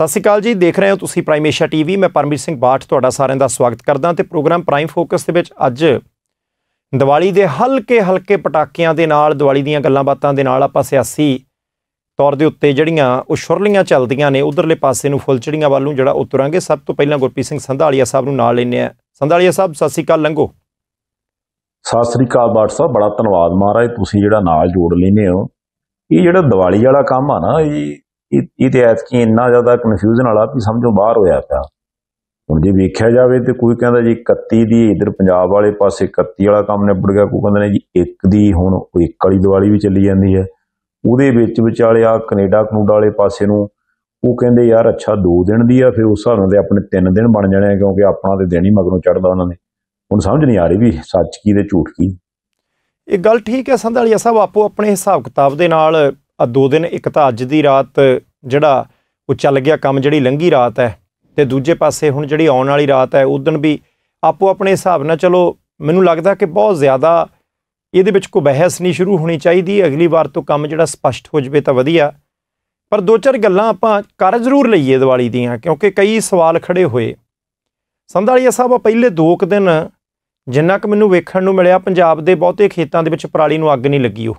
ਸਤਿ ਸ਼੍ਰੀ ਅਕਾਲ ਜੀ ਦੇਖ ਰਹੇ ਹੋ ਤੁਸੀਂ ਪ੍ਰਾਈਮ ਏਸ਼ੀਆ ਟੀਵੀ ਮੈਂ ਪਰਮਜੀਤ ਸਿੰਘ ਬਾਠ ਤੁਹਾਡਾ ਸਾਰਿਆਂ ਦਾ ਸਵਾਗਤ ਕਰਦਾ ਤੇ ਪ੍ਰੋਗਰਾਮ ਪ੍ਰਾਈਮ ਫੋਕਸ ਦੇ ਵਿੱਚ ਅੱਜ ਦੀਵਾਲੀ ਦੇ ਹਲਕੇ ਹਲਕੇ ਪਟਾਕਿਆਂ ਦੇ ਨਾਲ ਦੀਵਾਲੀ ਦੀਆਂ ਗੱਲਾਂ ਬਾਤਾਂ ਦੇ ਨਾਲ ਆਪਾਂ ਸਿਆਸੀ ਤੌਰ ਦੇ ਉੱਤੇ ਜਿਹੜੀਆਂ ਉਹ ਸ਼ੁਰਲੀਆਂ ਚੱਲਦੀਆਂ ਨੇ ਉਧਰਲੇ ਪਾਸੇ ਨੂੰ ਫੁੱਲਚੜੀਆਂ ਵੱਲ ਨੂੰ ਜਿਹੜਾ ਉਤਰਾਂਗੇ ਸਭ ਤੋਂ ਪਹਿਲਾਂ ਗੁਰਪ੍ਰੀਤ ਸਿੰਘ ਸੰਧਾਲੀਆ ਸਾਹਿਬ ਨੂੰ ਨਾਲ ਲੈਨੇ ਆ ਸੰਧਾਲੀਆ ਸਾਹਿਬ ਸਤਿ ਸ਼੍ਰੀ ਅਕਾਲ ਲੰਗੋ ਸਤਿ ਸ਼੍ਰੀ ਅਕਾਲ ਬਾਠ ਸਾਹਿਬ ਬੜਾ ਧੰਨਵਾਦ ਮਹਾਰਾਜ ਤੁਸੀਂ ਜਿਹੜਾ ਨਾਲ ਜੋੜ ਲੈਨੇ ਹੋ ਇਹ ਜਿਹੜਾ ਦੀਵਾਲੀ ਵਾਲਾ ਕੰਮ ਆ ਨਾ ਇਹ ਇਹ ਤੇ ਕੀ ਇੰਨਾ ਜ਼ਿਆਦਾ ਕਨਫਿਊਜ਼ਨ ਵਾਲਾ ਵੀ ਸਮਝੋ ਬਾਹਰ ਹੋਇਆ ਪਿਆ ਹੁਣ ਜੇ ਵੇਖਿਆ ਜਾਵੇ ਤੇ ਕੋਈ ਕਹਿੰਦਾ ਜੀ 31 ਦੀ ਇਧਰ ਪੰਜਾਬ ਵਾਲੇ ਪਾਸੇ 31 ਵਾਲਾ ਕੰਮ ਨਿਬੜ ਗਿਆ ਕੋਈ ਕਹਿੰਦਾ ਨੇ ਜੀ 1 ਦੀ ਹੁਣ ਉਹ 1 ਵਾਲੀ ਦੀਵਾਲੀ ਵੀ ਚੱਲੀ ਜਾਂਦੀ ਹੈ ਉਹਦੇ ਵਿੱਚ ਵਿਚਾਲੇ ਆ ਕੈਨੇਡਾ ਕਨੂਡਾ ਵਾਲੇ ਪਾਸੇ ਨੂੰ ਉਹ ਕਹਿੰਦੇ ਯਾਰ ਅੱਛਾ 2 ਦਿਨ ਦੀ ਆ ਫਿਰ ਉਸ ਹਾਲ ਨਾਲ ਆਪਣੇ 3 ਦਿਨ ਬਣ ਜਾਣੇ ਕਿਉਂਕਿ ਆਪਣਾ ਤੇ ਦੇਣੀ ਮਗਰੋਂ ਚੜਦਾ ਉਹਨਾਂ ਨੇ ਹੁਣ ਸਮਝ ਨਹੀਂ ਆ ਰਹੀ ਵੀ ਸੱਚ ਕੀ ਤੇ ਝੂਠ ਕੀ ਇਹ ਗੱਲ ਠੀਕ ਹੈ ਸੰਧਾਲੀਆ ਸਾਹਿਬ ਆਪੋ ਆਪਣੇ ਹਿਸਾਬ ਕਿਤਾਬ ਦੇ ਨਾਲ ਆ ਦੋ ਦਿਨ ਇੱਕ ਤਾਂ ਅੱਜ ਦੀ ਰਾਤ ਜਿਹੜਾ ਉਹ ਚੱਲ ਗਿਆ ਕੰਮ ਜਿਹੜੀ ਲੰਗੀ ਰਾਤ ਹੈ ਤੇ ਦੂਜੇ ਪਾਸੇ ਹੁਣ ਜਿਹੜੀ ਆਉਣ ਵਾਲੀ ਰਾਤ ਹੈ ਦਿਨ ਵੀ ਆਪੋ ਆਪਣੇ ਹਿਸਾਬ ਨਾਲ ਚਲੋ ਮੈਨੂੰ ਲੱਗਦਾ ਕਿ ਬਹੁਤ ਜ਼ਿਆਦਾ ਇਹਦੇ ਵਿੱਚ ਕੋਈ ਬਹਿਸ ਨਹੀਂ ਸ਼ੁਰੂ ਹੋਣੀ ਚਾਹੀਦੀ ਅਗਲੀ ਵਾਰ ਤੋਂ ਕੰਮ ਜਿਹੜਾ ਸਪਸ਼ਟ ਹੋ ਜਵੇ ਤਾਂ ਵਧੀਆ ਪਰ ਦੋ ਚਾਰ ਗੱਲਾਂ ਆਪਾਂ ਕਰ ਜ਼ਰੂਰ ਲਈਏ ਦੀਵਾਲੀ ਦੀਆਂ ਕਿਉਂਕਿ ਕਈ ਸਵਾਲ ਖੜੇ ਹੋਏ ਸੰਧਾਲੀਆ ਸਾਹਿਬ ਪਹਿਲੇ ਦੋ ਕੁ ਦਿਨ ਜਿੰਨਾ ਕਿ ਮੈਨੂੰ ਵੇਖਣ ਨੂੰ ਮਿਲਿਆ ਪੰਜਾਬ ਦੇ ਬਹੁਤੇ ਖੇਤਾਂ ਦੇ ਵਿੱਚ ਪਰਾਲੀ ਨੂੰ ਅੱਗ ਨਹੀਂ ਲੱਗੀ ਉਹ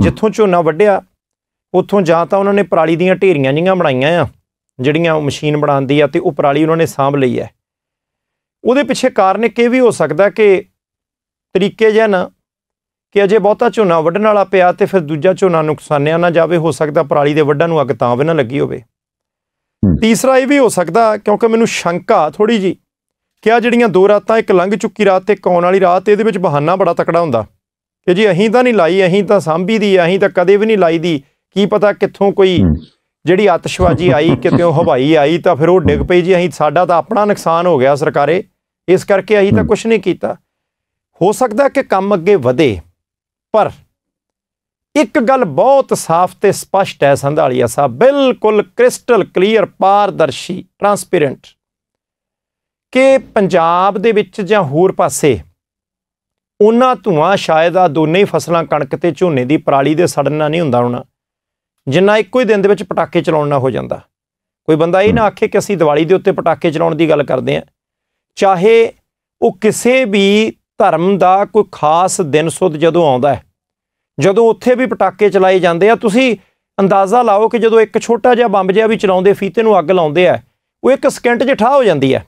ਜਿੱਥੋਂ ਝੋਨਾ ਵੱਢਿਆ ਉੱਥੋਂ ਜਾਂ ਤਾਂ ਉਹਨਾਂ ਨੇ ਪਰਾਲੀ ਦੀਆਂ ਢੇਰੀਆਂ ਜਿਹੀਆਂ ਬਣਾਈਆਂ ਆ ਜਿਹੜੀਆਂ ਉਹ ਮਸ਼ੀਨ ਬਣਾਉਂਦੀ ਆ ਤੇ ਉਹ ਪਰਾਲੀ ਉਹਨਾਂ ਨੇ ਸਾਂਭ ਲਈ ਐ ਉਹਦੇ ਪਿੱਛੇ ਕਾਰਨ ਇੱਕ ਇਹ ਵੀ ਹੋ ਸਕਦਾ ਕਿ ਤਰੀਕੇ ਜਨ ਨਾ ਕਿ ਅਜੇ ਬਹੁਤਾ ਝੋਨਾ ਵੱਢਣ ਵਾਲਾ ਪਿਆ ਤੇ ਫਿਰ ਦੂਜਾ ਝੋਨਾ ਨੁਕਸਾਨਿਆ ਨਾ ਜਾਵੇ ਹੋ ਸਕਦਾ ਪਰਾਲੀ ਦੇ ਵੱਢਾਂ ਨੂੰ ਅੱਗ ਤਾਂ ਵੀ ਨਾ ਲੱਗੀ ਹੋਵੇ ਤੀਸਰਾ ਇਹ ਵੀ ਹੋ ਸਕਦਾ ਕਿਉਂਕਿ ਮੈਨੂੰ ਸ਼ੰਕਾ ਥੋੜੀ ਜੀ ਕਿ ਆ ਜਿਹੜੀਆਂ ਦੋ ਰਾਤਾਂ ਇੱਕ ਲੰਘ ਚੁੱਕੀ ਰਾਤ ਤੇ ਇੱਕ ਆਉਣ ਵਾਲੀ ਰਾਤ ਇਹਦੇ ਵਿੱਚ ਬਹਾਨਾ ਬੜਾ ਤਕੜਾ ਹੁੰਦਾ ਕਿ ਜੀ ਅਹੀਂ ਤਾਂ ਨਹੀਂ ਲਾਈ ਅਹੀਂ ਤਾਂ ਸਾਂਭੀ ਦੀ ਅਹੀਂ ਤਾਂ ਕਦੇ ਵੀ ਨਹੀਂ ਲਾਈ ਦੀ ਕੀ ਪਤਾ ਕਿੱਥੋਂ ਕੋਈ ਜਿਹੜੀ ਆਤਿਸ਼ਬਾਜ਼ੀ ਆਈ ਕਿਤੇੋਂ ਹਵਾਈ ਆਈ ਤਾਂ ਫਿਰ ਉਹ ਡਿੱਗ ਪਈ ਜੀ ਅਹੀਂ ਸਾਡਾ ਤਾਂ ਆਪਣਾ ਨੁਕਸਾਨ ਹੋ ਗਿਆ ਸਰਕਾਰੇ ਇਸ ਕਰਕੇ ਅਹੀਂ ਤਾਂ ਕੁਝ ਨਹੀਂ ਕੀਤਾ ਹੋ ਸਕਦਾ ਕਿ ਕੰਮ ਅੱਗੇ ਵਧੇ ਪਰ ਇੱਕ ਗੱਲ ਬਹੁਤ ਸਾਫ਼ ਤੇ ਸਪਸ਼ਟ ਹੈ ਸੰਧਾਲੀਆ ਸਾਹਿਬ ਬਿਲਕੁਲ ਕ੍ਰਿਸਟਲ ਕਲੀਅਰ ਪਾਰਦਰਸ਼ੀ ਟਰਾਂਸਪੇਰੈਂਟ ਕਿ ਪੰਜਾਬ ਦੇ ਵਿੱਚ ਜਾਂ ਹੋਰ ਪਾਸੇ ਉਹਨਾਂ ਧੂਆਂ ਸ਼ਾਇਦ ਆ ਦੋਨੇ ਹੀ ਫਸਲਾਂ ਕਣਕ ਤੇ ਝੋਨੇ ਦੀ ਪਰਾਲੀ ਦੇ ਸੜਨ ਨਾਲ ਨਹੀਂ ਹੁੰਦਾ ਹੋਣਾ ਜਿੰਨਾ ਇੱਕੋ ਹੀ ਦਿਨ ਦੇ ਵਿੱਚ ਪਟਾਕੇ ਚਲਾਉਣਾ ਹੋ ਜਾਂਦਾ ਕੋਈ ਬੰਦਾ ਇਹ ਨਾ ਆਖੇ ਕਿ ਅਸੀਂ ਦੀਵਾਲੀ ਦੇ ਉੱਤੇ ਪਟਾਕੇ ਚਲਾਉਣ ਦੀ ਗੱਲ ਕਰਦੇ ਆ ਚਾਹੇ ਉਹ ਕਿਸੇ ਵੀ ਧਰਮ ਦਾ ਕੋਈ ਖਾਸ ਦਿਨ ਸੁੱਧ ਜਦੋਂ ਆਉਂਦਾ ਹੈ ਜਦੋਂ ਉੱਥੇ ਵੀ ਪਟਾਕੇ ਚਲਾਏ ਜਾਂਦੇ ਆ ਤੁਸੀਂ ਅੰਦਾਜ਼ਾ ਲਾਓ ਕਿ ਜਦੋਂ ਇੱਕ ਛੋਟਾ ਜਿਹਾ ਬੰਬ ਜਿਹਾ ਵੀ ਚਲਾਉਂਦੇ ਫੀਤੇ ਨੂੰ ਅੱਗ ਲਾਉਂਦੇ ਆ ਉਹ ਇੱਕ ਸਕਿੰਟ 'ਚ ਠਾ ਹੋ ਜਾਂਦੀ ਹੈ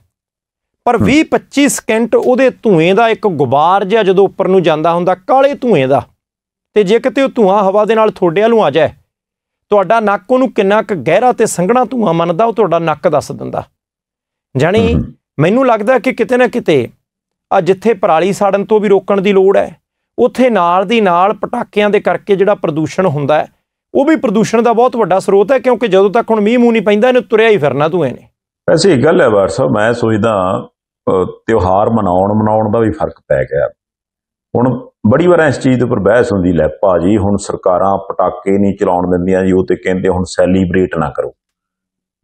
ਪਰ 20 25 ਸਕਿੰਟ ਉਹਦੇ ਧੂਏ ਦਾ ਇੱਕ ਗੁਬਾਰ ਜਿਹਾ ਜਦੋਂ ਉੱਪਰ ਨੂੰ ਜਾਂਦਾ ਹੁੰਦਾ ਕਾਲੇ ਧੂਏ ਦਾ ਤੇ ਜੇ ਕਿਤੇ ਉਹ ਧੂਆ ਹਵਾ ਦੇ ਨਾਲ ਤੁਹਾਡੇ ਵੱਲੋਂ ਆ ਜਾਏ ਤੁਹਾਡਾ ਨੱਕ ਉਹਨੂੰ ਕਿੰਨਾ ਕੁ ਗਹਿਰਾ ਤੇ ਸੰਘਣਾ ਧੂਆ ਮੰਨਦਾ ਉਹ ਤੁਹਾਡਾ ਨੱਕ ਦੱਸ ਦਿੰਦਾ ਜਾਨੀ ਮੈਨੂੰ ਲੱਗਦਾ ਕਿ ਕਿਤੇ ਨਾ ਕਿਤੇ ਆ ਜਿੱਥੇ ਪਰਾਲੀ ਸਾੜਨ ਤੋਂ ਵੀ ਰੋਕਣ ਦੀ ਲੋੜ ਹੈ ਉੱਥੇ ਨਾਲ ਦੀ ਨਾਲ ਪਟਾਕਿਆਂ ਦੇ ਕਰਕੇ ਜਿਹੜਾ ਪ੍ਰਦੂਸ਼ਣ ਹੁੰਦਾ ਹੈ ਉਹ ਵੀ ਪ੍ਰਦੂਸ਼ਣ ਦਾ ਬਹੁਤ ਵੱਡਾ ਸਰੋਤ ਹੈ ਕਿਉਂਕਿ ਜਦੋਂ ਤੱਕ ਹੁਣ ਮੀਂਹ ਮੂੰਹ ਨਹੀਂ ਪੈਂਦਾ ਇਹਨੂੰ ਤੁਰਿਆ ਹੀ ਫਿਰਨਾ ਧੂਏ ਨੇ ਐਸੀ ਗੱਲ ਹੈ ਵਾਰ ਸਾਹਿਬ ਮੈਂ ਸੋਚਦਾ ਤਿਉਹਾਰ ਮਨਾਉਣ ਮਨਾਉਣ ਦਾ ਵੀ ਫਰਕ ਪੈ ਗਿਆ ਹੁਣ ਬੜੀ ਵਾਰ ਇਸ ਚੀਜ਼ ਦੇ ਉੱਪਰ ਬਹਿਸ ਹੁੰਦੀ ਲੈ ਭਾਜੀ ਹੁਣ ਸਰਕਾਰਾਂ ਪਟਾਕੇ ਨਹੀਂ ਚਲਾਉਣ ਦਿੰਦੀਆਂ ਜੀ ਉਹ ਤੇ ਕਹਿੰਦੇ ਹੁਣ ਸੈਲੀਬ੍ਰੇਟ ਨਾ ਕਰੋ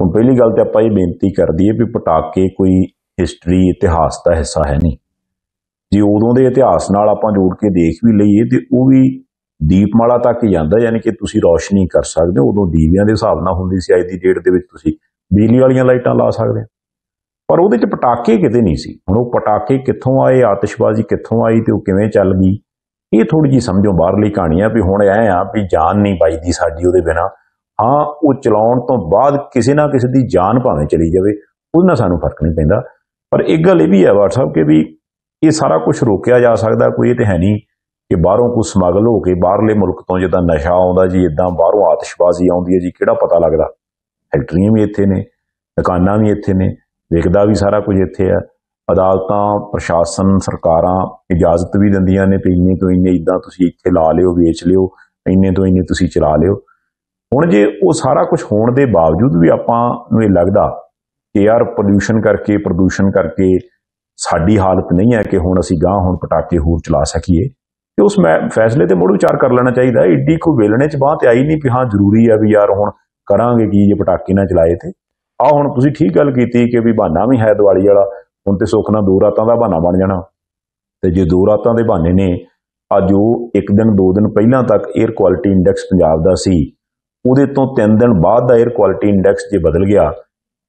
ਹੁਣ ਪਹਿਲੀ ਗੱਲ ਤੇ ਆਪਾਂ ਇਹ ਬੇਨਤੀ ਕਰ ਦਈਏ ਵੀ ਪਟਾਕੇ ਕੋਈ ਹਿਸਟਰੀ ਇਤਿਹਾਸ ਦਾ ਹਿੱਸਾ ਹੈ ਨਹੀਂ ਜੇ ਉਦੋਂ ਦੇ ਇਤਿਹਾਸ ਨਾਲ ਆਪਾਂ ਜੋੜ ਕੇ ਦੇਖ ਵੀ ਲਈਏ ਤੇ ਉਹ ਵੀ ਦੀਪਮਾਲਾ ਤੱਕ ਜਾਂਦਾ ਯਾਨੀ ਕਿ ਤੁਸੀਂ ਰੋਸ਼ਨੀ ਕਰ ਸਕਦੇ ਹੋ ਉਦੋਂ ਦੀਵਿਆਂ ਦੇ ਹਿਸਾਬ ਨਾਲ ਹੁੰਦੀ ਸੀ ਅੱਜ ਦੀ ਡੇਟ ਦੇ ਵਿੱਚ ਤੁਸੀਂ ਬਿਜਲੀ ਵਾਲੀਆਂ ਲਾਈਟਾਂ ਲਾ ਸਕਦੇ ਹੋ ਪਰ ਉਹਦੇ 'ਚ ਪਟਾਕੇ ਕਿਤੇ ਨਹੀਂ ਸੀ ਹੁਣ ਉਹ ਪਟਾਕੇ ਕਿੱਥੋਂ ਆਏ ਆਤਿਸ਼ਬਾਜ਼ੀ ਕਿੱਥੋਂ ਆਈ ਤੇ ਉਹ ਕਿਵੇਂ ਚੱਲ ਗਈ ਇਹ ਥੋੜੀ ਜੀ ਸਮਝੋ ਬਾਹਰਲੀ ਕਹਾਣੀ ਆ ਵੀ ਹੁਣ ਐ ਆ ਵੀ ਜਾਨ ਨਹੀਂ ਬਾਈਦੀ ਸਾਡੀ ਉਹਦੇ ਬਿਨਾ ਹਾਂ ਉਹ ਚਲਾਉਣ ਤੋਂ ਬਾਅਦ ਕਿਸੇ ਨਾ ਕਿਸੇ ਦੀ ਜਾਨ ਭਾਵੇਂ ਚਲੀ ਜਾਵੇ ਉਹਦੇ ਨਾਲ ਸਾਨੂੰ ਫਰਕ ਨਹੀਂ ਪੈਂਦਾ ਪਰ ਇੱਕ ਗੱਲ ਇਹ ਵੀ ਹੈ WhatsApp ਕਿ ਵੀ ਇਹ ਸਾਰਾ ਕੁਝ ਰੋਕਿਆ ਜਾ ਸਕਦਾ ਕੋਈ ਇਹ ਤੇ ਹੈ ਨਹੀਂ ਕਿ ਬਾਹਰੋਂ ਕੁਝ ਸਮਗਲ ਹੋ ਕੇ ਬਾਹਰਲੇ ਮੁਲਕ ਤੋਂ ਜਿੱਦਾਂ ਨਸ਼ਾ ਆਉਂਦਾ ਜੀ ਇਦਾਂ ਬਾਹਰੋਂ ਆਤਿਸ਼ਬਾਜ਼ੀ ਆਉਂਦੀ ਹੈ ਜੀ ਕਿਹੜਾ ਪਤਾ ਲੱਗਦਾ ਫੈਕਟਰੀਆਂ ਵੀ ਇੱਥੇ ਨੇ ਦੁਕਾਨਾਂ ਵੀ ਇੱਥੇ ਨੇ ਵੇਖਦਾ ਵੀ ਸਾਰਾ ਕੁਝ ਇੱਥੇ ਆ ਅਦਾਲਤਾਂ ਪ੍ਰਸ਼ਾਸਨ ਸਰਕਾਰਾਂ ਇਜਾਜ਼ਤ ਵੀ ਦਿੰਦੀਆਂ ਨੇ ਪਈ ਇੰਨੇ ਤੋਂ ਇੰਨੇ ਇਦਾਂ ਤੁਸੀਂ ਇੱਥੇ ਲਾ ਲਿਓ ਵੇਚ ਲਿਓ ਇੰਨੇ ਤੋਂ ਇੰਨੇ ਤੁਸੀਂ ਚਲਾ ਲਿਓ ਹੁਣ ਜੇ ਉਹ ਸਾਰਾ ਕੁਝ ਹੋਣ ਦੇ ਬਾਵਜੂਦ ਵੀ ਆਪਾਂ ਨੂੰ ਇਹ ਲੱਗਦਾ ਕਿ ਯਾਰ ਪੋਲੂਸ਼ਨ ਕਰਕੇ ਪ੍ਰਦੂਸ਼ਣ ਕਰਕੇ ਸਾਡੀ ਹਾਲਤ ਨਹੀਂ ਹੈ ਕਿ ਹੁਣ ਅਸੀਂ ਗਾਂ ਹੁਣ ਪਟਾਕੇ ਹੋਰ ਚਲਾ ਸਕੀਏ ਤੇ ਉਸ ਮੈਂ ਫੈਸਲੇ ਤੇ ਮੁੜ ਵਿਚਾਰ ਕਰ ਲੈਣਾ ਚਾਹੀਦਾ ਏਡੀ ਕੋ ਵੇਲਣੇ ਚ ਬਾਤ ਆਈ ਨਹੀਂ ਕਿ ਹਾਂ ਜ਼ਰੂਰੀ ਆ ਵੀ ਯਾਰ ਹੁਣ ਕਰਾਂਗੇ ਕੀ ਜੇ ਪਟਾਕੇ ਨਾ ਚਲਾਏ ਤੇ ਆ ਹੁਣ ਤੁਸੀਂ ਠੀਕ ਗੱਲ ਕੀਤੀ ਕਿ ਵੀ ਬਹਾਨਾ ਵੀ ਹੈ ਦੀਵਾਲੀ ਵਾਲਾ ਹੁਣ ਤੇ ਸੁੱਖ ਨਾਲ ਦੋ ਰਾਤਾਂ ਦਾ ਬਹਾਨਾ ਬਣ ਜਾਣਾ ਤੇ ਜੇ ਦੋ ਰਾਤਾਂ ਦੇ ਬਹਾਨੇ ਨੇ ਆ ਜੋ ਇੱਕ ਦਿਨ ਦੋ ਦਿਨ ਪਹਿਲਾਂ ਤੱਕ 에ਅਰ ਕੁਆਲਿਟੀ ਇੰਡੈਕਸ ਪੰਜਾਬ ਦਾ ਸੀ ਉਹਦੇ ਤੋਂ ਤਿੰਨ ਦਿਨ ਬਾਅਦ ਦਾ 에ਅਰ ਕੁਆਲਿਟੀ ਇੰਡੈਕਸ ਜੇ ਬਦਲ ਗਿਆ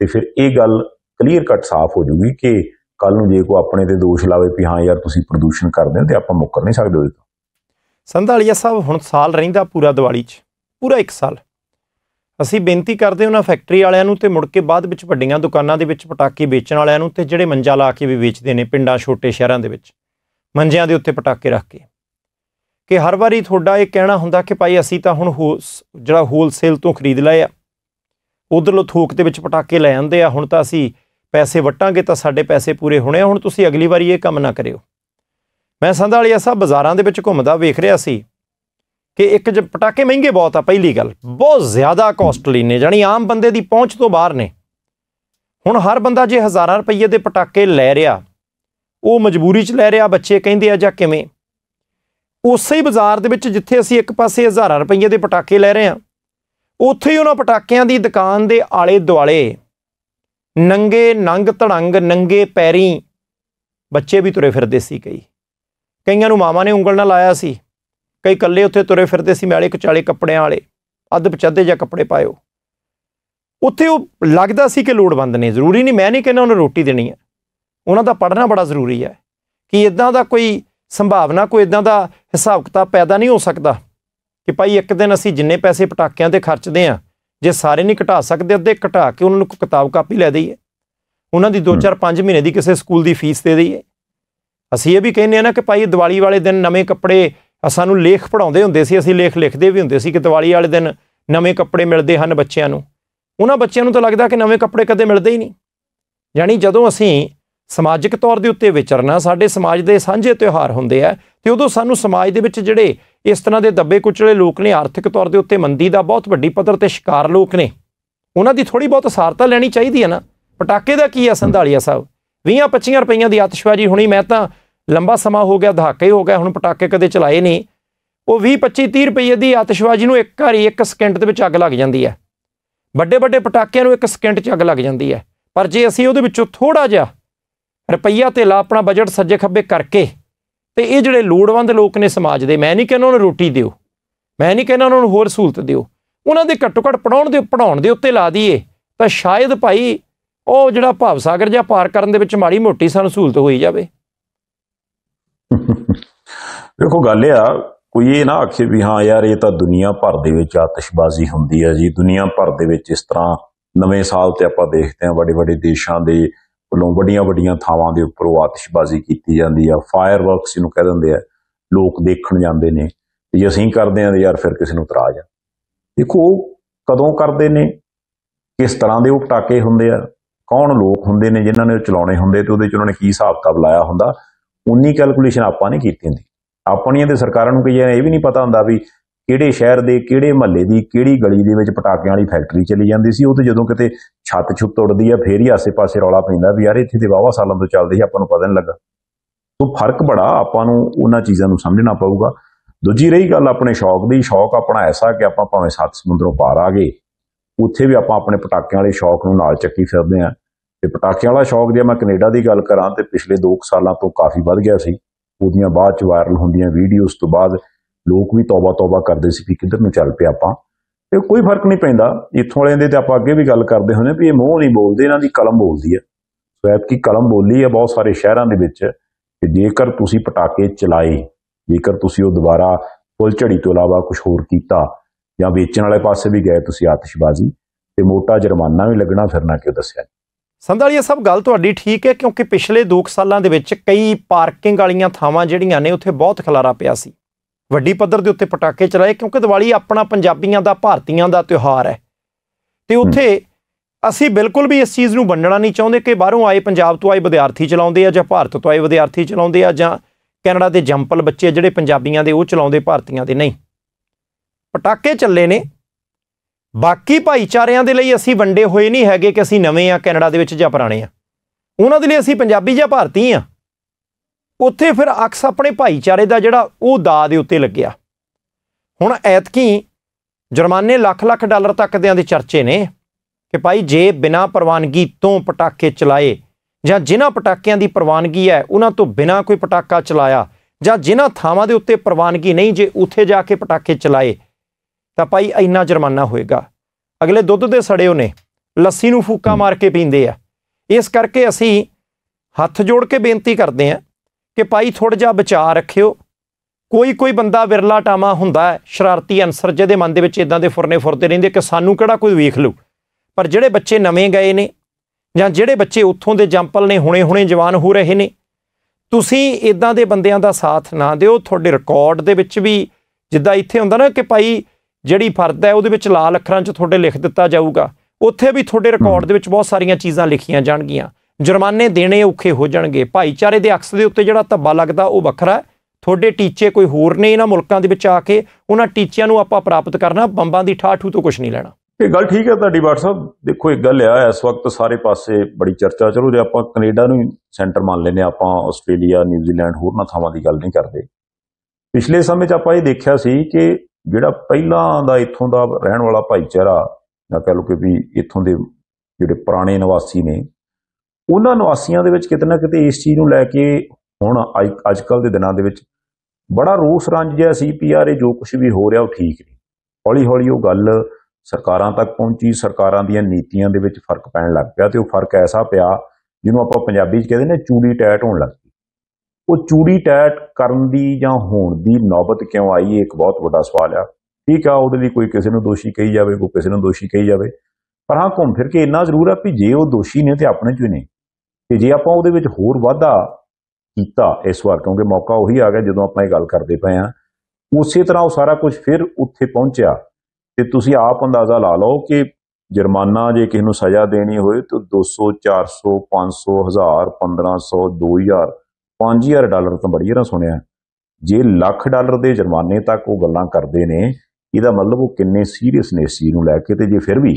ਤੇ ਫਿਰ ਇਹ ਗੱਲ ਕਲੀਅਰ ਕੱਟ ਸਾਫ਼ ਹੋ ਜੂਗੀ ਕਿ ਕੱਲ ਨੂੰ ਜੇ ਕੋ ਆਪਣੇ ਤੇ ਦੋਸ਼ ਲਾਵੇ ਵੀ ਹਾਂ ਯਾਰ ਤੁਸੀਂ ਪ੍ਰਦੂਸ਼ਣ ਕਰਦੇ ਹੋ ਤੇ ਆਪਾਂ ਮੁੱਕਰ ਨਹੀਂ ਸਕਦੇ ਉਹਦੇ ਤੋਂ ਸੰਧਾਲੀਆ ਸਾਹਿਬ ਹੁਣ ਸਾਲ ਰਹਿੰਦਾ ਪੂਰਾ ਦੀਵਾਲੀ 'ਚ ਪੂਰਾ 1 ਸਾਲ ਅਸੀਂ ਬੇਨਤੀ ਕਰਦੇ ਉਹਨਾਂ ਫੈਕਟਰੀ ਵਾਲਿਆਂ ਨੂੰ ਤੇ ਮੁੜ ਕੇ ਬਾਅਦ ਵਿੱਚ ਵੱਡੀਆਂ ਦੁਕਾਨਾਂ ਦੇ ਵਿੱਚ ਪਟਾਕੇ ਵੇਚਣ ਵਾਲਿਆਂ ਨੂੰ ਤੇ ਜਿਹੜੇ ਮੰਜਾ ਲਾ ਕੇ ਵੀ ਵੇਚਦੇ ਨੇ ਪਿੰਡਾਂ ਛੋਟੇ ਸ਼ਹਿਰਾਂ ਦੇ ਵਿੱਚ ਮੰਜਿਆਂ ਦੇ ਉੱਤੇ ਪਟਾਕੇ ਰੱਖ ਕੇ ਕਿ ਹਰ ਵਾਰੀ ਤੁਹਾਡਾ ਇਹ ਕਹਿਣਾ ਹੁੰਦਾ ਕਿ ਭਾਈ ਅਸੀਂ ਤਾਂ ਹੁਣ ਜਿਹੜਾ ਹੋਲਸੇਲ ਤੋਂ ਖਰੀਦ ਲਏ ਆ ਉਧਰੋਂ ਥੋਕ ਦੇ ਵਿੱਚ ਪਟਾਕੇ ਲੈ ਆਂਦੇ ਆ ਹੁਣ ਤਾਂ ਅਸੀਂ ਪੈਸੇ ਵਟਾਂਗੇ ਤਾਂ ਸਾਡੇ ਪੈਸੇ ਪੂਰੇ ਹੋਣੇ ਹੁਣ ਤੁਸੀਂ ਅਗਲੀ ਵਾਰੀ ਇਹ ਕੰਮ ਨਾ ਕਰਿਓ ਮੈਂ ਸੰਧਾਲੀਆ ਸਾਹਿਬ ਬਾਜ਼ਾਰਾਂ ਦੇ ਵਿੱਚ ਘੁੰਮਦਾ ਵੇਖ ਰਿਹਾ ਸੀ ਕਿ ਇੱਕ ਜ ਪਟਾਕੇ ਮਹਿੰਗੇ ਬਹੁਤ ਆ ਪਹਿਲੀ ਗੱਲ ਬਹੁਤ ਜ਼ਿਆਦਾ ਕਾਸਟਲੀ ਨੇ ਜਾਨੀ ਆਮ ਬੰਦੇ ਦੀ ਪਹੁੰਚ ਤੋਂ ਬਾਹਰ ਨੇ ਹੁਣ ਹਰ ਬੰਦਾ ਜੇ ਹਜ਼ਾਰਾਂ ਰੁਪਏ ਦੇ ਪਟਾਕੇ ਲੈ ਰਿਹਾ ਉਹ ਮਜਬੂਰੀ 'ਚ ਲੈ ਰਿਹਾ ਬੱਚੇ ਕਹਿੰਦੇ ਆ ਜਾਂ ਕਿਵੇਂ ਉਸੇ ਹੀ ਬਾਜ਼ਾਰ ਦੇ ਵਿੱਚ ਜਿੱਥੇ ਅਸੀਂ ਇੱਕ ਪਾਸੇ ਹਜ਼ਾਰਾਂ ਰੁਪਏ ਦੇ ਪਟਾਕੇ ਲੈ ਰਹੇ ਆ ਉੱਥੇ ਹੀ ਉਹਨਾਂ ਪਟਾਕਿਆਂ ਦੀ ਦੁਕਾਨ ਦੇ ਆਲੇ ਦੁਆਲੇ ਨੰਗੇ ਨੰਗ ਧੜੰਗ ਨੰਗੇ ਪੈਰੀ ਬੱਚੇ ਵੀ ਤੁਰੇ ਫਿਰਦੇ ਸੀ ਕਈ ਕਈਆਂ ਨੂੰ ਮਾਮਾ ਨੇ ਉਂਗਲ ਨਾਲ ਲਾਇਆ ਸੀ ਕਈ ਕੱਲੇ ਉੱਥੇ ਤੁਰੇ ਫਿਰਦੇ ਸੀ ਮੈਲੇ ਕਚਾਲੇ ਕੱਪੜਿਆਂ ਵਾਲੇ ਅੱਧ ਪਚੱਦੇ ਜਾਂ ਕੱਪੜੇ ਪਾਇਓ ਉੱਥੇ ਉਹ ਲੱਗਦਾ ਸੀ ਕਿ ਲੋੜਵੰਦ ਨੇ ਜ਼ਰੂਰੀ ਨਹੀਂ ਮੈਂ ਨਹੀਂ ਕਹਿੰਦਾ ਉਹਨਾਂ ਰੋਟੀ ਦੇਣੀ ਹੈ ਉਹਨਾਂ ਦਾ ਪੜਨਾ ਬੜਾ ਜ਼ਰੂਰੀ ਹੈ ਕਿ ਇਦਾਂ ਦਾ ਕੋਈ ਸੰਭਾਵਨਾ ਕੋਈ ਇਦਾਂ ਦਾ ਹਿਸਾਬ ਕਿਤਾਬ ਪੈਦਾ ਨਹੀਂ ਹੋ ਸਕਦਾ ਕਿ ਭਾਈ ਇੱਕ ਦਿਨ ਅਸੀਂ ਜਿੰਨੇ ਪੈਸੇ ਪਟਾਕਿਆਂ ਤੇ ਖਰਚਦੇ ਆ ਜੇ ਸਾਰੇ ਨਹੀਂ ਘਟਾ ਸਕਦੇ ਅੱਧੇ ਘਟਾ ਕੇ ਉਹਨਾਂ ਨੂੰ ਕਿਤਾਬ ਕਾਪੀ ਲੈ ਦਈਏ ਉਹਨਾਂ ਦੀ 2-4-5 ਮਹੀਨੇ ਦੀ ਕਿਸੇ ਸਕੂਲ ਦੀ ਫੀਸ ਦੇ ਦਈਏ ਅਸੀਂ ਇਹ ਵੀ ਕਹਿੰਦੇ ਆ ਨਾ ਕਿ ਭਾਈ ਦੀਵਾਲੀ ਵਾਲੇ ਦਿਨ ਨਵੇਂ ਕੱਪੜੇ ਸਾਨੂੰ ਲੇਖ ਪੜਾਉਂਦੇ ਹੁੰਦੇ ਸੀ ਅਸੀਂ ਲੇਖ ਲਿਖਦੇ ਵੀ ਹੁੰਦੇ ਸੀ ਕਿ ਦੀਵਾਲੀ ਵਾਲੇ ਦਿਨ ਨਵੇਂ ਕੱਪੜੇ ਮਿਲਦੇ ਹਨ ਬੱਚਿਆਂ ਨੂੰ ਉਹਨਾਂ ਬੱਚਿਆਂ ਨੂੰ ਤਾਂ ਲੱਗਦਾ ਕਿ ਨਵੇਂ ਕੱਪੜੇ ਕਦੇ ਮਿਲਦੇ ਹੀ ਨਹੀਂ ਯਾਨੀ ਜਦੋਂ ਅਸੀਂ ਸਮਾਜਿਕ ਤੌਰ ਦੇ ਉੱਤੇ ਵਿਚਰਨਾ ਸਾਡੇ ਸਮਾਜ ਦੇ ਸਾਂਝੇ ਤਿਉਹਾਰ ਹੁੰਦੇ ਆ ਤੇ ਉਦੋਂ ਸਾਨੂੰ ਸਮਾਜ ਦੇ ਵਿੱਚ ਜਿਹੜੇ ਇਸ ਤਰ੍ਹਾਂ ਦੇ ਦੱਬੇ ਕੁਚਲੇ ਲੋਕ ਨੇ ਆਰਥਿਕ ਤੌਰ ਦੇ ਉੱਤੇ ਮੰਦੀ ਦਾ ਬਹੁਤ ਵੱਡੀ ਪੱਧਰ ਤੇ ਸ਼ਿਕਾਰ ਲੋਕ ਨੇ ਉਹਨਾਂ ਦੀ ਥੋੜੀ ਬਹੁਤ ਸਾਰਤਾ ਲੈਣੀ ਚਾਹੀਦੀ ਹੈ ਨਾ ਪਟਾਕੇ ਦਾ ਕੀ ਆ ਸੰਧਾਲੀਆ ਸਾਹਿਬ 20 25 ਰੁਪਈਆਂ ਦੀ ਆਤਿਸ਼ਬਾਜ਼ੀ ਹੋਣੀ ਮੈਂ ਤਾਂ ਲੰਬਾ ਸਮਾਂ ਹੋ ਗਿਆ ਦਹਾਕੇ ਹੀ ਹੋ ਗਿਆ ਹੁਣ ਪਟਾਕੇ ਕਦੇ ਚਲਾਏ ਨਹੀਂ ਉਹ 20 25 30 ਰੁਪਏ ਦੀ ਆਤਿਸ਼ਬਾਜ਼ੀ ਨੂੰ ਇੱਕ ਘਰੀ ਇੱਕ ਸਕਿੰਟ ਦੇ ਵਿੱਚ ਅੱਗ ਲੱਗ ਜਾਂਦੀ ਹੈ ਵੱਡੇ ਵੱਡੇ ਪਟਾਕਿਆਂ ਨੂੰ ਇੱਕ ਸਕਿੰਟ 'ਚ ਅੱਗ ਲੱਗ ਜਾਂਦੀ ਹੈ ਪਰ ਜੇ ਅਸੀਂ ਉਹਦੇ ਵਿੱਚੋਂ ਥੋੜਾ ਜਿਹਾ ਰੁਪਈਆ ਤੇ ਲਾ ਆਪਣਾ ਬਜਟ ਸੱਜੇ ਖੱਬੇ ਕਰਕੇ ਤੇ ਇਹ ਜਿਹੜੇ ਲੋੜਵੰਦ ਲੋਕ ਨੇ ਸਮਾਜ ਦੇ ਮੈਂ ਨਹੀਂ ਕਹਿੰਦਾ ਉਹਨਾਂ ਨੂੰ ਰੋਟੀ ਦਿਓ ਮੈਂ ਨਹੀਂ ਕਹਿੰਦਾ ਉਹਨਾਂ ਨੂੰ ਹੋਰ ਸਹੂਲਤ ਦਿਓ ਉਹਨਾਂ ਦੇ ਘੱਟੋ ਘੱਟ ਪੜਾਉਣ ਦੇ ਪੜਾਉਣ ਦੇ ਉੱਤੇ ਲਾ ਦਈਏ ਤਾਂ ਸ਼ਾਇਦ ਭਾਈ ਉਹ ਜਿਹੜਾ ਭਾਵ ਸਾਗਰ ਜਾਂ ਪਾਰ ਕਰਨ ਦੇ ਵਿੱਚ ਮਾੜੀ ਮੋਟੀ ਸਾਨੂੰ ਸਹੂਲਤ ਹੋਈ ਜਾਵੇ ਦੇਖੋ ਗੱਲ ਇਹ ਆ ਕੋਈ ਇਹ ਨਾ ਆਖੇ ਵੀ ਹਾਂ ਯਾਰ ਇਹ ਤਾਂ ਦੁਨੀਆ ਭਰ ਦੇ ਵਿੱਚ ਆਤਿਸ਼ਬਾਜ਼ੀ ਹੁੰਦੀ ਹੈ ਜੀ ਦੁਨੀਆ ਭਰ ਦੇ ਵਿੱਚ ਇਸ ਤਰ੍ਹਾਂ ਨਵੇਂ ਸਾਲ ਤੇ ਆਪਾਂ ਦੇਖਦੇ ਹਾਂ ਵੱਡੇ ਵੱਡੇ ਦੇਸ਼ਾਂ ਦੇ ਵੱਲੋਂ ਵੱਡੀਆਂ ਵੱਡੀਆਂ ਥਾਵਾਂ ਦੇ ਉੱਪਰ ਆਤਿਸ਼ਬਾਜ਼ੀ ਕੀਤੀ ਜਾਂਦੀ ਆ ਫਾਇਰਵਰਕਸ ਇਹਨੂੰ ਕਹਿ ਦਿੰਦੇ ਆ ਲੋਕ ਦੇਖਣ ਜਾਂਦੇ ਨੇ ਜੇ ਅਸੀਂ ਕਰਦੇ ਆਂ ਤੇ ਯਾਰ ਫਿਰ ਕਿਸੇ ਨੂੰ ਤਰਾਜ ਆ ਦੇਖੋ ਕਦੋਂ ਕਰਦੇ ਨੇ ਕਿਸ ਤਰ੍ਹਾਂ ਦੇ ਉਹ ਪਟਾਕੇ ਹੁੰਦੇ ਆ ਕੌਣ ਲੋਕ ਹੁੰਦੇ ਨੇ ਜਿਨ੍ਹਾਂ ਨੇ ਉਹ ਚਲਾਉਣੇ ਹੁੰਦੇ ਤੇ ਉਹਦੇ ਚ ਉਹਨਾਂ ਨੇ ਕੀ ਹਿਸਾਬ ਕਿਤਾਬ ਲਾਇਆ ਹੁੰਦਾ ਉਨੀ ਕੈਲਕੂਲੇਸ਼ਨ ਆਪਾਂ ਨੇ ਕੀਤੀ ਹੁੰਦੀ ਆਪਣੀਆਂ ਤੇ ਸਰਕਾਰਾਂ ਨੂੰ ਕਈਆਂ ਇਹ ਵੀ ਨਹੀਂ ਪਤਾ ਹੁੰਦਾ ਵੀ ਕਿਹੜੇ ਸ਼ਹਿਰ ਦੇ ਕਿਹੜੇ ਮਹੱਲੇ ਦੀ ਕਿਹੜੀ ਗਲੀ ਦੇ ਵਿੱਚ ਪਟਾਕਿਆਂ ਵਾਲੀ ਫੈਕਟਰੀ ਚੱਲੀ ਜਾਂਦੀ ਸੀ ਉਹ ਤੇ ਜਦੋਂ ਕਿਤੇ ਛੱਤ ਛੁੱਤ ਉੱਡਦੀ ਆ ਫੇਰ ਹੀ ਆਸੇ-ਪਾਸੇ ਰੌਲਾ ਪੈਂਦਾ ਵੀ ਯਾਰ ਇੱਥੇ ਤੇ ਵਾਵਾ ਸਾਲਾਂ ਤੋਂ ਚੱਲਦੀ ਸੀ ਆਪਾਂ ਨੂੰ ਪਤਾ ਨਹੀਂ ਲੱਗਾ ਤੋਂ ਫਰਕ ਬੜਾ ਆਪਾਂ ਨੂੰ ਉਹਨਾਂ ਚੀਜ਼ਾਂ ਨੂੰ ਸਮਝਣਾ ਪਊਗਾ ਦੂਜੀ ਰਹੀ ਗੱਲ ਆਪਣੇ ਸ਼ੌਕ ਦੀ ਸ਼ੌਕ ਆਪਣਾ ਐਸਾ ਕਿ ਆਪਾਂ ਭਾਵੇਂ ਸੱਤ ਸਮੁੰਦਰੋਂ ਪਾਰ ਆ ਗਏ ਉੱਥੇ ਵੀ ਆਪਾਂ ਆਪਣੇ ਪਟਾਕਿਆਂ ਵਾਲੇ ਸ਼ੌਕ ਨੂੰ ਨਾਲ ਚੱਕੀ ਫਿਰਦੇ ਆ ਤੇ ਪਟਾਕਿਆਂ ਵਾਲਾ ਸ਼ੌਕ ਜੇ ਮੈਂ ਕੈਨੇਡਾ ਦੀ ਗੱਲ ਕਰਾਂ ਤੇ ਪਿਛਲੇ 2 ਸਾਲਾਂ ਤੋਂ ਕਾਫੀ ਵੱਧ ਗਿਆ ਸੀ ਉਹਦੀਆਂ ਬਾਅਦ ਚ ਵਾਇਰਲ ਹੁੰਦੀਆਂ ਵੀਡੀਓਜ਼ ਤੋਂ ਬਾਅਦ ਲੋਕ ਵੀ ਤੌਬਾ ਤੌਬਾ ਕਰਦੇ ਸੀ ਕਿ ਕਿੱਧਰ ਨੂੰ ਚੱਲ ਪਿਆ ਆਪਾਂ ਤੇ ਕੋਈ ਫਰਕ ਨਹੀਂ ਪੈਂਦਾ ਇੱਥੋਂ ਵਾਲਿਆਂ ਦੇ ਤੇ ਆਪਾਂ ਅੱਗੇ ਵੀ ਗੱਲ ਕਰਦੇ ਹੁੰਦੇ ਵੀ ਇਹ ਮੂੰਹ ਨਹੀਂ ਬੋਲਦੇ ਇਹਨਾਂ ਦੀ ਕਲਮ ਬੋਲਦੀ ਹੈ ਸਵੈਤ ਕੀ ਕਲਮ ਬੋਲੀ ਹੈ ਬਹੁਤ ਸਾਰੇ ਸ਼ਹਿਰਾਂ ਦੇ ਵਿੱਚ ਕਿ ਜੇਕਰ ਤੁਸੀਂ ਪਟਾਕੇ ਚਲਾਏ ਜੇਕਰ ਤੁਸੀਂ ਉਹ ਦੁਬਾਰਾ ਫੁੱਲ ਝੜੀ ਤੋਂ ਇਲਾਵਾ ਕੁਝ ਹੋਰ ਕੀਤਾ ਜਾਂ ਵੇਚਣ ਵਾਲੇ ਪਾਸੇ ਵੀ ਗਏ ਤੁਸੀਂ ਆਤਿਸ਼ਬਾਜ਼ੀ ਤੇ ਮੋਟਾ ਜੁਰਮਾਨਾ ਵੀ ਲੱਗਣਾ ਫਿਰ ਨਾ ਕਿਉਂ ਦੱਸਿਆ ਸੰਧਾਲੀਆ ਸਭ ਗੱਲ ਤੁਹਾਡੀ ਠੀਕ ਹੈ ਕਿਉਂਕਿ ਪਿਛਲੇ 2 ਸਾਲਾਂ ਦੇ ਵਿੱਚ ਕਈ ਪਾਰਕਿੰਗ ਵਾਲੀਆਂ ਥਾਵਾਂ ਜਿਹੜੀਆਂ ਨੇ ਉੱਥੇ ਬਹੁਤ ਖਲਾਰਾ ਪਿਆ ਸੀ ਵੱਡੀ ਪੱਧਰ ਦੇ ਉੱਤੇ ਪਟਾਕੇ ਚਲਾਏ ਕਿਉਂਕਿ ਦੀਵਾਲੀ ਆਪਣਾ ਪੰਜਾਬੀਆਂ ਦਾ ਭਾਰਤੀਆਂ ਦਾ ਤਿਉਹਾਰ ਹੈ ਤੇ ਉੱਥੇ ਅਸੀਂ ਬਿਲਕੁਲ ਵੀ ਇਸ ਚੀਜ਼ ਨੂੰ ਵੰਡਣਾ ਨਹੀਂ ਚਾਹੁੰਦੇ ਕਿ ਬਾਹਰੋਂ ਆਏ ਪੰਜਾਬ ਤੋਂ ਆਏ ਵਿਦਿਆਰਥੀ ਚਲਾਉਂਦੇ ਆ ਜਾਂ ਭਾਰਤ ਤੋਂ ਆਏ ਵਿਦਿਆਰਥੀ ਚਲਾਉਂਦੇ ਆ ਜਾਂ ਕੈਨੇਡਾ ਦੇ ਜੰਪਲ ਬੱਚੇ ਜਿਹੜੇ ਪੰਜਾਬੀਆਂ ਦੇ ਉਹ ਚਲਾਉਂਦੇ ਭਾਰਤੀਆਂ ਦੇ ਨਹੀਂ ਪਟਾਕੇ ਚੱਲੇ ਨੇ ਬਾਕੀ ਭਾਈਚਾਰਿਆਂ ਦੇ ਲਈ ਅਸੀਂ ਵੰਡੇ ਹੋਏ ਨਹੀਂ ਹੈਗੇ ਕਿ ਅਸੀਂ ਨਵੇਂ ਆ ਕੈਨੇਡਾ ਦੇ ਵਿੱਚ ਜਾਂ ਪੁਰਾਣੇ ਆ ਉਹਨਾਂ ਦੇ ਲਈ ਅਸੀਂ ਪੰਜਾਬੀ ਜਾਂ ਭਾਰਤੀ ਆ ਉੱਥੇ ਫਿਰ ਅਕਸ ਆਪਣੇ ਭਾਈਚਾਰੇ ਦਾ ਜਿਹੜਾ ਉਹ ਦਾ ਦੇ ਉੱਤੇ ਲੱਗਿਆ ਹੁਣ ਐਤਕੀ ਜੁਰਮਾਨੇ ਲੱਖ ਲੱਖ ਡਾਲਰ ਤੱਕ ਦਿਆਂ ਦੇ ਚਰਚੇ ਨੇ ਕਿ ਭਾਈ ਜੇ ਬਿਨਾ ਪ੍ਰਵਾਨਗੀ ਤੋਂ ਪਟਾਕੇ ਚਲਾਏ ਜਾਂ ਜਿਨ੍ਹਾਂ ਪਟਾਕਿਆਂ ਦੀ ਪ੍ਰਵਾਨਗੀ ਹੈ ਉਹਨਾਂ ਤੋਂ ਬਿਨਾ ਕੋਈ ਪਟਾਕਾ ਚਲਾਇਆ ਜਾਂ ਜਿਨ੍ਹਾਂ ਥਾਵਾਂ ਦੇ ਉੱਤੇ ਪ੍ਰਵਾਨਗੀ ਨਹੀਂ ਜੇ ਉੱਥੇ ਜਾ ਕੇ ਪਟਾਕੇ ਚਲਾਏ ਤਾਂ ਭਾਈ ਇੰਨਾ ਜੁਰਮਾਨਾ ਹੋਏਗਾ ਅਗਲੇ ਦੁੱਧ ਦੇ ਸੜਿਓ ਨੇ ਲੱਸੀ ਨੂੰ ਫੂਕਾ ਮਾਰ ਕੇ ਪੀਂਦੇ ਆ ਇਸ ਕਰਕੇ ਅਸੀਂ ਹੱਥ ਜੋੜ ਕੇ ਬੇਨਤੀ ਕਰਦੇ ਆ ਕਿ ਭਾਈ ਥੋੜਾ ਜਿਹਾ ਵਿਚਾਰ ਰੱਖਿਓ ਕੋਈ ਕੋਈ ਬੰਦਾ ਵਿਰਲਾ ਟਾਮਾ ਹੁੰਦਾ ਹੈ ਸ਼ਰਾਰਤੀ ਅਨਸਰ ਜਿਹਦੇ ਮਨ ਦੇ ਵਿੱਚ ਇਦਾਂ ਦੇ ਫੁਰਨੇ ਫੁਰਦੇ ਰਹਿੰਦੇ ਕਿ ਸਾਨੂੰ ਕਿਹੜਾ ਕੋਈ ਵੇਖ ਲੂ ਪਰ ਜਿਹੜੇ ਬੱਚੇ ਨਵੇਂ ਗਏ ਨੇ ਜਾਂ ਜਿਹੜੇ ਬੱਚੇ ਉੱਥੋਂ ਦੇ ਜੰਪਲ ਨੇ ਹੁਣੇ-ਹੁਣੇ ਜਵਾਨ ਹੋ ਰਹੇ ਨੇ ਤੁਸੀਂ ਇਦਾਂ ਦੇ ਬੰਦਿਆਂ ਦਾ ਸਾਥ ਨਾ ਦਿਓ ਤੁਹਾਡੇ ਰਿਕਾਰਡ ਦੇ ਵਿੱਚ ਵੀ ਜਿੱਦਾਂ ਇੱਥੇ ਹੁੰਦਾ ਨਾ ਕਿ ਭਾਈ ਜਿਹੜੀ ਫਰਦ ਹੈ ਉਹਦੇ ਵਿੱਚ ਲਾਲ ਅੱਖਰਾਂ 'ਚ ਤੁਹਾਡੇ ਲਿਖ ਦਿੱਤਾ ਜਾਊਗਾ ਉੱਥੇ ਵੀ ਤੁਹਾਡੇ ਰਿਕਾਰਡ ਦੇ ਵਿੱਚ ਬਹੁਤ ਸਾਰੀਆਂ ਚੀਜ਼ਾਂ ਲਿਖੀਆਂ ਜਾਣਗੀਆਂ ਜੁਰਮਾਨੇ ਦੇਣੇ ਔਖੇ ਹੋ ਜਾਣਗੇ ਭਾਈਚਾਰੇ ਦੇ ਅਕਸ ਦੇ ਉੱਤੇ ਜਿਹੜਾ ਧੱਬਾ ਲੱਗਦਾ ਉਹ ਵੱਖਰਾ ਤੁਹਾਡੇ ਟੀਚੇ ਕੋਈ ਹੋਰ ਨੇ ਇਹਨਾਂ ਮੁਲਕਾਂ ਦੇ ਵਿੱਚ ਆ ਕੇ ਉਹਨਾਂ ਟੀਚਿਆਂ ਨੂੰ ਆਪਾਂ ਪ੍ਰਾਪਤ ਕਰਨਾ ਬੰਬਾਂ ਦੀ ਠਾਠੂ ਤੋਂ ਕੁਝ ਨਹੀਂ ਲੈਣਾ ਇਹ ਗੱਲ ਠੀਕ ਹੈ ਤੁਹਾਡੀ ਬਾਟ ਸਾਹਿਬ ਦੇਖੋ ਇੱਕ ਗੱਲ ਆ ਇਸ ਵਕਤ ਸਾਰੇ ਪਾਸੇ ਬੜੀ ਚਰਚਾ ਚੱਲੂ ਜੇ ਆਪਾਂ ਕੈਨੇਡਾ ਨੂੰ ਸੈਂਟਰ ਮੰਨ ਲੈਨੇ ਆਪਾਂ ਆਸਟ੍ਰੇਲੀਆ ਨਿਊਜ਼ੀਲੈਂਡ ਹੋਰ ਨਾ ਥਾਵਾਂ ਦੀ ਗੱਲ ਨਹੀਂ ਕਰਦੇ ਪਿਛਲੇ ਸਮੇਂ 'ਚ ਆਪਾਂ ਇਹ ਦੇਖਿਆ ਸੀ ਕਿ ਜਿਹੜਾ ਪਹਿਲਾਂ ਦਾ ਇੱਥੋਂ ਦਾ ਰਹਿਣ ਵਾਲਾ ਭਾਈਚਾਰਾ ਨਾ ਕਹ ਲੋ ਕਿ ਵੀ ਇੱਥੋਂ ਦੇ ਜਿਹੜੇ ਪੁਰਾਣੇ ਨਿਵਾਸੀ ਨੇ ਉਹਨਾਂ ਨਿਵਾਸੀਆਂ ਦੇ ਵਿੱਚ ਕਿਤੇ ਨਾ ਕਿਤੇ ਇਸ ਚੀਜ਼ ਨੂੰ ਲੈ ਕੇ ਹੁਣ ਅੱਜ ਕੱਲ ਦੇ ਦਿਨਾਂ ਦੇ ਵਿੱਚ ਬੜਾ ਰੋਸ ਰੰਜ ਜਿਹਾ ਸੀ ਪੀ ਇਹ ਜੋ ਕੁਝ ਵੀ ਹੋ ਰਿਹਾ ਉਹ ਠੀਕ ਨਹੀਂ ਹੌਲੀ ਹੌਲੀ ਉਹ ਗੱਲ ਸਰਕਾਰਾਂ ਤੱਕ ਪਹੁੰਚੀ ਸਰਕਾਰਾਂ ਦੀਆਂ ਨੀਤੀਆਂ ਦੇ ਵਿੱਚ ਫਰਕ ਪੈਣ ਲੱਗ ਪਿਆ ਤੇ ਉਹ ਫਰਕ ਐਸਾ ਪਿਆ ਜਿਹਨੂੰ ਆਪਾਂ ਪੰਜਾਬੀ 'ਚ ਕਹਿੰਦੇ ਨੇ ਚੂੜੀ ਟੈਟ ਹੋਣ ਲੱਗ ਉਹ ਚੂੜੀ ਟੈਟ ਕਰਨ ਦੀ ਜਾਂ ਹੋਣ ਦੀ ਨੌਬਤ ਕਿਉਂ ਆਈ ਇਹ ਇੱਕ ਬਹੁਤ ਵੱਡਾ ਸਵਾਲ ਆ ਠੀਕ ਆ ਉਹਦੇ ਲਈ ਕੋਈ ਕਿਸੇ ਨੂੰ ਦੋਸ਼ੀ ਕਹੀ ਜਾਵੇ ਕੋਈ ਕਿਸੇ ਨੂੰ ਦੋਸ਼ੀ ਕਹੀ ਜਾਵੇ ਪਰ ਹਾਂ ਘੁੰਮ ਫਿਰ ਕੇ ਇੰਨਾ ਜ਼ਰੂਰ ਆ ਵੀ ਜੇ ਉਹ ਦੋਸ਼ੀ ਨੇ ਤੇ ਆਪਣੇ ਚ ਹੀ ਨੇ ਤੇ ਜੇ ਆਪਾਂ ਉਹਦੇ ਵਿੱਚ ਹੋਰ ਵਾਧਾ ਕੀਤਾ ਇਸ ਵਾਰ ਕਿਉਂਕਿ ਮੌਕਾ ਉਹੀ ਆ ਗਿਆ ਜਦੋਂ ਆਪਾਂ ਇਹ ਗੱਲ ਕਰਦੇ ਪਏ ਆ ਉਸੇ ਤਰ੍ਹਾਂ ਉਹ ਸਾਰਾ ਕੁਝ ਫਿਰ ਉੱਥੇ ਪਹੁੰਚਿਆ ਤੇ ਤੁਸੀਂ ਆਪ ਅੰਦਾਜ਼ਾ ਲਾ ਲਓ ਕਿ ਜੁਰਮਾਨਾ ਜੇ ਕਿਸੇ ਨੂੰ ਸਜ਼ਾ ਦੇਣੀ ਹੋਵੇ ਤਾਂ 200 400 500 1000 1500 2000 5000 ਡਾਲਰ ਤੋਂ ਬੜੀ ਜਰਾ ਸੁਣਿਆ ਜੇ ਲੱਖ ਡਾਲਰ ਦੇ ਜੁਰਮਾਨੇ ਤੱਕ ਉਹ ਗੱਲਾਂ ਕਰਦੇ ਨੇ ਇਹਦਾ ਮਤਲਬ ਉਹ ਕਿੰਨੇ ਸੀਰੀਅਸ ਨੇ ਇਸ ਚੀਜ਼ ਨੂੰ ਲੈ ਕੇ ਤੇ ਜੇ ਫਿਰ ਵੀ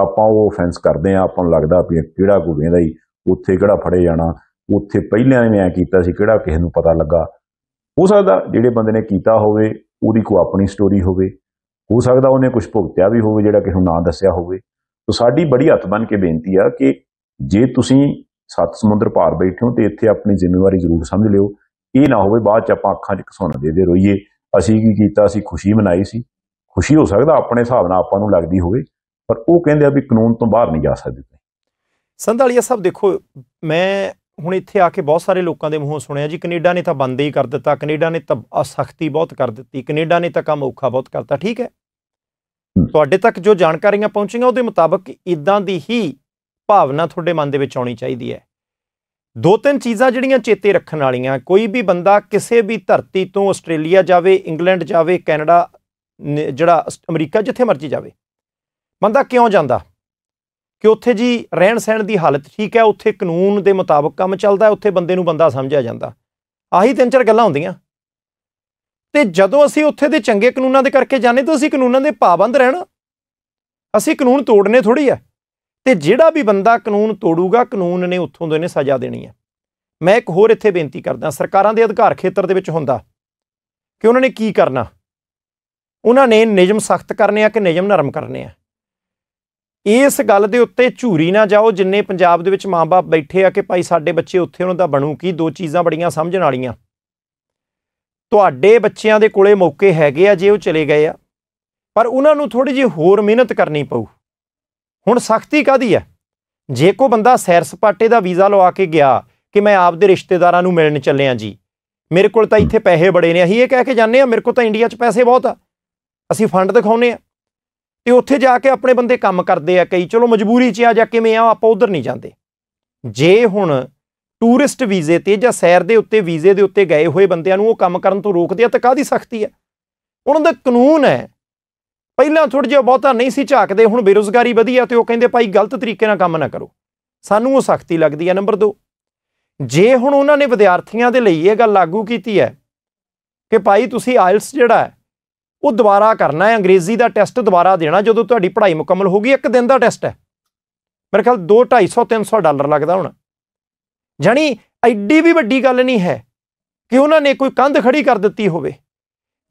ਆਪਾਂ ਉਹ ਆਫੈਂਸ ਕਰਦੇ ਆ ਆਪਾਂ ਨੂੰ ਲੱਗਦਾ ਵੀ ਕਿਹੜਾ ਗੁਰੂਆਂ ਦਾ ਹੀ ਉੱਥੇ ਕਿਹੜਾ ਫੜੇ ਜਾਣਾ ਉੱਥੇ ਪਹਿਲਾਂ ਵੀ ਐ ਕੀਤਾ ਸੀ ਕਿਹੜਾ ਕਿਸੇ ਨੂੰ ਪਤਾ ਲੱਗਾ ਹੋ ਸਕਦਾ ਜਿਹੜੇ ਬੰਦੇ ਨੇ ਕੀਤਾ ਹੋਵੇ ਉਹਦੀ ਕੋ ਆਪਣੀ ਸਟੋਰੀ ਹੋਵੇ ਹੋ ਸਕਦਾ ਉਹਨੇ ਕੁਝ ਭੁਗਤਿਆ ਵੀ ਹੋਵੇ ਜਿਹੜਾ ਕਿਸੇ ਨੂੰ ਨਾ ਦੱਸਿਆ ਹੋਵੇ ਤਾਂ ਸਾਡੀ ਬੜੀ ਹੱਥ ਬਨ ਕੇ ਬੇਨਤੀ ਆ ਕਿ ਜੇ ਤੁਸੀਂ ਸੱਤ ਸਮੁੰਦਰ ਪਾਰ ਬੈਠੇ ਹੋ ਤੇ ਇੱਥੇ ਆਪਣੀ ਜ਼ਿੰਮੇਵਾਰੀ ਜ਼ਰੂਰ ਸਮਝ ਲਿਓ ਇਹ ਨਾ ਹੋਵੇ ਬਾਅਦ ਚ ਆਪਾਂ ਅੱਖਾਂ 'ਚ ਘਸੋਣਾ ਦੇ ਦੇ ਰੋਈਏ ਅਸੀਂ ਕੀ ਕੀਤਾ ਅਸੀਂ ਖੁਸ਼ੀ ਮਨਾਈ ਸੀ ਖੁਸ਼ੀ ਹੋ ਸਕਦਾ ਆਪਣੇ ਹਿਸਾਬ ਨਾਲ ਆਪਾਂ ਨੂੰ ਲੱਗਦੀ ਹੋਵੇ ਪਰ ਉਹ ਕਹਿੰਦੇ ਆ ਵੀ ਕਾਨੂੰਨ ਤੋਂ ਬਾਹਰ ਨਹੀਂ ਜਾ ਸਕਦੇ ਸੰਧਾਲੀਆ ਸਾਹਿਬ ਦੇਖੋ ਮੈਂ ਹੁਣ ਇੱਥੇ ਆ ਕੇ ਬਹੁਤ ਸਾਰੇ ਲੋਕਾਂ ਦੇ ਮੂੰਹੋਂ ਸੁਣਿਆ ਜੀ ਕੈਨੇਡਾ ਨੇ ਤਾਂ ਬੰਦ ਹੀ ਕਰ ਦਿੱਤਾ ਕੈਨੇਡਾ ਨੇ ਤਾਂ ਅਸਖਤੀ ਬਹੁਤ ਕਰ ਦਿੱਤੀ ਕੈਨੇਡਾ ਨੇ ਤਾਂ ਕੰਮ ਔਖਾ ਬਹੁਤ ਕਰਤਾ ਠੀਕ ਹੈ ਤੁਹਾਡੇ ਤੱਕ ਜੋ ਜਾਣਕਾਰੀਆਂ ਪਹੁੰਚੀਆਂ ਉਹਦੇ ਮੁਤਾਬਕ ਇਦਾਂ ਦੀ ਹੀ ਭਾਵਨਾ ਤੁਹਾਡੇ ਮਨ ਦੇ ਵਿੱਚ ਆਉਣੀ ਚਾਹੀਦੀ ਹੈ ਦੋ ਤਿੰਨ ਚੀਜ਼ਾਂ ਜਿਹੜੀਆਂ ਚੇਤੇ ਰੱਖਣ ਵਾਲੀਆਂ ਕੋਈ ਵੀ ਬੰਦਾ ਕਿਸੇ ਵੀ ਧਰਤੀ ਤੋਂ ਆਸਟ੍ਰੇਲੀਆ ਜਾਵੇ ਇੰਗਲੈਂਡ ਜਾਵੇ ਕੈਨੇਡਾ ਜਿਹੜਾ ਅਮਰੀਕਾ ਜਿੱਥੇ ਮਰਜ਼ੀ ਜਾਵੇ ਬੰਦਾ ਕਿਉਂ ਜਾਂਦਾ ਕਿ ਉੱਥੇ ਜੀ ਰਹਿਣ ਸਹਿਣ ਦੀ ਹਾਲਤ ਠੀਕ ਹੈ ਉੱਥੇ ਕਾਨੂੰਨ ਦੇ ਮੁਤਾਬਕ ਕੰਮ ਚੱਲਦਾ ਹੈ ਉੱਥੇ ਬੰਦੇ ਨੂੰ ਬੰਦਾ ਸਮਝਿਆ ਜਾਂਦਾ ਆਹੀ ਤਿੰਨ ਚਾਰ ਗੱਲਾਂ ਹੁੰਦੀਆਂ ਤੇ ਜਦੋਂ ਅਸੀਂ ਉੱਥੇ ਦੇ ਚੰਗੇ ਕਾਨੂੰਨਾਂ ਦੇ ਕਰਕੇ ਜਾਣੇ ਤਾਂ ਅਸੀਂ ਕਾਨੂੰਨਾਂ ਦੇ ਪਾਬੰਦ ਰਹਿਣਾ ਅਸੀਂ ਕਾਨੂੰਨ ਤੋੜਨੇ ਥੋੜੀ ਆ ਤੇ ਜਿਹੜਾ ਵੀ ਬੰਦਾ ਕਾਨੂੰਨ ਤੋੜੂਗਾ ਕਾਨੂੰਨ ਨੇ ਉੱਥੋਂ ਦੇ ਨੇ ਸਜ਼ਾ ਦੇਣੀ ਹੈ ਮੈਂ ਇੱਕ ਹੋਰ ਇੱਥੇ ਬੇਨਤੀ ਕਰਦਾ ਸਰਕਾਰਾਂ ਦੇ ਅਧਿਕਾਰ ਖੇਤਰ ਦੇ ਵਿੱਚ ਹੁੰਦਾ ਕਿ ਉਹਨਾਂ ਨੇ ਕੀ ਕਰਨਾ ਉਹਨਾਂ ਨੇ ਨਿਯਮ ਸਖਤ ਕਰਨੇ ਆ ਕਿ ਨਿਯਮ ਨਰਮ ਕਰਨੇ ਆ ਇਸ ਗੱਲ ਦੇ ਉੱਤੇ ਝੂਰੀ ਨਾ ਜਾਓ ਜਿੰਨੇ ਪੰਜਾਬ ਦੇ ਵਿੱਚ ਮਾਪੇ ਬੈਠੇ ਆ ਕਿ ਭਾਈ ਸਾਡੇ ਬੱਚੇ ਉੱਥੇ ਉਹਨਾਂ ਦਾ ਬਣੂ ਕੀ ਦੋ ਚੀਜ਼ਾਂ ਬੜੀਆਂ ਸਮਝਣ ਵਾਲੀਆਂ ਤੁਹਾਡੇ ਬੱਚਿਆਂ ਦੇ ਕੋਲੇ ਮੌਕੇ ਹੈਗੇ ਆ ਜੇ ਉਹ ਚਲੇ ਗਏ ਆ ਪਰ ਉਹਨਾਂ ਨੂੰ ਥੋੜੀ ਜਿਹੀ ਹੋਰ ਮਿਹਨਤ ਕਰਨੀ ਪਊ ਹੁਣ ਸਖਤੀ ਕਾਦੀ ਹੈ ਜੇ ਕੋ ਬੰਦਾ ਸੈਰ ਸਪਾਟੇ ਦਾ ਵੀਜ਼ਾ ਲਵਾ ਕੇ ਗਿਆ ਕਿ ਮੈਂ ਆਪਦੇ ਰਿਸ਼ਤੇਦਾਰਾਂ ਨੂੰ ਮਿਲਣ ਚੱਲਿਆ ਜੀ ਮੇਰੇ ਕੋਲ ਤਾਂ ਇੱਥੇ ਪੈਸੇ ਬੜੇ ਨੇ ਅਸੀਂ ਇਹ ਕਹਿ ਕੇ ਜਾਂਦੇ ਆ ਮੇਰੇ ਕੋਲ ਤਾਂ ਇੰਡੀਆ 'ਚ ਪੈਸੇ ਬਹੁਤ ਆ ਅਸੀਂ ਫੰਡ ਦਿਖਾਉਨੇ ਆ ਤੇ ਉੱਥੇ ਜਾ ਕੇ ਆਪਣੇ ਬੰਦੇ ਕੰਮ ਕਰਦੇ ਆ ਕਈ ਚਲੋ ਮਜਬੂਰੀ 'ਚ ਆ ਜਾਂ ਕਿਵੇਂ ਆ ਆਪਾਂ ਉਧਰ ਨਹੀਂ ਜਾਂਦੇ ਜੇ ਹੁਣ ਟੂਰਿਸਟ ਵੀਜ਼ੇ ਤੇ ਜਾਂ ਸੈਰ ਦੇ ਉੱਤੇ ਵੀਜ਼ੇ ਦੇ ਉੱਤੇ ਗਏ ਹੋਏ ਬੰਦਿਆਂ ਨੂੰ ਉਹ ਕੰਮ ਕਰਨ ਤੋਂ ਰੋਕਦੇ ਆ ਤਾਂ ਕਾਦੀ ਸਖਤੀ ਆ ਉਹਨਾਂ ਦਾ ਕਾਨੂੰਨ ਹੈ ਪਹਿਲਾਂ ਥੋੜਾ ਜਿਹਾ ਬਹੁਤਾ ਨਹੀਂ ਸੀ ਝਾਕਦੇ ਹੁਣ ਬੇਰੋਜ਼ਗਾਰੀ ਵਧੀ ਆ ਤੇ ਉਹ ਕਹਿੰਦੇ ਭਾਈ ਗਲਤ ਤਰੀਕੇ ਨਾਲ ਕੰਮ ਨਾ ਕਰੋ ਸਾਨੂੰ ਉਹ ਸਖਤੀ ਲੱਗਦੀ ਆ ਨੰਬਰ 2 ਜੇ ਹੁਣ ਉਹਨਾਂ ਨੇ ਵਿਦਿਆਰਥੀਆਂ ਦੇ ਲਈ ਇਹ ਗੱਲ ਲਾਗੂ ਕੀਤੀ ਹੈ ਕਿ ਭਾਈ ਤੁਸੀਂ ਆਇਲਸ ਜਿਹੜਾ ਹੈ ਉਹ ਦੁਬਾਰਾ ਕਰਨਾ ਹੈ ਅੰਗਰੇਜ਼ੀ ਦਾ ਟੈਸਟ ਦੁਬਾਰਾ ਦੇਣਾ ਜਦੋਂ ਤੁਹਾਡੀ ਪੜ੍ਹਾਈ ਮੁਕੰਮਲ ਹੋ ਗਈ ਇੱਕ ਦਿਨ ਦਾ ਟੈਸਟ ਹੈ ਮੇਰੇ ਖਿਆਲ 2 250 300 ਡਾਲਰ ਲੱਗਦਾ ਹੁਣ ਜਾਨੀ ਐਡੀ ਵੀ ਵੱਡੀ ਗੱਲ ਨਹੀਂ ਹੈ ਕਿ ਉਹਨਾਂ ਨੇ ਕੋਈ ਕੰਧ ਖੜੀ ਕਰ ਦਿੱਤੀ ਹੋਵੇ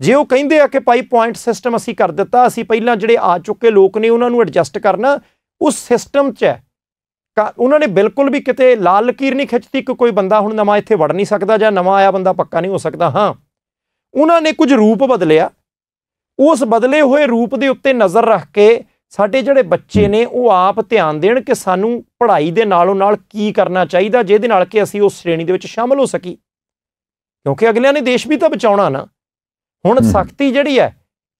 ਜੇ ਉਹ ਕਹਿੰਦੇ ਆ ਕਿ ਭਾਈ ਪੁਆਇੰਟ ਸਿਸਟਮ ਅਸੀਂ ਕਰ ਦਿੱਤਾ ਅਸੀਂ ਪਹਿਲਾਂ ਜਿਹੜੇ ਆ ਚੁੱਕੇ ਲੋਕ ਨੇ ਉਹਨਾਂ ਨੂੰ ਐਡਜਸਟ ਕਰਨਾ ਉਸ ਸਿਸਟਮ 'ਚ ਹੈ ਉਹਨਾਂ ਨੇ ਬਿਲਕੁਲ ਵੀ ਕਿਤੇ ਲਾਲ ਲਕੀਰ ਨਹੀਂ ਖਿੱਚਤੀ ਕਿ ਕੋਈ ਬੰਦਾ ਹੁਣ ਨਵਾਂ ਇੱਥੇ ਵੜ ਨਹੀਂ ਸਕਦਾ ਜਾਂ ਨਵਾਂ ਆਇਆ ਬੰਦਾ ਪੱਕਾ ਨਹੀਂ ਹੋ ਸਕਦਾ ਹਾਂ ਉਹਨਾਂ ਨੇ ਕੁਝ ਰੂਪ ਬਦਲਿਆ ਉਸ ਬਦਲੇ ਹੋਏ ਰੂਪ ਦੇ ਉੱਤੇ ਨਜ਼ਰ ਰੱਖ ਕੇ ਸਾਡੇ ਜਿਹੜੇ ਬੱਚੇ ਨੇ ਉਹ ਆਪ ਧਿਆਨ ਦੇਣ ਕਿ ਸਾਨੂੰ ਪੜ੍ਹਾਈ ਦੇ ਨਾਲੋਂ ਨਾਲ ਕੀ ਕਰਨਾ ਚਾਹੀਦਾ ਜਿਹਦੇ ਨਾਲ ਕਿ ਅਸੀਂ ਉਸ ਸ਼੍ਰੇਣੀ ਦੇ ਵਿੱਚ ਸ਼ਾਮਲ ਹੋ ਸਕੀ ਕਿਉਂਕਿ ਅਗਲਿਆਂ ਨੇ ਦੇਸ਼ ਵੀ ਤਾਂ ਬਚਾਉਣਾ ਨਾ ਹੁਣ ਸਖਤੀ ਜਿਹੜੀ ਹੈ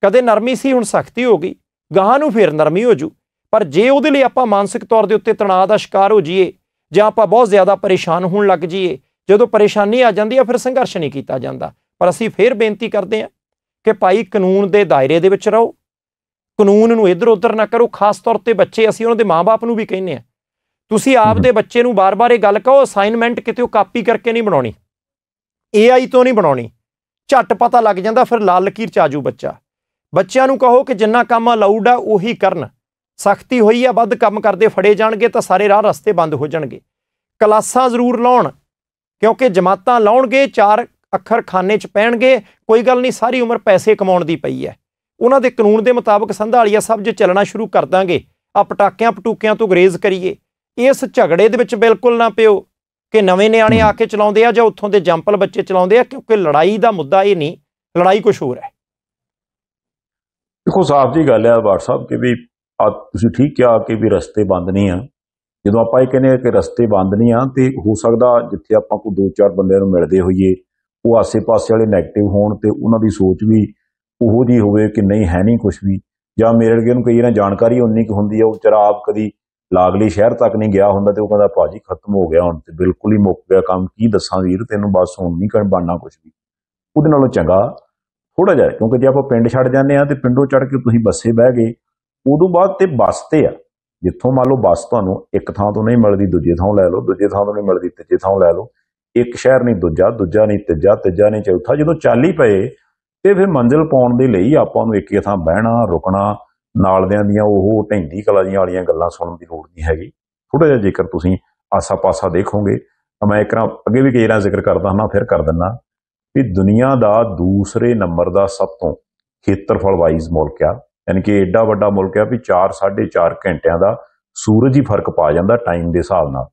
ਕਦੇ ਨਰਮੀ ਸੀ ਹੁਣ ਸਖਤੀ ਹੋ ਗਈ ਗਾਹਾਂ ਨੂੰ ਫੇਰ ਨਰਮੀ ਹੋ ਜੂ ਪਰ ਜੇ ਉਹਦੇ ਲਈ ਆਪਾਂ ਮਾਨਸਿਕ ਤੌਰ ਦੇ ਉੱਤੇ ਤਣਾਅ ਦਾ ਸ਼ਿਕਾਰ ਹੋ ਜਾਈਏ ਜਾਂ ਆਪਾਂ ਬਹੁਤ ਜ਼ਿਆਦਾ ਪਰੇਸ਼ਾਨ ਹੋਣ ਲੱਗ ਜਾਈਏ ਜਦੋਂ ਪਰੇਸ਼ਾਨੀ ਆ ਜਾਂਦੀ ਆ ਫਿਰ ਸੰਘਰਸ਼ ਨਹੀਂ ਕੀਤਾ ਜਾਂਦਾ ਪਰ ਅਸੀਂ ਫੇਰ ਬੇਨਤੀ ਕਰਦੇ ਆ ਕਿ ਭਾਈ ਕਾਨੂੰਨ ਦੇ ਦਾਇਰੇ ਦੇ ਵਿੱਚ ਰਹੋ ਕਾਨੂੰਨ ਨੂੰ ਇੱਧਰ ਉੱਧਰ ਨਾ ਕਰੋ ਖਾਸ ਤੌਰ ਤੇ ਬੱਚੇ ਅਸੀਂ ਉਹਨਾਂ ਦੇ ਮਾਪੇ ਨੂੰ ਵੀ ਕਹਿੰਨੇ ਆ ਤੁਸੀਂ ਆਪ ਦੇ ਬੱਚੇ ਨੂੰ ਬਾਰ-ਬਾਰ ਇਹ ਗੱਲ ਕਹੋ ਅਸਾਈਨਮੈਂਟ ਕਿਤੇ ਉਹ ਕਾਪੀ ਕਰਕੇ ਨਹੀਂ ਬਣਾਉਣੀ AI ਤੋਂ ਨਹੀਂ ਬਣਾਉਣੀ ਝੱਟ ਪਤਾ ਲੱਗ ਜਾਂਦਾ ਫਿਰ ਲਾਲ ਲਕੀਰ ਚ ਆਜੂ ਬੱਚਾ ਬੱਚਿਆਂ ਨੂੰ ਕਹੋ ਕਿ ਜਿੰਨਾ ਕੰਮ ਅਲਾਉਡ ਆ ਉਹੀ ਕਰਨ ਸਖਤੀ ਹੋਈ ਆ ਵੱਧ ਕੰਮ ਕਰਦੇ ਫੜੇ ਜਾਣਗੇ ਤਾਂ ਸਾਰੇ ਰਾਹ ਰਸਤੇ ਬੰਦ ਹੋ ਜਾਣਗੇ ਕਲਾਸਾਂ ਜ਼ਰੂਰ ਲਾਉਣ ਕਿਉਂਕਿ ਜਮਾਤਾਂ ਲਾਉਣਗੇ ਚਾਰ ਅੱਖਰ ਖਾਨੇ 'ਚ ਪੈਣਗੇ ਕੋਈ ਗੱਲ ਨਹੀਂ ਸਾਰੀ ਉਮਰ ਪੈਸੇ ਕਮਾਉਣ ਦੀ ਪਈ ਐ ਉਹਨਾਂ ਦੇ ਕਾਨੂੰਨ ਦੇ ਮੁਤਾਬਕ ਸੰਧਾਲੀਆ ਸਭ ਜੇ ਚੱਲਣਾ ਸ਼ੁਰੂ ਕਰ ਦਾਂਗੇ ਆ ਪਟਾਕਿਆਂ ਪਟੂਕਿਆਂ ਤੋਂ ਗਰੇਜ਼ ਕਰੀਏ ਇਸ ਝਗੜੇ ਦੇ ਵਿੱਚ ਬਿਲਕੁਲ ਨਾ ਪਿਓ ਕਿ ਨਵੇਂ ਨਿਆਣੇ ਆ ਕੇ ਚਲਾਉਂਦੇ ਆ ਜਾਂ ਉੱਥੋਂ ਦੇ ਜੰਪਲ ਬੱਚੇ ਚਲਾਉਂਦੇ ਆ ਕਿਉਂਕਿ ਲੜਾਈ ਦਾ ਮੁੱਦਾ ਇਹ ਨਹੀਂ ਲੜਾਈ ਕੁਝ ਹੋਰ ਹੈ ਦੇਖੋ ਸਾਫ ਜੀ ਗੱਲ ਹੈ WhatsApp ਸਾਹਿਬ ਕਿ ਵੀ ਤੁਸੀਂ ਠੀਕ ਕਿਹਾ ਕਿ ਵੀ ਰਸਤੇ ਬੰਦ ਨਹੀਂ ਆ ਜਦੋਂ ਆਪਾਂ ਇਹ ਕਹਿੰਦੇ ਆ ਕਿ ਰਸਤੇ ਬੰਦ ਨਹੀਂ ਆ ਤੇ ਹੋ ਸਕਦਾ ਜਿੱਥੇ ਆਪਾਂ ਕੋ ਦੋ ਚਾਰ ਬੰਦਿਆਂ ਨੂੰ ਮਿਲਦੇ ਹੋਈਏ ਉਹ ਆਸੇ-ਪਾਸੇ ਵਾਲੇ 네ਗੇਟਿਵ ਹੋਣ ਤੇ ਉਹਨਾਂ ਦੀ ਸੋਚ ਵੀ ਉਹੋ ਜੀ ਹੋਵੇ ਕਿ ਨਹੀਂ ਹੈ ਨਹੀਂ ਕੁਝ ਵੀ ਜਾਂ ਮੇਰੇ ਵਰਗੇ ਨੂੰ ਕਈ ਨਾ ਜਾਣਕਾਰੀ ਉਨੀ ਕਿ ਹੁੰਦੀ ਆ ਉਹ ਵਿਚਾਰਾ ਆਪ ਕਦੀ ਲਾਗਲੀ ਸ਼ਹਿਰ ਤੱਕ ਨਹੀਂ ਗਿਆ ਹੁੰਦਾ ਤੇ ਉਹ ਕਹਿੰਦਾ ਭਾਜੀ ਖਤਮ ਹੋ ਗਿਆ ਹੁਣ ਤੇ ਬਿਲਕੁਲ ਹੀ ਮੁੱਕ ਗਿਆ ਕੰਮ ਕੀ ਦੱਸਾਂ ਵੀਰ ਤੈਨੂੰ ਬਸ ਹੁਣ ਨਹੀਂ ਕਰ ਬਾਣਾ ਕੁਝ ਵੀ ਉਹਦੇ ਨਾਲੋਂ ਚੰਗਾ ਥੋੜਾ ਜਿਹਾ ਕਿਉਂਕਿ ਜੇ ਆਪਾਂ ਪਿੰਡ ਛੱਡ ਜਾਂਦੇ ਆ ਤੇ ਪਿੰਡੋਂ ਚੜ ਕੇ ਤੁਸੀਂ ਬੱਸੇ ਬਹਿ ਗਏ ਉਦੋਂ ਬਾਅਦ ਤੇ ਬੱਸ ਤੇ ਆ ਜਿੱਥੋਂ ਮੰਨ ਲਓ ਬੱਸ ਤੁਹਾਨੂੰ ਇੱਕ ਥਾਂ ਤੋਂ ਨਹੀਂ ਮਿਲਦੀ ਦੂਜੀ ਥਾਂ ਲੈ ਲਓ ਦੂਜੀ ਥਾਂ ਤੋਂ ਨਹੀਂ ਮਿਲਦੀ ਤੀਜੀ ਥਾਂ ਲੈ ਲਓ ਇੱਕ ਸ਼ਹਿਰ ਨਹੀਂ ਦੂਜਾ ਦੂਜਾ ਨਹੀਂ ਤੀਜਾ ਤੀਜਾ ਨਹੀਂ ਚੌਥਾ ਜਦੋਂ ਚਾਲੀ ਪਏ ਤੇ ਫਿਰ ਮੰਜ਼ਿਲ ਪਾਉਣ ਦੇ ਲਈ ਆਪਾਂ ਨੂੰ ਇੱਕ ਥਾਂ ਬਹਿਣਾ ਰੁਕਣਾ ਨਾਲਦਿਆਂ ਦੀਆਂ ਉਹ ਢੈਂਦੀ ਕਲਾ ਦੀਆਂ ਵਾਲੀਆਂ ਗੱਲਾਂ ਸੁਣਨ ਦੀ ਲੋੜ ਨਹੀਂ ਹੈਗੀ ਥੋੜਾ ਜਿਹਾ ਜੇਕਰ ਤੁਸੀਂ ਆਸਾ-ਪਾਸਾ ਦੇਖੋਗੇ ਤਾਂ ਮੈਂ ਇੱਕ ਅੱਗੇ ਵੀ ਕਈ ਵਾਰ ਜ਼ਿਕਰ ਕਰਦਾ ਹਾਂ ਫਿਰ ਕਰ ਦਿੰਨਾ ਵੀ ਦੁਨੀਆ ਦਾ ਦੂਸਰੇ ਨੰਬਰ ਦਾ ਸਭ ਤੋਂ ਖੇਤਰਫਲ ਵਾਈਜ਼ ਮੁਲਕ ਆ ਯਾਨੀ ਕਿ ਐਡਾ ਵੱਡਾ ਮੁਲਕ ਆ ਵੀ 4 4.5 ਘੰਟਿਆਂ ਦਾ ਸੂਰਜ ਹੀ ਫਰਕ ਪਾ ਜਾਂਦਾ ਟਾਈਮ ਦੇ ਹਿਸਾਬ ਨਾਲ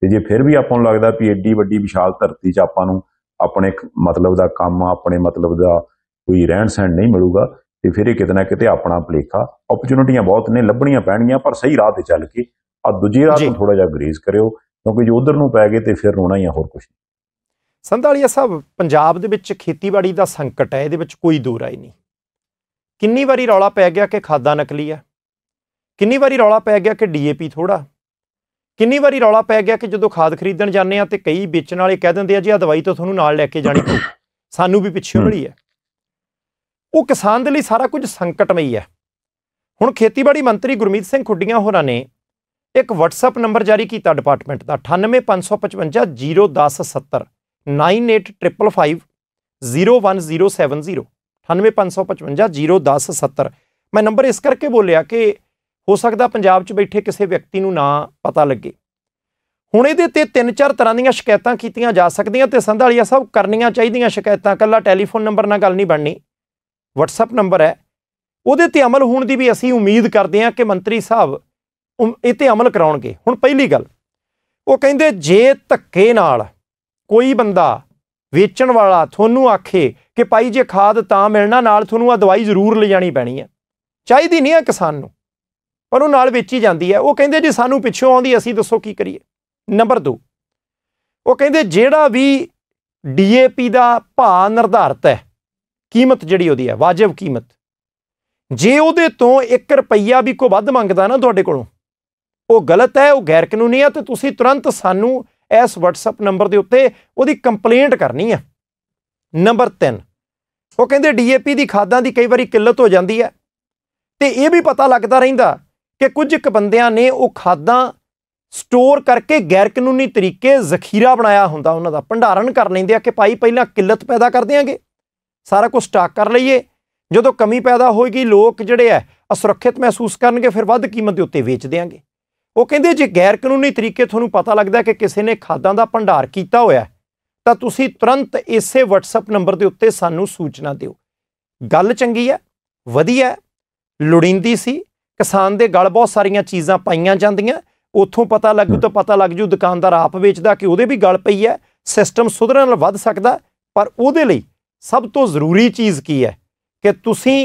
ਤੇ ਜੇ ਫਿਰ ਵੀ ਆਪਾਂ ਨੂੰ ਲੱਗਦਾ ਵੀ ਐਡੀ ਵੱਡੀ ਵਿਸ਼ਾਲ ਧਰਤੀ 'ਚ ਆਪਾਂ ਨੂੰ ਆਪਣੇ ਮਤਲਬ ਦਾ ਕੰਮ ਆਪਣੇ ਮਤਲਬ ਦਾ ਕੋਈ ਰਹਿਣ ਸਹਿਣ ਨਹੀਂ ਮਿਲੂਗਾ ਤੇ ਫਿਰ ਇਹ ਕਿਤਨਾ ਕਿਤੇ ਆਪਣਾ ਭਲੇਖਾ ਓਪਰਚੁਨਿਟੀਆਂ ਬਹੁਤ ਨੇ ਲੱਭਣੀਆਂ ਪੈਣੀਆਂ ਪਰ ਸਹੀ ਰਾਹ ਤੇ ਚੱਲ ਕੇ ਆ ਦੂਜੀ ਰਾਹ ਨੂੰ ਥੋੜਾ ਜਿਹਾ ਗਰੀਜ਼ ਕਰਿਓ ਕਿਉਂਕਿ ਜੇ ਉਧਰ ਨੂੰ ਪੈ ਗਏ ਤੇ ਫਿਰ ਰੋਣਾ ਹੀ ਆ ਹੋਰ ਕੁਝ ਨਹੀਂ ਸੰਧਾਲੀਆ ਸਾਹਿਬ ਪੰਜਾਬ ਦੇ ਵਿੱਚ ਖੇਤੀਬਾੜੀ ਦਾ ਸੰਕਟ ਹੈ ਇਹਦੇ ਵਿੱਚ ਕੋਈ ਦੂਰ ਆਈ ਨਹੀਂ ਕਿੰਨੀ ਵਾਰੀ ਰੌਲਾ ਪੈ ਗਿਆ ਕਿ ਖਾਦਾਂ ਨਕਲੀ ਆ ਕਿੰਨੀ ਵਾਰੀ ਰੌਲਾ ਪੈ ਗਿਆ ਕਿ ਡੀਏਪੀ ਥੋੜਾ ਕਿੰਨੀ ਵਾਰੀ ਰੌਲਾ ਪੈ ਗਿਆ ਕਿ ਜਦੋਂ ਖਾਦ ਖਰੀਦਣ ਜਾਂਦੇ ਆ ਤੇ ਕਈ ਵੇਚਣ ਵਾਲੇ ਕਹਿ ਦਿੰਦੇ ਆ ਜੀ ਆ ਦਵਾਈ ਤਾਂ ਤੁਹਾਨੂੰ ਨਾਲ ਲੈ ਕੇ ਜਾਣੀ ਪਊ ਸਾਨੂੰ ਵੀ ਪਿੱਛੇ ਮਿਲੀ ਹੈ ਉਹ ਕਿਸਾਨ ਦੇ ਲਈ ਸਾਰਾ ਕੁਝ ਸੰਕਟਮਈ ਹੈ ਹੁਣ ਖੇਤੀਬਾੜੀ ਮੰਤਰੀ ਗੁਰਮੀਤ ਸਿੰਘ ਖੁੱਡੀਆਂ ਹੋਰਾਂ ਨੇ ਇੱਕ WhatsApp ਨੰਬਰ ਜਾਰੀ ਕੀਤਾ ਡਿਪਾਰਟਮੈਂਟ ਦਾ 9855501070 9855501070 9855501070 ਮੈਂ ਨੰਬਰ ਇਸ ਕਰਕੇ ਬੋਲਿਆ ਕਿ ਹੋ ਸਕਦਾ ਪੰਜਾਬ 'ਚ ਬੈਠੇ ਕਿਸੇ ਵਿਅਕਤੀ ਨੂੰ ਨਾ ਪਤਾ ਲੱਗੇ ਹੁਣ ਇਹਦੇ ਤੇ ਤਿੰਨ ਚਾਰ ਤਰ੍ਹਾਂ ਦੀਆਂ ਸ਼ਿਕਾਇਤਾਂ ਕੀਤੀਆਂ ਜਾ ਸਕਦੀਆਂ ਤੇ ਸੰਧਾਲੀਆ ਸਾਹਿਬ ਕਰਨੀਆਂ ਚਾਹੀਦੀਆਂ ਸ਼ਿਕਾਇਤਾਂ ਕੱਲਾ ਟੈਲੀਫੋਨ ਨੰਬਰ ਨਾਲ ਗੱਲ ਨਹੀਂ ਬਣਨੀ WhatsApp ਨੰਬਰ ਹੈ ਉਹਦੇ ਤੇ ਅਮਲ ਹੋਣ ਦੀ ਵੀ ਅਸੀਂ ਉਮੀਦ ਕਰਦੇ ਹਾਂ ਕਿ ਮੰਤਰੀ ਸਾਹਿਬ ਇਹ ਤੇ ਅਮਲ ਕਰਾਉਣਗੇ ਹੁਣ ਪਹਿਲੀ ਗੱਲ ਉਹ ਕਹਿੰਦੇ ਜੇ ਧੱਕੇ ਨਾਲ ਕੋਈ ਬੰਦਾ ਵੇਚਣ ਵਾਲਾ ਤੁਹਾਨੂੰ ਆਖੇ ਕਿ ਭਾਈ ਜੇ ਖਾਦ ਤਾਂ ਮਿਲਣਾ ਨਾਲ ਤੁਹਾਨੂੰ ਆ ਦਵਾਈ ਜ਼ਰੂਰ ਲੈ ਜਾਣੀ ਪੈਣੀ ਹੈ ਚਾਹੀਦੀ ਨਹੀਂ ਆ ਕਿਸਾਨ ਨੂੰ ਪਰ ਉਹ ਨਾਲ ਵੇਚੀ ਜਾਂਦੀ ਹੈ ਉਹ ਕਹਿੰਦੇ ਜੇ ਸਾਨੂੰ ਪਿੱਛੋਂ ਆਉਂਦੀ ਅਸੀਂ ਦੱਸੋ ਕੀ ਕਰੀਏ ਨੰਬਰ 2 ਉਹ ਕਹਿੰਦੇ ਜਿਹੜਾ ਵੀ ਡੀਏਪੀ ਦਾ ਭਾਅ ਨਿਰਧਾਰਤ ਹੈ ਕੀਮਤ ਜਿਹੜੀ ਉਹਦੀ ਹੈ ਵਾਜਿਬ ਕੀਮਤ ਜੇ ਉਹਦੇ ਤੋਂ 1 ਰੁਪਈਆ ਵੀ ਕੋ ਵੱਧ ਮੰਗਦਾ ਨਾ ਤੁਹਾਡੇ ਕੋਲੋਂ ਉਹ ਗਲਤ ਹੈ ਉਹ ਗੈਰ ਕਾਨੂੰਨੀ ਹੈ ਤੇ ਤੁਸੀਂ ਤੁਰੰਤ ਸਾਨੂੰ ਇਸ WhatsApp ਨੰਬਰ ਦੇ ਉੱਤੇ ਉਹਦੀ ਕੰਪਲੇਂਟ ਕਰਨੀ ਆ ਨੰਬਰ 3 ਉਹ ਕਹਿੰਦੇ ਡੀਏਪੀ ਦੀ ਖਾਦਾਂ ਦੀ ਕਈ ਵਾਰੀ ਕਿੱਲਤ ਹੋ ਜਾਂਦੀ ਹੈ ਤੇ ਇਹ ਵੀ ਪਤਾ ਲੱਗਦਾ ਰਹਿੰਦਾ ਕਿ ਕੁਝ ਇੱਕ ਬੰਦਿਆਂ ਨੇ ਉਹ ਖਾਦਾਂ ਸਟੋਰ ਕਰਕੇ ਗੈਰ ਕਾਨੂੰਨੀ ਤਰੀਕੇ ਜ਼ਖੀਰਾ ਬਣਾਇਆ ਹੁੰਦਾ ਉਹਨਾਂ ਦਾ ਭੰਡਾਰਨ ਕਰ ਲੈਂਦੇ ਆ ਕਿ ਭਾਈ ਪਹਿਲਾਂ ਕਿੱਲਤ ਪੈਦਾ ਕਰ ਦੇਾਂਗੇ ਸਾਰਾ ਕੁਝ ਸਟਾਕ ਕਰ ਲਈਏ ਜਦੋਂ ਕਮੀ ਪੈਦਾ ਹੋਏਗੀ ਲੋਕ ਜਿਹੜੇ ਐ ਅਸੁਰੱਖਿਅਤ ਮਹਿਸੂਸ ਕਰਨਗੇ ਫਿਰ ਵੱਧ ਕੀਮਤ ਦੇ ਉੱਤੇ ਵੇਚ ਦੇਾਂਗੇ ਉਹ ਕਹਿੰਦੇ ਜੇ ਗੈਰ ਕਾਨੂੰਨੀ ਤਰੀਕੇ ਤੁਹਾਨੂੰ ਪਤਾ ਲੱਗਦਾ ਕਿ ਕਿਸੇ ਨੇ ਖਾਦਾਂ ਦਾ ਭੰਡਾਰ ਕੀਤਾ ਹੋਇਆ ਤਾਂ ਤੁਸੀਂ ਤੁਰੰਤ ਇਸੇ WhatsApp ਨੰਬਰ ਦੇ ਉੱਤੇ ਸਾਨੂੰ ਸੂਚਨਾ ਦਿਓ ਗੱਲ ਚੰਗੀ ਐ ਵਧੀਆ ਲੁੜਿੰਦੀ ਸੀ ਕਿਸਾਨ ਦੇ ਗਲ ਬਹੁਤ ਸਾਰੀਆਂ ਚੀਜ਼ਾਂ ਪਾਈਆਂ ਜਾਂਦੀਆਂ ਉੱਥੋਂ ਪਤਾ ਲੱਗੂ ਤਾਂ ਪਤਾ ਲੱਗ ਜੂ ਦੁਕਾਨਦਾਰ ਆਪ ਵੇਚਦਾ ਕਿ ਉਹਦੇ ਵੀ ਗਲ ਪਈ ਹੈ ਸਿਸਟਮ ਸੁਧਰਨ ਨਾਲ ਵੱਧ ਸਕਦਾ ਪਰ ਉਹਦੇ ਲਈ ਸਭ ਤੋਂ ਜ਼ਰੂਰੀ ਚੀਜ਼ ਕੀ ਹੈ ਕਿ ਤੁਸੀਂ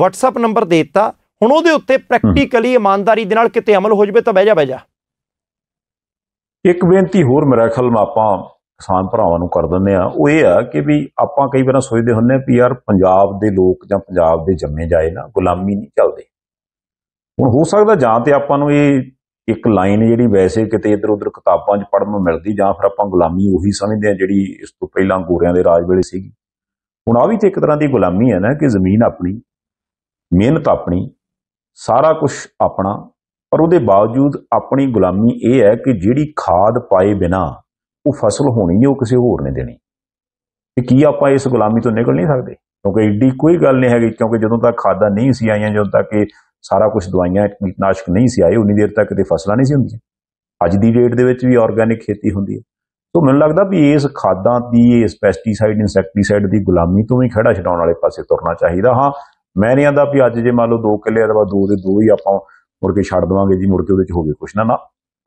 WhatsApp ਨੰਬਰ ਦੇ ਦਿੱਤਾ ਹੁਣ ਉਹਦੇ ਉੱਤੇ ਪ੍ਰੈਕਟੀਕਲੀ ਇਮਾਨਦਾਰੀ ਦੇ ਨਾਲ ਕਿਤੇ ਅਮਲ ਹੋ ਜਵੇ ਤਾਂ ਬਹਿ ਜਾ ਬਹਿ ਜਾ ਇੱਕ ਬੇਨਤੀ ਹੋਰ ਮੇਰਾ ਖਲ ਆਪਾਂ ਕਿਸਾਨ ਭਰਾਵਾਂ ਨੂੰ ਕਰ ਦਿੰਦੇ ਆ ਉਹ ਇਹ ਆ ਕਿ ਵੀ ਆਪਾਂ ਕਈ ਵਾਰ ਸੋਚਦੇ ਹੁੰਨੇ ਆ ਕਿ ਯਾਰ ਪੰਜਾਬ ਦੇ ਲੋਕ ਜਾਂ ਪੰਜਾਬ ਦੇ ਜੰਮੇ ਜਾਏ ਨਾ ਗੁਲਾਮੀ ਨਹੀਂ ਚੱਲਦੇ ਹੁਣ ਹੋ ਸਕਦਾ ਜਾਂ ਤੇ ਆਪਾਂ ਨੂੰ ਇਹ ਇੱਕ ਲਾਈਨ ਜਿਹੜੀ ਵੈਸੇ ਕਿਤੇ ਇਧਰ ਉਧਰ ਕਿਤਾਬਾਂ 'ਚ ਪੜਨ ਨੂੰ ਮਿਲਦੀ ਜਾਂ ਫਿਰ ਆਪਾਂ ਗੁਲਾਮੀ ਉਹੀ ਸਮਝਦੇ ਆ ਜਿਹੜੀ ਇਸ ਤੋਂ ਪਹਿਲਾਂ ਗੋਰਿਆਂ ਦੇ ਰਾਜ ਵੇਲੇ ਸੀਗੀ ਹੁਣ ਆ ਵੀ ਤੇ ਇੱਕ ਤਰ੍ਹਾਂ ਦੀ ਗੁਲਾਮੀ ਹੈ ਨਾ ਕਿ ਜ਼ਮੀਨ ਆਪਣੀ ਮਿਹਨਤ ਆਪਣੀ ਸਾਰਾ ਕੁਝ ਆਪਣਾ ਪਰ ਉਹਦੇ ਬਾਵਜੂਦ ਆਪਣੀ ਗੁਲਾਮੀ ਇਹ ਹੈ ਕਿ ਜਿਹੜੀ ਖਾਦ ਪਾਏ ਬਿਨਾ ਉਹ ਫਸਲ ਹੋਣੀ ਨਹੀਂ ਉਹ ਕਿਸੇ ਹੋਰ ਨੇ ਦੇਣੀ ਤੇ ਕੀ ਆਪਾਂ ਇਸ ਗੁਲਾਮੀ ਤੋਂ ਨਿਕਲ ਨਹੀਂ ਸਕਦੇ ਕਿਉਂਕਿ ਏਡੀ ਕੋਈ ਗੱਲ ਨਹੀਂ ਹੈਗੀ ਕਿਉਂਕਿ ਜਦੋਂ ਤੱਕ ਖਾਦਾਂ ਨਹੀਂ ਸੀ ਆਈਆਂ ਜਦੋਂ ਤੱਕ ਕਿ ਸਾਰਾ ਕੁਝ ਦਵਾਈਆਂ ਕੀਟਨਾਸ਼ਕ ਨਹੀਂ ਸੀ ਆਏ ਉਨੀ ਦੇਰ ਤੱਕ ਤੇ ਫਸਲਾਂ ਨਹੀਂ ਸੀ ਹੁੰਦੀਆਂ ਅੱਜ ਦੀ ਡੇਟ ਦੇ ਵਿੱਚ ਵੀ ਆਰਗੈਨਿਕ ਖੇਤੀ ਹੁੰਦੀ ਹੈ ਸੋ ਮੈਨੂੰ ਲੱਗਦਾ ਵੀ ਇਸ ਖਾਦਾਂ ਦੀ ਇਸ ਪੈਸਟੀਸਾਈਡ ਇਨਸੈਕਟੀਸਾਈਡ ਦੀ ਗੁਲਾਮੀ ਤੋਂ ਵੀ ਖੜਾ ਛਡਾਉਣ ਵਾਲੇ ਪਾਸੇ ਤੁਰਨਾ ਚਾਹੀਦਾ ਹਾਂ ਮੈਂ ਨਹੀਂ ਆਂਦਾ ਵੀ ਅੱਜ ਜੇ ਮੰਨ ਲਓ 2 ਕਿੱਲੇ ਅਥਵਾ 2 ਦੇ 2 ਹੀ ਆਪਾਂ ਮੁੜ ਕੇ ਛੱਡ ਦਵਾਂਗੇ ਜੀ ਮੁੜ ਕੇ ਉਹਦੇ ਚ ਹੋਵੇ ਕੁਛ ਨਾ ਨਾ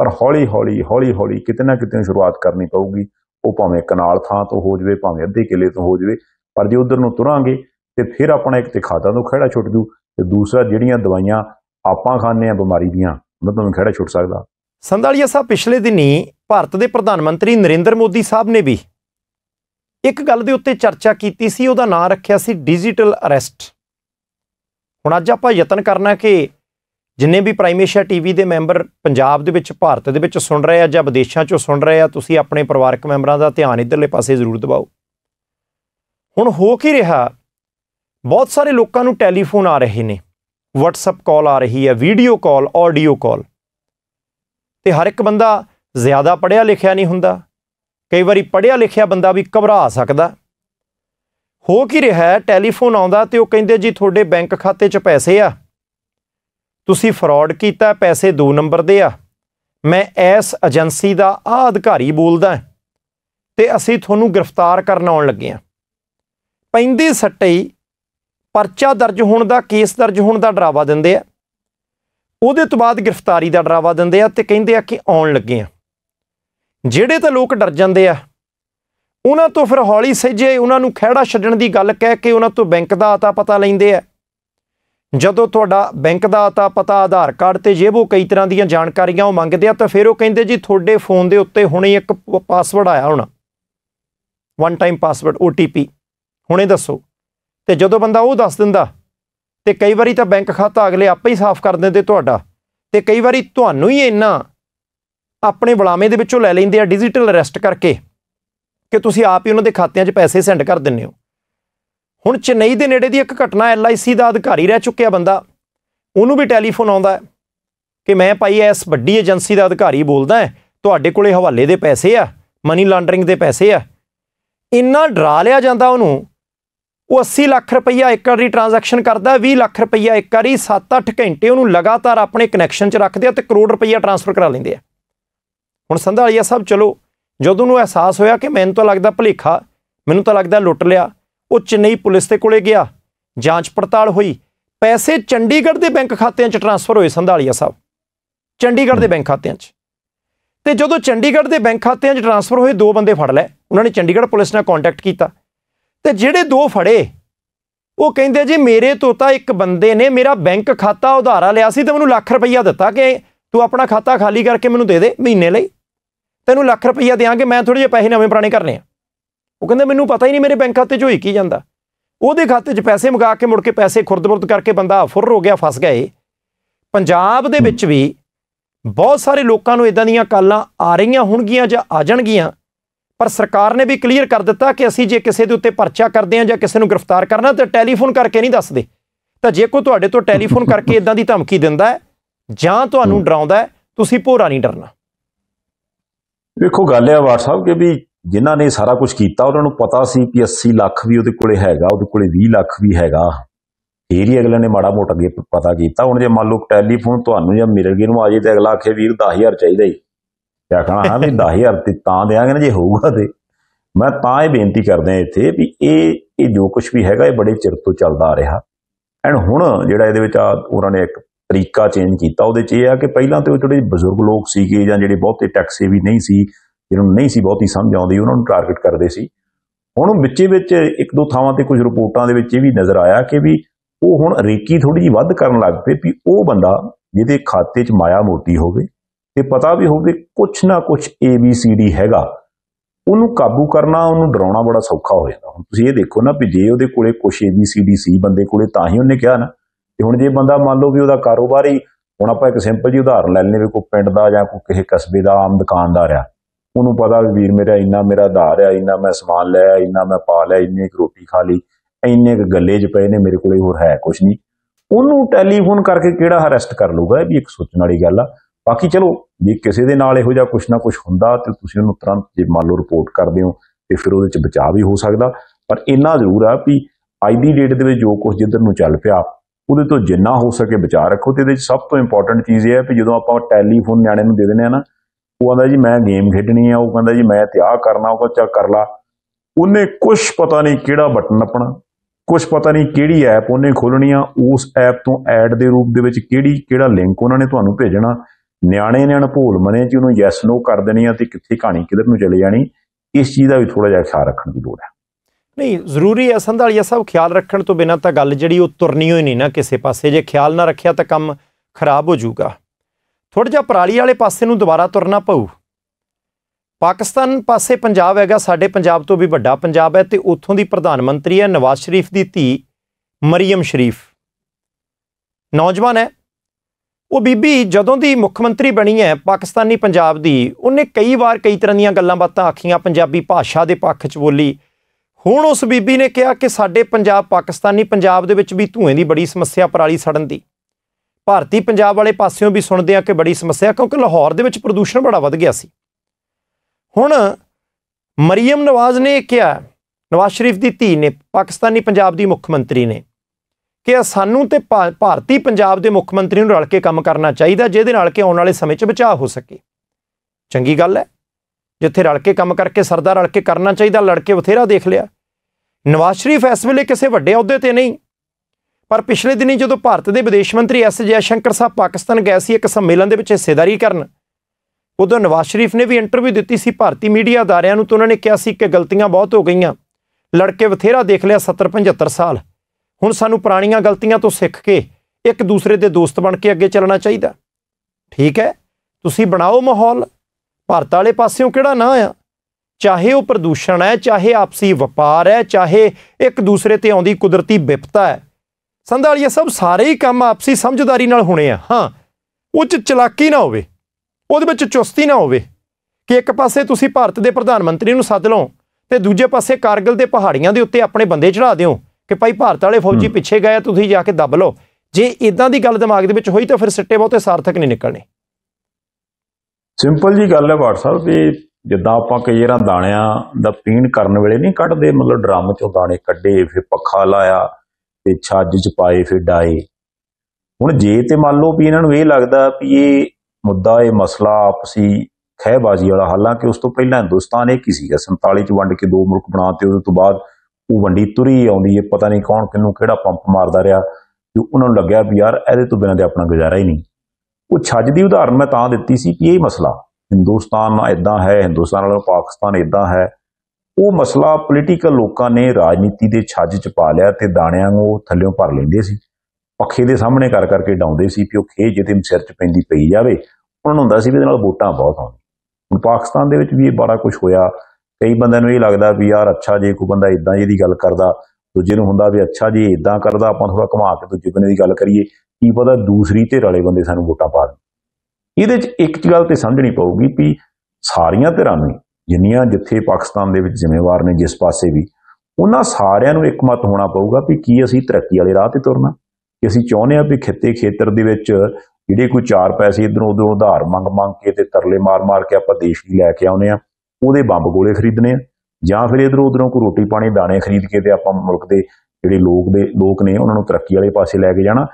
ਪਰ ਹੌਲੀ ਹੌਲੀ ਹੌਲੀ ਹੌਲੀ ਕਿਤੇ ਨਾ ਕਿਤੇ ਸ਼ੁਰੂਆਤ ਕਰਨੀ ਪਊਗੀ ਉਹ ਭਾਵੇਂ ਕਨਾਲ ਥਾਂ ਤੋਂ ਹੋ ਜਵੇ ਭਾਵੇਂ ਅੱਧੇ ਕਿੱਲੇ ਤੋਂ ਹੋ ਜਵੇ ਪਰ ਜੇ ਉਧਰ ਨੂੰ ਤੁਰਾਂਗੇ ਤੇ ਫਿਰ ਆਪਣਾ ਇੱਕ ਤੇ ਖਾਦਾਂ ਤੋਂ ਖੜਾ ਛੁੱਟ ਜੂ ਤੇ ਦੂਸਰਾ ਜਿਹੜੀਆਂ ਦਵਾਈਆਂ ਆਪਾਂ ਖਾਂਦੇ ਆ ਬਿਮਾਰੀ ਦੀਆਂ ਉਹਨਾਂ ਤੋਂ ਖੜਾ ਛੁੱਟ ਸਕਦਾ ਸੰਧਾਲੀਆ ਸਾਹਿਬ ਪਿਛਲੇ ਦਿਨੀ ਭਾਰਤ ਦੇ ਪ੍ਰਧਾਨ ਮੰਤਰੀ ਨਰਿੰਦਰ ਮੋਦੀ ਸਾਹਿਬ ਨੇ ਵੀ ਇੱਕ ਗੱਲ ਦੇ ਉੱਤੇ ਚਰਚਾ ਕੀਤੀ ਸੀ ਉਹਦਾ ਨਾਂ ਰੱਖਿਆ ਸੀ ਡਿਜੀਟਲ ਅਰੈਸਟ ਹੁਣ ਅੱਜ ਆਪਾਂ ਯਤਨ ਕਰਨਾ ਕਿ ਜਿੰਨੇ ਵੀ ਪ੍ਰਾਈਮੇਸ਼ੀਆ ਟੀਵੀ ਦੇ ਮੈਂਬਰ ਪੰਜਾਬ ਦੇ ਵਿੱਚ ਭਾਰਤ ਦੇ ਵਿੱਚ ਸੁਣ ਰਹੇ ਆ ਜਾਂ ਵਿਦੇਸ਼ਾਂ 'ਚੋਂ ਸੁਣ ਰਹੇ ਆ ਤੁਸੀਂ ਆਪਣੇ ਪਰਿਵਾਰਕ ਮੈਂਬਰਾਂ ਦਾ ਧਿਆਨ ਇਧਰਲੇ ਪਾਸੇ ਜ਼ਰੂਰ ਦਿਵਾਓ ਹੁਣ ਹੋ ਕੀ ਰਿਹਾ ਬਹੁਤ ਸਾਰੇ ਲੋਕਾਂ ਨੂੰ ਟੈਲੀਫੋਨ ਆ ਰਹੇ ਨੇ WhatsApp ਕਾਲ ਆ ਰਹੀ ਹੈ ਵੀਡੀਓ ਕਾਲ ਆਡੀਓ ਕਾਲ ਤੇ ਹਰ ਇੱਕ ਬੰਦਾ ਜ਼ਿਆਦਾ ਪੜਿਆ ਲਿਖਿਆ ਨਹੀਂ ਹੁੰਦਾ ਕਈ ਵਾਰੀ ਪੜਿਆ ਲਿਖਿਆ ਬੰਦਾ ਵੀ ਘਬਰਾ ਸਕਦਾ ਹੋ ਕੀ ਰਿਹਾ ਟੈਲੀਫੋਨ ਆਉਂਦਾ ਤੇ ਉਹ ਕਹਿੰਦੇ ਜੀ ਤੁਹਾਡੇ ਬੈਂਕ ਖਾਤੇ 'ਚ ਪੈਸੇ ਆ ਤੁਸੀਂ ਫਰਾਡ ਕੀਤਾ ਪੈਸੇ ਦੋ ਨੰਬਰ ਦੇ ਆ ਮੈਂ ਐਸ ਏਜੰਸੀ ਦਾ ਆ ਅਧਿਕਾਰੀ ਬੋਲਦਾ ਤੇ ਅਸੀਂ ਤੁਹਾਨੂੰ ਗ੍ਰਿਫਤਾਰ ਕਰਨ ਆਉਣ ਲੱਗੇ ਆ ਪੈਂਦੇ ਸੱਟੇ ਹੀ ਪਰਚਾ ਦਰਜ ਹੋਣ ਦਾ ਕੇਸ ਦਰਜ ਹੋਣ ਦਾ ਡਰਾਵਾ ਦਿੰਦੇ ਆ ਉਹਦੇ ਤੋਂ ਬਾਅਦ ਗ੍ਰਿਫਤਾਰੀ ਦਾ ਡਰਾਵਾ ਦਿੰਦੇ ਆ ਤੇ ਕਹਿੰਦੇ ਆ ਕਿ ਆਉਣ ਲੱਗੇ ਆ ਜਿਹੜੇ ਤਾਂ ਲੋਕ ਡਰ ਜਾਂਦੇ ਆ ਉਹਨਾਂ ਤੋਂ ਫਿਰ ਹੌਲੀ ਸਹਿਜੇ ਉਹਨਾਂ ਨੂੰ ਖਿਹੜਾ ਛੱਡਣ ਦੀ ਗੱਲ ਕਹਿ ਕੇ ਉਹਨਾਂ ਤੋਂ ਬੈਂਕ ਦਾ ਆਤਾ ਪਤਾ ਲੈਂਦੇ ਆ ਜਦੋਂ ਤੁਹਾਡਾ ਬੈਂਕ ਦਾ ਆਤਾ ਪਤਾ ਆਧਾਰ ਕਾਰਡ ਤੇ ਜੇਬੋ ਕਈ ਤਰ੍ਹਾਂ ਦੀਆਂ ਜਾਣਕਾਰੀਆਂ ਉਹ ਮੰਗਦੇ ਆ ਤਾਂ ਫਿਰ ਉਹ ਕਹਿੰਦੇ ਜੀ ਤੁਹਾਡੇ ਫੋਨ ਦੇ ਉੱਤੇ ਹੁਣੇ ਇੱਕ ਪਾਸਵਰਡ ਆਇਆ ਹੋਣਾ ਵਨ ਟਾਈਮ ਪਾਸਵਰਡ OTP ਹੁਣੇ ਦੱਸੋ ਤੇ ਜਦੋਂ ਬੰਦਾ ਉਹ ਦੱਸ ਦਿੰਦਾ ਤੇ ਕਈ ਵਾਰੀ ਤਾਂ ਬੈਂਕ ਖਾਤਾ ਅਗਲੇ ਆਪੇ ਹੀ ਸਾਫ਼ ਕਰ ਦਿੰਦੇ ਤੁਹਾਡਾ ਤੇ ਕਈ ਵਾਰੀ ਤੁਹਾਨੂੰ ਹੀ ਇੰਨਾ ਆਪਣੇ ਬੁਲਾਵੇਂ ਦੇ ਵਿੱਚੋਂ ਲੈ ਲੈਂਦੇ ਆ ਡਿਜੀਟਲ ਅਰੈਸਟ ਕਰਕੇ ਕਿ ਤੁਸੀਂ ਆਪ ਹੀ ਉਹਨਾਂ ਦੇ ਖਾਤਿਆਂ 'ਚ ਪੈਸੇ ਸੈਂਡ ਕਰ ਦਿੰਦੇ ਹੋ ਹੁਣ ਚੇਨਈ ਦੇ ਨੇੜੇ ਦੀ ਇੱਕ ਘਟਨਾ ਐਲਆਈਸੀ ਦਾ ਅਧਿਕਾਰੀ ਰਹਿ ਚੁੱਕਿਆ ਬੰਦਾ ਉਹਨੂੰ ਵੀ ਟੈਲੀਫੋਨ ਆਉਂਦਾ ਕਿ ਮੈਂ ਭਾਈ ਇਸ ਵੱਡੀ ਏਜੰਸੀ ਦਾ ਅਧਿਕਾਰੀ ਬੋਲਦਾ ਤੁਹਾਡੇ ਕੋਲੇ ਹਵਾਲੇ ਦੇ ਪੈਸੇ ਆ ਮਨੀ ਲਾਂਡਰਿੰਗ ਦੇ ਪੈਸੇ ਆ ਇੰਨਾ ਡਰਾ ਲਿਆ ਜਾਂਦਾ ਉਹਨੂੰ ਉਹ 80 ਲੱਖ ਰੁਪਈਆ ਇੱਕ ਵਾਰੀ ਟ੍ਰਾਂਜੈਕਸ਼ਨ ਕਰਦਾ 20 ਲੱਖ ਰੁਪਈਆ ਇੱਕ ਵਾਰੀ 7-8 ਘੰਟੇ ਉਹਨੂੰ ਲਗਾਤਾਰ ਆਪਣੇ ਕਨੈਕਸ਼ਨ 'ਚ ਰੱਖਦੇ ਆ ਤੇ ਕਰੋੜ ਰੁਪਈਆ ਟ੍ਰਾਂਸਫਰ ਕਰਾ ਲੈਂਦੇ ਆ ਹੁਣ ਸੰਧਾਲੀਆ ਸਾਹਿਬ ਚਲੋ ਜਦੋਂ ਨੂੰ ਅਹਿਸਾਸ ਹੋਇਆ ਕਿ ਮੈਨੂੰ ਤਾਂ ਲੱਗਦਾ ਭਲੇਖਾ ਮੈਨੂੰ ਤਾਂ ਲੱਗਦਾ ਲੁੱਟ ਲਿਆ ਉਹ ਚੇਨਈ ਪੁਲਿਸ ਦੇ ਕੋਲੇ ਗਿਆ ਜਾਂਚ ਪੜਤਾਲ ਹੋਈ ਪੈਸੇ ਚੰਡੀਗੜ੍ਹ ਦੇ ਬੈਂਕ ਖਾਤਿਆਂ 'ਚ ਟ੍ਰਾਂਸਫਰ ਹੋਏ ਸੰਧਾਲੀਆ ਸਾਹਿਬ ਚੰਡੀਗੜ੍ਹ ਦੇ ਬੈਂਕ ਖਾਤਿਆਂ 'ਚ ਤੇ ਜਦੋਂ ਚੰਡੀਗੜ੍ਹ ਦੇ ਬੈਂਕ ਖਾਤਿਆਂ 'ਚ ਟ੍ਰਾਂਸਫਰ ਹੋਏ ਦੋ ਬੰਦੇ ਫੜ ਲਏ ਉਹਨਾਂ ਨੇ ਚੰਡੀਗੜ੍ਹ ਪੁਲਿਸ ਨਾਲ ਕੰਟੈਕਟ ਕੀਤਾ ਤੇ ਜਿਹੜੇ ਦੋ ਫੜੇ ਉਹ ਕਹਿੰਦੇ ਜੀ ਮੇਰੇ ਤੋਂ ਤਾਂ ਇੱਕ ਬੰਦੇ ਨੇ ਮੇਰਾ ਬੈਂਕ ਖਾਤਾ ਉਧਾਰਾ ਲਿਆ ਸੀ ਤੇ ਮੈਨੂੰ ਲੱਖ ਰੁਪਈਆ ਦਿੱਤਾ ਕਿ ਤੂੰ ਆਪਣਾ ਖਾਤਾ ਖਾਲੀ ਕਰਕੇ ਮੈਨੂੰ ਦੇ ਦੇ ਮਹੀਨੇ ਲਈ ਤੈਨੂੰ ਲੱਖ ਰੁਪਈਆ ਦੇਾਂਗੇ ਮੈਂ ਥੋੜੇ ਜਿਹੇ ਪੈਸੇ ਨਵੇਂ ਪੁਰਾਣੇ ਕਰਨੇ ਆ ਉਹ ਕਹਿੰਦਾ ਮੈਨੂੰ ਪਤਾ ਹੀ ਨਹੀਂ ਮੇਰੇ ਬੈਂਕ ਖਾਤੇ 'ਚ ਹੋਈ ਕੀ ਜਾਂਦਾ ਉਹਦੇ ਖਾਤੇ 'ਚ ਪੈਸੇ ਮਗਾ ਕੇ ਮੁੜ ਕੇ ਪੈਸੇ ਖੁਰਦ ਕਰਕੇ ਬੰਦਾ ਫੁਰ ਹੋ ਗਿਆ ਫਸ ਗਏ ਪੰਜਾਬ ਦੇ ਵਿੱਚ ਵੀ ਬਹੁਤ ਸਾਰੇ ਲੋਕਾਂ ਨੂੰ ਇਦਾਂ ਦੀਆਂ ਕਾਲਾਂ ਆ ਰਹੀਆਂ ਹੋਣਗੀਆਂ ਜਾਂ ਆ ਜਾਣਗੀਆਂ ਪਰ ਸਰਕਾਰ ਨੇ ਵੀ ਕਲੀਅਰ ਕਰ ਦਿੱਤਾ ਕਿ ਅਸੀਂ ਜੇ ਕਿਸੇ ਦੇ ਉੱਤੇ ਪਰਚਾ ਕਰਦੇ ਹਾਂ ਜਾਂ ਕਿਸੇ ਨੂੰ ਗ੍ਰਿਫਤਾਰ ਕਰਨਾ ਤਾਂ ਟੈਲੀਫੋਨ ਕਰਕੇ ਨਹੀਂ ਦੱਸਦੇ ਤਾਂ ਜੇ ਕੋਈ ਤੁਹਾਡੇ ਤੋਂ ਟੈਲੀਫੋਨ ਕਰਕੇ ਇਦਾਂ ਦੀ ਧਮਕੀ ਦਿੰਦਾ ਹੈ ਜਾਂ ਤੁਹਾਨੂੰ ਡਰਾਉਂਦਾ ਤੁਸੀਂ ਭੋਰਾ ਨਹੀਂ ਡਰਨਾ ਵੇਖੋ ਗੱਲ ਹੈ ਵਾਰ ਸਾਹਿਬ ਕਿ ਵੀ ਜਿਨ੍ਹਾਂ ਨੇ ਸਾਰਾ ਕੁਝ ਕੀਤਾ ਉਹਨਾਂ ਨੂੰ ਪਤਾ ਸੀ ਕਿ 80 ਲੱਖ ਵੀ ਉਹਦੇ ਕੋਲੇ ਹੈਗਾ ਉਹਦੇ ਕੋਲੇ 20 ਲੱਖ ਵੀ ਹੈਗਾ ਫੇਰ ਹੀ ਅਗਲੇ ਨੇ ਮਾੜਾ ਮੋਟਾ ਗੇ ਪਤਾ ਕੀਤਾ ਹੁਣ ਜੇ ਮੰਨ ਲਓ ਟੈਲੀਫੋਨ ਤੁਹਾਨੂੰ ਜਾਂ ਮਿਲ ਗੇ ਨੂੰ ਆ ਜੇ ਤੇ ਅਗਲਾ ਆਖੇ ਵੀਰ 10000 ਚਾਹੀਦਾ ਹੀ ਕਿਆ ਕਹਣਾ ਹਾਂ ਵੀ 10000 ਤੇ ਤਾਂ ਦੇਾਂਗੇ ਨਾ ਜੇ ਹੋਊਗਾ ਤੇ ਮੈਂ ਤਾਂ ਇਹ ਬੇਨਤੀ ਕਰਦਾ ਇੱਥੇ ਵੀ ਇਹ ਇਹ ਜੋ ਕੁਝ ਵੀ ਹੈਗਾ ਇਹ ਬੜੇ ਚਿਰ ਤੋਂ ਚੱਲਦਾ ਆ ਰਿਹਾ ਐਂਡ ਹੁਣ ਜਿਹੜਾ ਇਹਦੇ ਵਿੱਚ ਆ ਉਹਨਾਂ ਨੇ ਇੱਕ ਤਰੀਕਾ ਚੇਂਜ ਕੀਤਾ ਉਹਦੇ 'ਚ ਇਹ ਆ ਕਿ ਪਹਿਲਾਂ ਤੇ ਉਹ ਜਿਹੜੇ ਬਜ਼ੁਰਗ ਲੋਕ ਸੀਗੇ ਜਾਂ ਜਿਹੜੇ ਬਹੁਤੇ ਟੈਕਸੇ ਵੀ ਨਹੀਂ ਸੀ ਜਿਹਨੂੰ ਨਹੀਂ ਸੀ ਬਹੁਤੀ ਸਮਝ ਆਉਂਦੀ ਉਹਨਾਂ ਨੂੰ ਟਾਰਗੇਟ ਕਰਦੇ ਸੀ ਹੁਣ ਵਿੱਚੇ ਵਿੱਚ ਇੱਕ ਦੋ ਥਾਵਾਂ ਤੇ ਕੁਝ ਰਿਪੋਰਟਾਂ ਦੇ ਵਿੱਚ ਇਹ ਵੀ ਨਜ਼ਰ ਆਇਆ ਕਿ ਵੀ ਉਹ ਹੁਣ ਰੇਕੀ ਥੋੜੀ ਜੀ ਵੱਧ ਕਰਨ ਲੱਗ ਪਏ ਵੀ ਉਹ ਬੰਦਾ ਜਿਹਦੇ ਖਾਤੇ 'ਚ ਮਾਇਆ ਮੋਤੀ ਹੋਵੇ ਤੇ ਪਤਾ ਵੀ ਹੋਵੇ ਕੁਛ ਨਾ ਕੁਛ ABCD ਹੈਗਾ ਉਹਨੂੰ ਕਾਬੂ ਕਰਨਾ ਉਹਨੂੰ ਡਰਾਉਣਾ ਬੜਾ ਸੌਖਾ ਹੋ ਜਾਂਦਾ ਹੁਣ ਤੁਸੀਂ ਇਹ ਦੇਖੋ ਨਾ ਵੀ ਜੇ ਉਹਦੇ ਕੋਲੇ ਕੁਛ ABCD ਸੀ ਸੀ ਬੰਦੇ ਕੋਲੇ ਤਾਂ ਹੀ ਉਹਨੇ ਕਿਹਾ ਨਾ ਤੇ ਹੁਣ ਜੇ ਬੰਦਾ ਮੰਨ ਲਓ ਵੀ ਉਹਦਾ ਕਾਰੋਬਾਰ ਹੀ ਹੁਣ ਆਪਾਂ ਇੱਕ ਸਿੰਪਲ ਜੀ ਉਦਾਹਰਨ ਲੈ ਲੈਨੇ ਵੀ ਕੋਈ ਪਿੰਡ ਦਾ ਜਾਂ ਕੋਈ ਕਿਸੇ ਕਸਬੇ ਦਾ ਆਮ ਦੁਕਾਨਦਾਰ ਆ ਉਹਨੂੰ ਪਤਾ ਵੀ ਵੀਰ ਮੇਰਾ ਇੰਨਾ ਮੇਰਾ ਆਧਾਰ ਆ ਇੰਨਾ ਮੈਂ ਸਮਾਨ ਲੈ ਆ ਇੰਨਾ ਮੈਂ ਪਾ ਲਿਆ ਇੰਨੀ ਇੱਕ ਰੋਟੀ ਖਾ ਲਈ ਇੰਨੇ ਕੁ ਗੱਲੇ 'ਚ ਪਏ ਨੇ ਮੇਰੇ ਕੋਲੇ ਹੋਰ ਹੈ ਕੁਝ ਨਹੀਂ ਉਹਨੂੰ ਟੈਲੀਫੋਨ ਕਰਕੇ ਕਿਹੜਾ ਅਰੈਸਟ ਕਰ ਲੂਗਾ ਇਹ ਵੀ ਇੱਕ ਸੋਚਣ ਵਾਲੀ ਗੱਲ ਆ ਬਾਕੀ ਚਲੋ ਵੀ ਕਿਸੇ ਦੇ ਨਾਲ ਇਹੋ ਜਿਹਾ ਕੁਝ ਨਾ ਕੁਝ ਹੁੰਦਾ ਤੇ ਤੁਸੀਂ ਉਹਨੂੰ ਤੁਰੰਤ ਜੇ ਮੰਨ ਲਓ ਰਿਪੋਰਟ ਕਰਦੇ ਹੋ ਤੇ ਫਿਰ ਉਹਦੇ 'ਚ ਬਚਾਅ ਵੀ ਹੋ ਸਕਦਾ ਪਰ ਇੰਨਾ ਜ਼ਰੂਰ ਆ ਵੀ ਅੱਜ ਦੀ ਡੇਟ ਦੇ ਵਿੱਚ ਜੋ ਕੁਝ ਜਿੱਧਰ ਨੂੰ ਚੱਲ ਪਿਆ ਉਹਦੇ ਤੋਂ ਜਿੰਨਾ ਹੋ ਸਕੇ ਵਿਚਾਰ ਰੱਖੋ ਤੇ ਇਹਦੇ ਵਿੱਚ ਸਭ ਤੋਂ ਇੰਪੋਰਟੈਂਟ ਚੀਜ਼ ਇਹ ਹੈ ਕਿ ਜਦੋਂ ਆਪਾਂ ਟੈਲੀਫੋਨ ਨਿਆਣੇ ਨੂੰ ਦੇ ਦਿੰਦੇ ਆ ਨਾ ਉਹ ਕਹਿੰਦਾ ਜੀ ਮੈਂ ਗੇਮ ਖੇਡਣੀ ਆ ਉਹ ਕਹਿੰਦਾ ਜੀ ਮੈਂ ਤੇ ਕਰਨਾ ਉਹ ਚੱਲ ਕਰ ਲਾ ਉਹਨੇ ਕੁਝ ਪਤਾ ਨਹੀਂ ਕਿਹੜਾ ਬਟਨ ਆਪਣਾ ਕੁਝ ਪਤਾ ਨਹੀਂ ਕਿਹੜੀ ਐਪ ਉਹਨੇ ਖੋਲਣੀ ਆ ਉਸ ਐਪ ਤੋਂ ਐਡ ਦੇ ਰੂਪ ਦੇ ਵਿੱਚ ਕਿਹੜੀ ਕਿਹੜਾ ਲਿੰਕ ਉਹਨਾਂ ਨੇ ਤੁਹਾਨੂੰ ਭੇਜਣਾ ਨਿਆਣੇ ਨੇ ਅਣਪੋਲ ਮਨੇ ਚ ਉਹਨੂੰ ਯੈਸ ਨੋ ਕਰ ਦੇਣੀ ਆ ਤੇ ਕਿੱਥੇ ਕਹਾਣੀ ਕਿਧਰ ਨੂੰ ਚਲੇ ਜਾਣੀ ਇਸ ਚੀਜ਼ ਦਾ ਵੀ ਥੋੜਾ ਜਿਹਾ ਖਿਆਲ ਰੱਖਣ ਦੀ ਲੋੜ ਹੈ ਨਹੀਂ ਜ਼ਰੂਰੀ ਹੈ ਸੰਧਾਲੀਆ ਸਾਹਿਬ ਖਿਆਲ ਰੱਖਣ ਤੋਂ ਬਿਨਾਂ ਤਾਂ ਗੱਲ ਜਿਹੜੀ ਉਹ ਤੁਰਨੀ ਹੋਈ ਨਹੀਂ ਨਾ ਕਿਸੇ ਪਾਸੇ ਜੇ ਖਿਆਲ ਨਾ ਰੱਖਿਆ ਤਾਂ ਕੰਮ ਖਰਾਬ ਹੋ ਜਾਊਗਾ ਥੋੜਾ ਜਿਹਾ ਪਰਾਲੀ ਵਾਲੇ ਪਾਸੇ ਨੂੰ ਦੁਬਾਰਾ ਤੁਰਨਾ ਪਊ ਪਾਕਿਸਤਾਨ ਪਾਸੇ ਪੰਜਾਬ ਹੈਗਾ ਸਾਡੇ ਪੰਜਾਬ ਤੋਂ ਵੀ ਵੱਡਾ ਪੰਜਾਬ ਹੈ ਤੇ ਉੱਥੋਂ ਦੀ ਪ੍ਰਧਾਨ ਮੰਤਰੀ ਹੈ ਨਵਾਜ਼ ਸ਼ਰੀਫ ਦੀ ਧੀ ਮਰੀਮ ਸ਼ਰੀਫ ਨੌਜਵਾਨ ਹੈ ਉਹ ਬੀਬੀ ਜਦੋਂ ਦੀ ਮੁੱਖ ਮੰਤਰੀ ਬਣੀ ਹੈ ਪਾਕਿਸਤਾਨੀ ਪੰਜਾਬ ਦੀ ਉਹਨੇ ਕਈ ਵਾਰ ਕਈ ਤਰ੍ਹਾਂ ਦੀਆਂ ਗੱਲਾਂ ਬਾਤਾਂ ਆਖੀਆਂ ਪੰਜਾਬੀ ਭਾਸ਼ਾ ਦੇ ਪੱਖ 'ਚ ਬੋਲੀ ਹੁਣ ਉਸ ਬੀਬੀ ਨੇ ਕਿਹਾ ਕਿ ਸਾਡੇ ਪੰਜਾਬ ਪਾਕਿਸਤਾਨੀ ਪੰਜਾਬ ਦੇ ਵਿੱਚ ਵੀ ਧੂਏ ਦੀ ਬੜੀ ਸਮੱਸਿਆ ਪਰਾਲੀ ਸੜਨ ਦੀ ਭਾਰਤੀ ਪੰਜਾਬ ਵਾਲੇ ਪਾਸਿਓਂ ਵੀ ਸੁਣਦੇ ਆ ਕਿ ਬੜੀ ਸਮੱਸਿਆ ਕਿਉਂਕਿ ਲਾਹੌਰ ਦੇ ਵਿੱਚ ਪ੍ਰਦੂਸ਼ਣ ਬੜਾ ਵੱਧ ਗਿਆ ਸੀ ਹੁਣ ਮਰੀਮ ਨਵਾਜ਼ ਨੇ ਕਿਹਾ ਨਵਾਜ਼ ਸ਼ਰੀਫ ਦੀ ਧੀ ਨੇ ਪਾਕਿਸਤਾਨੀ ਪੰਜਾਬ ਦੀ ਮੁੱਖ ਮੰਤਰੀ ਨੇ ਕਿ ਸਾਨੂੰ ਤੇ ਭਾਰਤੀ ਪੰਜਾਬ ਦੇ ਮੁੱਖ ਮੰਤਰੀ ਨੂੰ ਰਲ ਕੇ ਕੰਮ ਕਰਨਾ ਚਾਹੀਦਾ ਜਿਹਦੇ ਨਾਲ ਕਿ ਆਉਣ ਵਾਲੇ ਸਮੇਂ 'ਚ ਬਚਾਅ ਹੋ ਸਕੇ ਚੰਗੀ ਗੱਲ ਹੈ ਜਿੱਥੇ ਰਲ ਕੇ ਕੰਮ ਕਰਕੇ ਸਰਦਾਰ ਰਲ ਕੇ ਕਰਨਾ ਚਾਹੀਦਾ ਲੜਕੇ ਬਥੇਰਾ ਦੇਖ ਲਿਆ ਨਵਾਜ਼ ਸ਼ਰੀਫ ਇਸ ਵੇਲੇ ਕਿਸੇ ਵੱਡੇ ਅਹੁਦੇ ਤੇ ਨਹੀਂ ਪਰ ਪਿਛਲੇ ਦਿਨੀ ਜਦੋਂ ਭਾਰਤ ਦੇ ਵਿਦੇਸ਼ ਮੰਤਰੀ ਐਸ ਜੈ ਸ਼ੰਕਰ ਸਾਹਿਬ ਪਾਕਿਸਤਾਨ ਗਏ ਸੀ ਇੱਕ ਸੰਮੇਲਨ ਦੇ ਵਿੱਚ ਹਿੱਸੇਦਾਰੀ ਕਰਨ ਉਦੋਂ ਨਵਾਜ਼ ਸ਼ਰੀਫ ਨੇ ਵੀ ਇੰਟਰਵਿਊ ਦਿੱਤੀ ਸੀ ਭਾਰਤੀ ਮੀਡੀਆ ਅਦਾਰਿਆਂ ਨੂੰ ਤੇ ਉਹਨਾਂ ਨੇ ਕਿਹਾ ਸੀ ਕਿ ਗਲਤੀਆਂ ਬਹੁਤ ਹੋ ਗਈਆਂ ਲੜਕੇ ਬਥੇਰਾ ਦੇਖ ਲਿਆ 70 75 ਸਾਲ ਹੁਣ ਸਾਨੂੰ ਪੁਰਾਣੀਆਂ ਗਲਤੀਆਂ ਤੋਂ ਸਿੱਖ ਕੇ ਇੱਕ ਦੂਸਰੇ ਦੇ ਦੋਸਤ ਬਣ ਕੇ ਅੱਗੇ ਚੱਲਣਾ ਚਾਹੀਦਾ ਠੀਕ ਹੈ ਤੁਸੀਂ ਬਣਾਓ ਮਾਹੌਲ ਭਾਰਤ ਵਾਲੇ ਪਾਸਿਓਂ ਕਿਹੜਾ ਨਾ ਆ ਚਾਹੇ ਉਹ ਪ੍ਰਦੂਸ਼ਣ ਹੈ ਚਾਹੇ ਆਪਸੀ ਵਪਾਰ ਹੈ ਚਾਹੇ ਇੱਕ ਦੂਸਰੇ ਤੇ ਆਉਂਦੀ ਕੁਦਰਤੀ ਵਿਪਤਾ ਹੈ ਸੰਧਾਲੀਆ ਸਭ ਸਾਰੇ ਹੀ ਕੰਮ ਆਪਸੀ ਸਮਝਦਾਰੀ ਨਾਲ ਹੋਣੇ ਆ ਹਾਂ ਉੱਚ ਚਲਾਕੀ ਨਾ ਹੋਵੇ ਉਹਦੇ ਵਿੱਚ ਚੁਸਤੀ ਨਾ ਹੋਵੇ ਕਿ ਇੱਕ ਪਾਸੇ ਤੁਸੀਂ ਭਾਰਤ ਦੇ ਪ੍ਰਧਾਨ ਮੰਤਰੀ ਨੂੰ ਸੱਦ ਲਓ ਤੇ ਦੂਜੇ ਪਾਸੇ ਕਾਰਗਲ ਦੇ ਪਹਾੜੀਆਂ ਦੇ ਉੱਤੇ ਆਪਣੇ ਬੰਦੇ ਚੜਾ ਦਿਓ ਕਿ ਭਾਈ ਭਾਰਤ ਵਾਲੇ ਫੌਜੀ ਪਿੱਛੇ ਗਏ ਤੁਸੀਂ ਜਾ ਕੇ ਦੱਬ ਲਓ ਜੇ ਇਦਾਂ ਦੀ ਗੱਲ ਦਿਮਾਗ ਦੇ ਵਿੱਚ ਹੋਈ ਤਾਂ ਫਿਰ ਸਿੱਟੇ ਬਹੁਤੇ ਸਾਰਥਕ ਨਹੀਂ ਨਿਕਲਣੇ ਸਿੰਪਲ ਜੀ ਗੱਲ ਹੈ ਵਾਟਸਐਪ ਸਾਹਿਬ ਵੀ ਜਿੱਦਾਂ ਆਪਾਂ ਕਈ ਵਾਰਾਂ ਦਾਣਿਆਂ ਦਾ ਪੀਣ ਕਰਨ ਵੇਲੇ ਨਹੀਂ ਕੱਢਦੇ ਮਤਲਬ ਡਰਮ ਚੋਂ ਦਾਣੇ ਕੱਢੇ ਫਿਰ ਪੱਖਾ ਲਾਇਆ ਤੇ ਛੱਜ ਚ ਪਾਏ ਫਿਰ ਡਾਏ ਹੁਣ ਜੇ ਤੇ ਮੰਨ ਲਓ ਵੀ ਇਹਨਾਂ ਨੂੰ ਇਹ ਲੱਗਦਾ ਵੀ ਇਹ ਮੁੱਦਾ ਇਹ ਮਸਲਾ ਆਪਸੀ ਖਹਿਬਾਜ਼ੀ ਵਾਲਾ ਹਾਲਾਂਕਿ ਉਸ ਤੋਂ ਪਹਿਲਾਂ ਹਿੰਦੁਸਤਾਨ ਇੱਕ ਹੀ ਸੀਗਾ 47 ਚ ਵੰਡ ਕੇ ਦੋ ਮੁਲਕ ਬਣਾਤੇ ਉਹਦੇ ਤੋਂ ਬਾਅਦ ਉਹ ਵੰਡੀ ਤੁਰੀ ਆਉਂਦੀ ਹੈ ਪਤਾ ਨਹੀਂ ਕੌਣ ਕਿੰਨੂੰ ਕਿਹੜਾ ਪੰਪ ਮਾਰਦਾ ਰਿਹਾ ਤੇ ਉਹਨਾਂ ਨੂੰ ਲੱਗਿਆ ਵੀ ਯਾਰ ਇਹਦੇ ਤੋਂ ਬਿਨਾਂ ਤੇ ਆਪਣਾ ਗੁਜ਼ਾਰਾ ਹੀ ਨਹੀਂ ਉਹ ਛੱਜ ਦੀ ਉਦਾਹਰਨ ਮੈਂ ਤਾਂ ਦਿੱਤੀ ਸੀ ਕਿ ਇਹ ਮਸਲਾ ਹਿੰਦੁਸਤਾਨ ਇਦਾਂ ਹੈ ਹਿੰਦੁਸਤਾਨ ਨਾਲ ਪਾਕਿਸਤਾਨ ਇਦਾਂ ਹੈ ਉਹ ਮਸਲਾ ਪੋਲੀਟੀਕਲ ਲੋਕਾਂ ਨੇ ਰਾਜਨੀਤੀ ਦੇ ਛੱਜ ਚ ਪਾ ਲਿਆ ਤੇ ਦਾਣਿਆਂ ਨੂੰ ਥੱਲਿਓਂ ਭਰ ਲੈਂਦੇ ਸੀ ਪੱਖੇ ਦੇ ਸਾਹਮਣੇ ਕਰ ਕਰਕੇ ਡਾਉਂਦੇ ਸੀ ਕਿ ਉਹ ਖੇ ਜਿਹਦੇ ਸਿਰ ਚ ਪੈਂਦੀ ਪਈ ਜਾਵੇ ਉਹਨਾਂ ਨੂੰ ਹੁੰਦਾ ਸੀ ਵੀ ਇਹਦੇ ਨਾਲ ਵੋਟਾਂ ਬਹੁਤ ਆਉਣਗੀਆਂ ਹੁਣ ਪਾਕਿਸਤਾਨ ਦੇ ਵਿੱਚ ਵੀ ਇਹ ਬੜਾ ਕੁਝ ਹੋਇਆ ਕਈ ਬੰਦਿਆਂ ਨੂੰ ਇਹ ਲੱਗਦਾ ਵੀ ਯਾਰ ਅੱਛਾ ਜੇ ਕੋਈ ਬੰਦਾ ਇਦਾਂ ਜਿਹਦੀ ਗੱਲ ਕਰਦਾ ਦੂਜੇ ਨੂੰ ਹੁੰਦਾ ਵੀ ਅੱਛਾ ਜੀ ਇਦਾਂ ਕਰਦਾ ਆਪਾਂ ਥੋੜਾ ਘੁਮਾ ਕੇ ਦੂਜੇ ਬੰਦੇ ਦੀ ਗੱਲ ਕਰੀਏ ਕੀ ਪਤਾ ਦੂਸਰੀ ਤੇ ਰਲੇ ਬੰਦੇ ਸਾਨੂੰ ਵੋਟਾਂ ਪਾ ਦੇਣ ਇਹਦੇ 'ਚ ਇੱਕ ਗੱਲ ਤੇ ਸਮਝਣੀ ਪਊਗੀ ਵੀ ਸਾਰੀਆਂ ਧਿਰਾਂ ਨੇ ਜਿੰਨੀਆਂ ਜਿੱਥੇ ਪਾਕਿਸਤਾਨ ਦੇ ਵਿੱਚ ਜ਼ਿੰਮੇਵਾਰ ਨੇ ਜਿਸ ਪਾਸੇ ਵੀ ਉਹਨਾਂ ਸਾਰਿਆਂ ਨੂੰ ਇੱਕਮਤ ਹੋਣਾ ਪਊਗਾ ਵੀ ਕੀ ਅਸੀਂ ਤਰੱਕੀ ਵਾਲੇ ਰਾਹ ਤੇ ਤੁਰਨਾ ਕਿ ਅਸੀਂ ਚਾਹੁੰਦੇ ਆ ਵੀ ਖੇਤੇ ਖੇਤਰ ਦੇ ਵਿੱਚ ਜਿਹੜੇ ਕੋਈ ਚਾਰ ਪੈਸੇ ਇਧਰੋਂ ਉਧਰੋਂ ਉਧਾਰ ਮੰਗ ਮੰਗ ਕੇ ਤੇ ਤਰਲੇ ਮਾਰ ਮਾਰ ਕੇ ਆਪਾਂ ਦੇਸ਼ ਵੀ ਲੈ ਕੇ ਆਉਨੇ ਆ ਉਹਦੇ ਬੰਬ ਗੋਲੇ ਖਰੀਦਨੇ ਆ ਜਾਂ ਫਿਰ ਇਧਰੋਂ ਉਧਰੋਂ ਕੋ ਰੋਟੀ ਪਾਣੀ ਦਾਣੇ ਖਰੀਦ ਕੇ ਤੇ ਆਪਾਂ ਮੁਲਕ ਦੇ ਜਿਹੜੇ ਲੋਕ ਦੇ ਲੋਕ ਨੇ ਉਹਨਾਂ ਨੂੰ ਤਰੱਕੀ ਵਾਲੇ ਪਾਸੇ ਲੈ ਕੇ ਜਾਣਾ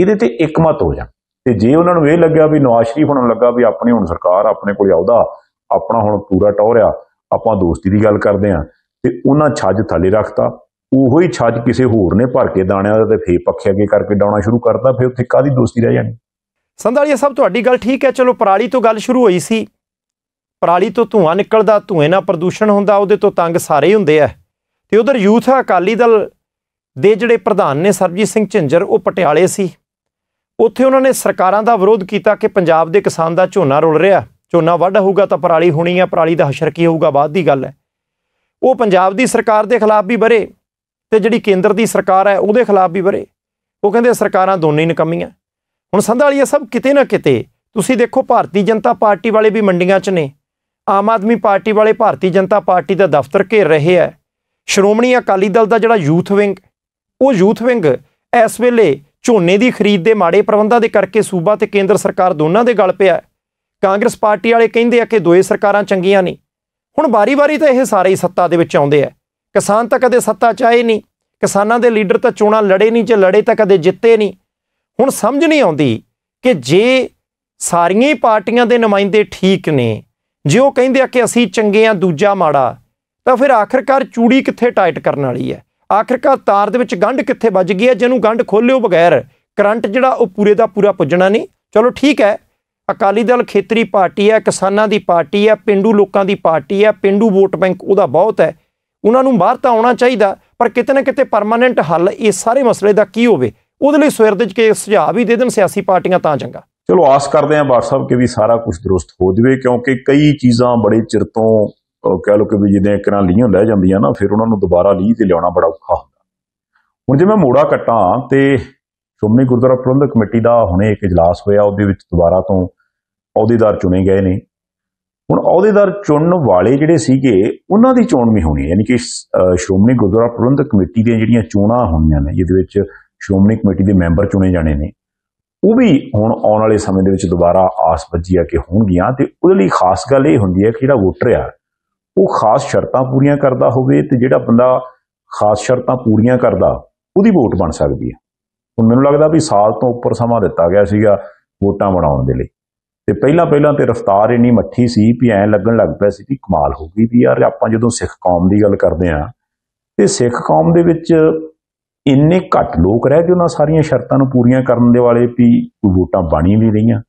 ਇਹਦੇ ਤੇ ਇੱਕਮਤ ਹੋ ਜਾਣਾ ਤੇ ਜੇ ਉਹਨਾਂ ਨੂੰ ਇਹ ਲੱਗਿਆ ਵੀ ਨਵਾਜ਼ ਸ਼ਰੀਫ ਹੁਣ ਲੱਗਾ ਵੀ ਆਪਣੀ ਹੁਣ ਸਰਕਾਰ ਆਪਣੇ ਕੋਲ ਆਉਦਾ ਆਪਣਾ ਹੁਣ ਪੂਰਾ ਟੌਰਿਆ ਆਪਾਂ ਦੋਸਤੀ ਦੀ ਗੱਲ ਕਰਦੇ ਆ ਤੇ ਉਹਨਾਂ ਛੱਜ ਥੱਲੇ ਰੱਖਤਾ ਉਹੋ ਹੀ ਛੱਜ ਕਿਸੇ ਹੋਰ ਨੇ ਭਰ ਕੇ ਦਾਣਿਆਂ ਦਾ ਤੇ ਫੇਰ ਪੱਖੇ ਅੱਗੇ ਕਰਕੇ ਡਾਉਣਾ ਸ਼ੁਰੂ ਕਰਤਾ ਫੇਰ ਉੱਥੇ ਕਾਦੀ ਦੋਸਤੀ ਰਹਿ ਜਾਣੀ ਸੰਧਾਲੀਆ ਸਭ ਤੁਹਾਡੀ ਗੱਲ ਠੀਕ ਹੈ ਚਲੋ ਪਰਾਲੀ ਤੋਂ ਗੱਲ ਸ਼ੁਰੂ ਹੋਈ ਸੀ ਪਰਾਲੀ ਤੋਂ ਧੂਆਂ ਨਿਕਲਦਾ ਧੂਏ ਨਾਲ ਪ੍ਰਦੂਸ਼ਣ ਹੁੰਦਾ ਉਹਦੇ ਤੋਂ ਤੰਗ ਸਾਰੇ ਹੁੰਦੇ ਆ ਤੇ ਉਧਰ ਯੂਥ ਅਕਾਲੀ ਦਲ ਦੇ ਜਿਹੜੇ ਪ੍ਰਧਾਨ ਨੇ ਸਰਜੀਤ ਸਿੰਘ ਝਿੰਜਰ ਉਹ ਪਟਿਆਲੇ ਸੀ ਉੱਥੇ ਉਹਨਾਂ ਨੇ ਸਰਕਾਰਾਂ ਦਾ ਵਿਰੋਧ ਕੀਤਾ ਕਿ ਪੰਜਾਬ ਦੇ ਕਿਸਾਨ ਦਾ ਝੋਨਾ ਰੁਲ ਰਿਹਾ ਝੋਨਾ ਵੱਢ ਹੋਊਗਾ ਤਾਂ ਪਰਾਲੀ ਹੋਣੀ ਆ ਪਰਾਲੀ ਦਾ ਹਸ਼ਰ ਕੀ ਹੋਊਗਾ ਬਾਅਦ ਦੀ ਗੱਲ ਹੈ ਉਹ ਪੰਜਾਬ ਦੀ ਸਰਕਾਰ ਦੇ ਖਿਲਾਫ ਵੀ ਬਰੇ ਤੇ ਜਿਹੜੀ ਕੇਂਦਰ ਦੀ ਸਰਕਾਰ ਹੈ ਉਹਦੇ ਖਿਲਾਫ ਵੀ ਬਰੇ ਉਹ ਕਹਿੰਦੇ ਸਰਕਾਰਾਂ ਦੋਨੇ ਹੀ ਨਕਮੀਆਂ ਹੁਣ ਸੰਧਾਲੀਆ ਸਭ ਕਿਤੇ ਨਾ ਕਿਤੇ ਤੁਸੀਂ ਦੇਖੋ ਭਾਰਤੀ ਜਨਤਾ ਪਾਰਟੀ ਵਾਲੇ ਵੀ ਮੰਡੀਆਂ 'ਚ ਨੇ ਆਮ ਆਦਮੀ ਪਾਰਟੀ ਵਾਲੇ ਭਾਰਤੀ ਜਨਤਾ ਪਾਰਟੀ ਦਾ ਦਫ਼ਤਰ ਘੇਰ ਰਹੇ ਐ ਸ਼੍ਰੋਮਣੀ ਅਕਾਲੀ ਦਲ ਦਾ ਜਿਹੜਾ ਯੂਥ ਵਿੰਗ ਉਹ ਯੂਥ ਵਿੰਗ ਇਸ ਵੇਲੇ ਝੋਨੇ ਦੀ ਖਰੀਦ ਦੇ ਮਾੜੇ ਪ੍ਰਬੰਧਾਂ ਦੇ ਕਰਕੇ ਸੂਬਾ ਤੇ ਕੇਂਦਰ ਸਰਕਾਰ ਦੋਨਾਂ ਦੇ ਗਲ ਪਿਆ ਕਾਂਗਰਸ ਪਾਰਟੀ ਵਾਲੇ ਕਹਿੰਦੇ ਆ ਕਿ ਦੋਏ ਸਰਕਾਰਾਂ ਚੰਗੀਆਂ ਨਹੀਂ ਹੁਣ ਵਾਰੀ-ਵਾਰੀ ਤਾਂ ਇਹ ਸਾਰੇ ਹੀ ਸੱਤਾ ਦੇ ਵਿੱਚ ਆਉਂਦੇ ਆ ਕਿਸਾਨ ਤਾਂ ਕਦੇ ਸੱਤਾ ਚਾਹੇ ਨਹੀਂ ਕਿਸਾਨਾਂ ਦੇ ਲੀਡਰ ਤਾਂ ਚੋਣਾਂ ਲੜੇ ਨਹੀਂ ਜੇ ਲੜੇ ਤਾਂ ਕਦੇ ਜਿੱਤੇ ਨਹੀਂ ਹੁਣ ਸਮਝ ਨਹੀਂ ਆਉਂਦੀ ਕਿ ਜੇ ਸਾਰੀਆਂ ਪਾਰਟੀਆਂ ਦੇ ਨੁਮਾਇੰਦੇ ਠੀਕ ਨੇ ਜੇ ਉਹ ਕਹਿੰਦੇ ਆ ਕਿ ਅਸੀਂ ਚੰਗੇ ਆ ਦੂਜਾ ਮਾੜਾ ਤਾਂ ਫਿਰ ਆਖਰਕਾਰ ਚੂੜੀ ਕਿੱਥੇ ਟਾਈਟ ਕਰਨ ਵਾਲੀ ਹੈ ਆਖਿਰਕਾਰ ਤਾਰ ਦੇ ਵਿੱਚ ਗੰਢ ਕਿੱਥੇ ਵੱਜ ਗਈ ਹੈ ਜਿਹਨੂੰ ਗੰਢ ਖੋਲਿਓ ਬਗੈਰ ਕਰੰਟ ਜਿਹੜਾ ਉਹ ਪੂਰੇ ਦਾ ਪੂਰਾ ਪੁੱਜਣਾ ਨਹੀਂ ਚਲੋ ਠੀਕ ਹੈ ਅਕਾਲੀ ਦਲ ਖੇਤਰੀ ਪਾਰਟੀ ਹੈ ਕਿਸਾਨਾਂ ਦੀ ਪਾਰਟੀ ਹੈ ਪਿੰਡੂ ਲੋਕਾਂ ਦੀ ਪਾਰਟੀ ਹੈ ਪਿੰਡੂ ਵੋਟ ਬੈਂਕ ਉਹਦਾ ਬਹੁਤ ਹੈ ਉਹਨਾਂ ਨੂੰ ਬਾਹਰ ਤਾਂ ਆਉਣਾ ਚਾਹੀਦਾ ਪਰ ਕਿਤੇ ਨਾ ਕਿਤੇ ਪਰਮਾਨੈਂਟ ਹੱਲ ਇਹ ਸਾਰੇ ਮਸਲੇ ਦਾ ਕੀ ਹੋਵੇ ਉਹਦੇ ਲਈ ਸਵੇਰ ਦੇ ਕੇ ਸੁਝਾਅ ਵੀ ਦੇ ਦੇਣ ਸਿਆਸੀ ਪਾਰਟੀਆਂ ਤਾਂ ਚੰਗਾ ਚਲੋ ਆਸ ਕਰਦੇ ਹਾਂ ਬਾਰ ਸਾਹਿਬ ਕਿ ਵੀ ਸਾਰਾ ਕੁਝ ਦਰੁਸਤ ਹੋ ਜਵੇ ਕਿਉਂਕਿ ਕਈ ਚੀਜ਼ਾਂ ਬੜੇ ਚਿਰ ਤੋਂ ਉਹ ਕਹਿ ਲੋ ਕਿ ਵੀ ਜਿਹਨੇ ਇੱਕ ਨਾਲ ਲੀਆਂ ਲੈ ਜਾਂਦੀਆਂ ਨਾ ਫਿਰ ਉਹਨਾਂ ਨੂੰ ਦੁਬਾਰਾ ਲੀਹ ਤੇ ਲਿਆਉਣਾ ਬੜਾ ਔਖਾ ਹੁੰਦਾ ਹੁਣ ਜੇ ਮੈਂ ਮੋੜਾ ਕੱਟਾਂ ਤੇ ਸ਼ੋਮਨੀ ਗੁਰਦੁਆਰਾ ਪ੍ਰਬੰਧਕ ਕਮੇਟੀ ਦਾ ਹੁਣੇ ਇੱਕ اجلاس ਹੋਇਆ ਉਹਦੇ ਵਿੱਚ ਦੁਬਾਰਾ ਤੋਂ ਅਹੁਦੇਦਾਰ ਚੁਣੇ ਗਏ ਨੇ ਹੁਣ ਅਹੁਦੇਦਾਰ ਚੁਣਨ ਵਾਲੇ ਜਿਹੜੇ ਸੀਗੇ ਉਹਨਾਂ ਦੀ ਚੋਣ ਵੀ ਹੋਣੀ ਹੈ ਯਾਨੀ ਕਿ ਸ਼ੋਮਨੀ ਗੁਰਦੁਆਰਾ ਪ੍ਰਬੰਧਕ ਕਮੇਟੀ ਦੀਆਂ ਜਿਹੜੀਆਂ ਚੋਣਾਂ ਹੋਣੀਆਂ ਨੇ ਜਿਹਦੇ ਵਿੱਚ ਸ਼ੋਮਨੀ ਕਮੇਟੀ ਦੇ ਮੈਂਬਰ ਚੁਣੇ ਜਾਣੇ ਨੇ ਉਹ ਵੀ ਹੁਣ ਆਉਣ ਵਾਲੇ ਸਮੇਂ ਦੇ ਵਿੱਚ ਦੁਬਾਰਾ ਆਸ ਵੱਜੀ ਆ ਕਿ ਹੋਣਗੀਆਂ ਤੇ ਉਹਦੇ ਲਈ ਖਾਸ ਗੱਲ ਇਹ ਹੁੰਦੀ ਹੈ ਕਿ ਜਿਹੜਾ ਵੋਟਰ ਆ ਉਹ ਖਾਸ ਸ਼ਰਤਾਂ ਪੂਰੀਆਂ ਕਰਦਾ ਹੋਵੇ ਤੇ ਜਿਹੜਾ ਬੰਦਾ ਖਾਸ ਸ਼ਰਤਾਂ ਪੂਰੀਆਂ ਕਰਦਾ ਉਹਦੀ ਵੋਟ ਬਣ ਸਕਦੀ ਹੈ ਹੁਣ ਮੈਨੂੰ ਲੱਗਦਾ ਵੀ ਸਾਲ ਤੋਂ ਉੱਪਰ ਸਮਾਂ ਦਿੱਤਾ ਗਿਆ ਸੀਗਾ ਵੋਟਾਂ ਬਣਾਉਣ ਦੇ ਲਈ ਤੇ ਪਹਿਲਾਂ ਪਹਿਲਾਂ ਤੇ ਰਫ਼ਤਾਰ ਇੰਨੀ ਮੱਠੀ ਸੀ ਵੀ ਐਂ ਲੱਗਣ ਲੱਗ ਪਿਆ ਸੀ ਕਿ ਕਮਾਲ ਹੋ ਗਈ ਵੀ ਯਾਰ ਆਪਾਂ ਜਦੋਂ ਸਿੱਖ ਕੌਮ ਦੀ ਗੱਲ ਕਰਦੇ ਆ ਤੇ ਸਿੱਖ ਕੌਮ ਦੇ ਵਿੱਚ ਇੰਨੇ ਘੱਟ ਲੋਕ ਰਹਿ ਗਏ ਉਹਨਾਂ ਸਾਰੀਆਂ ਸ਼ਰਤਾਂ ਨੂੰ ਪੂਰੀਆਂ ਕਰਨ ਦੇ ਵਾਲੇ ਵੀ ਵੋਟਾਂ ਬਣੀ ਵੀ ਰਹੀਆਂ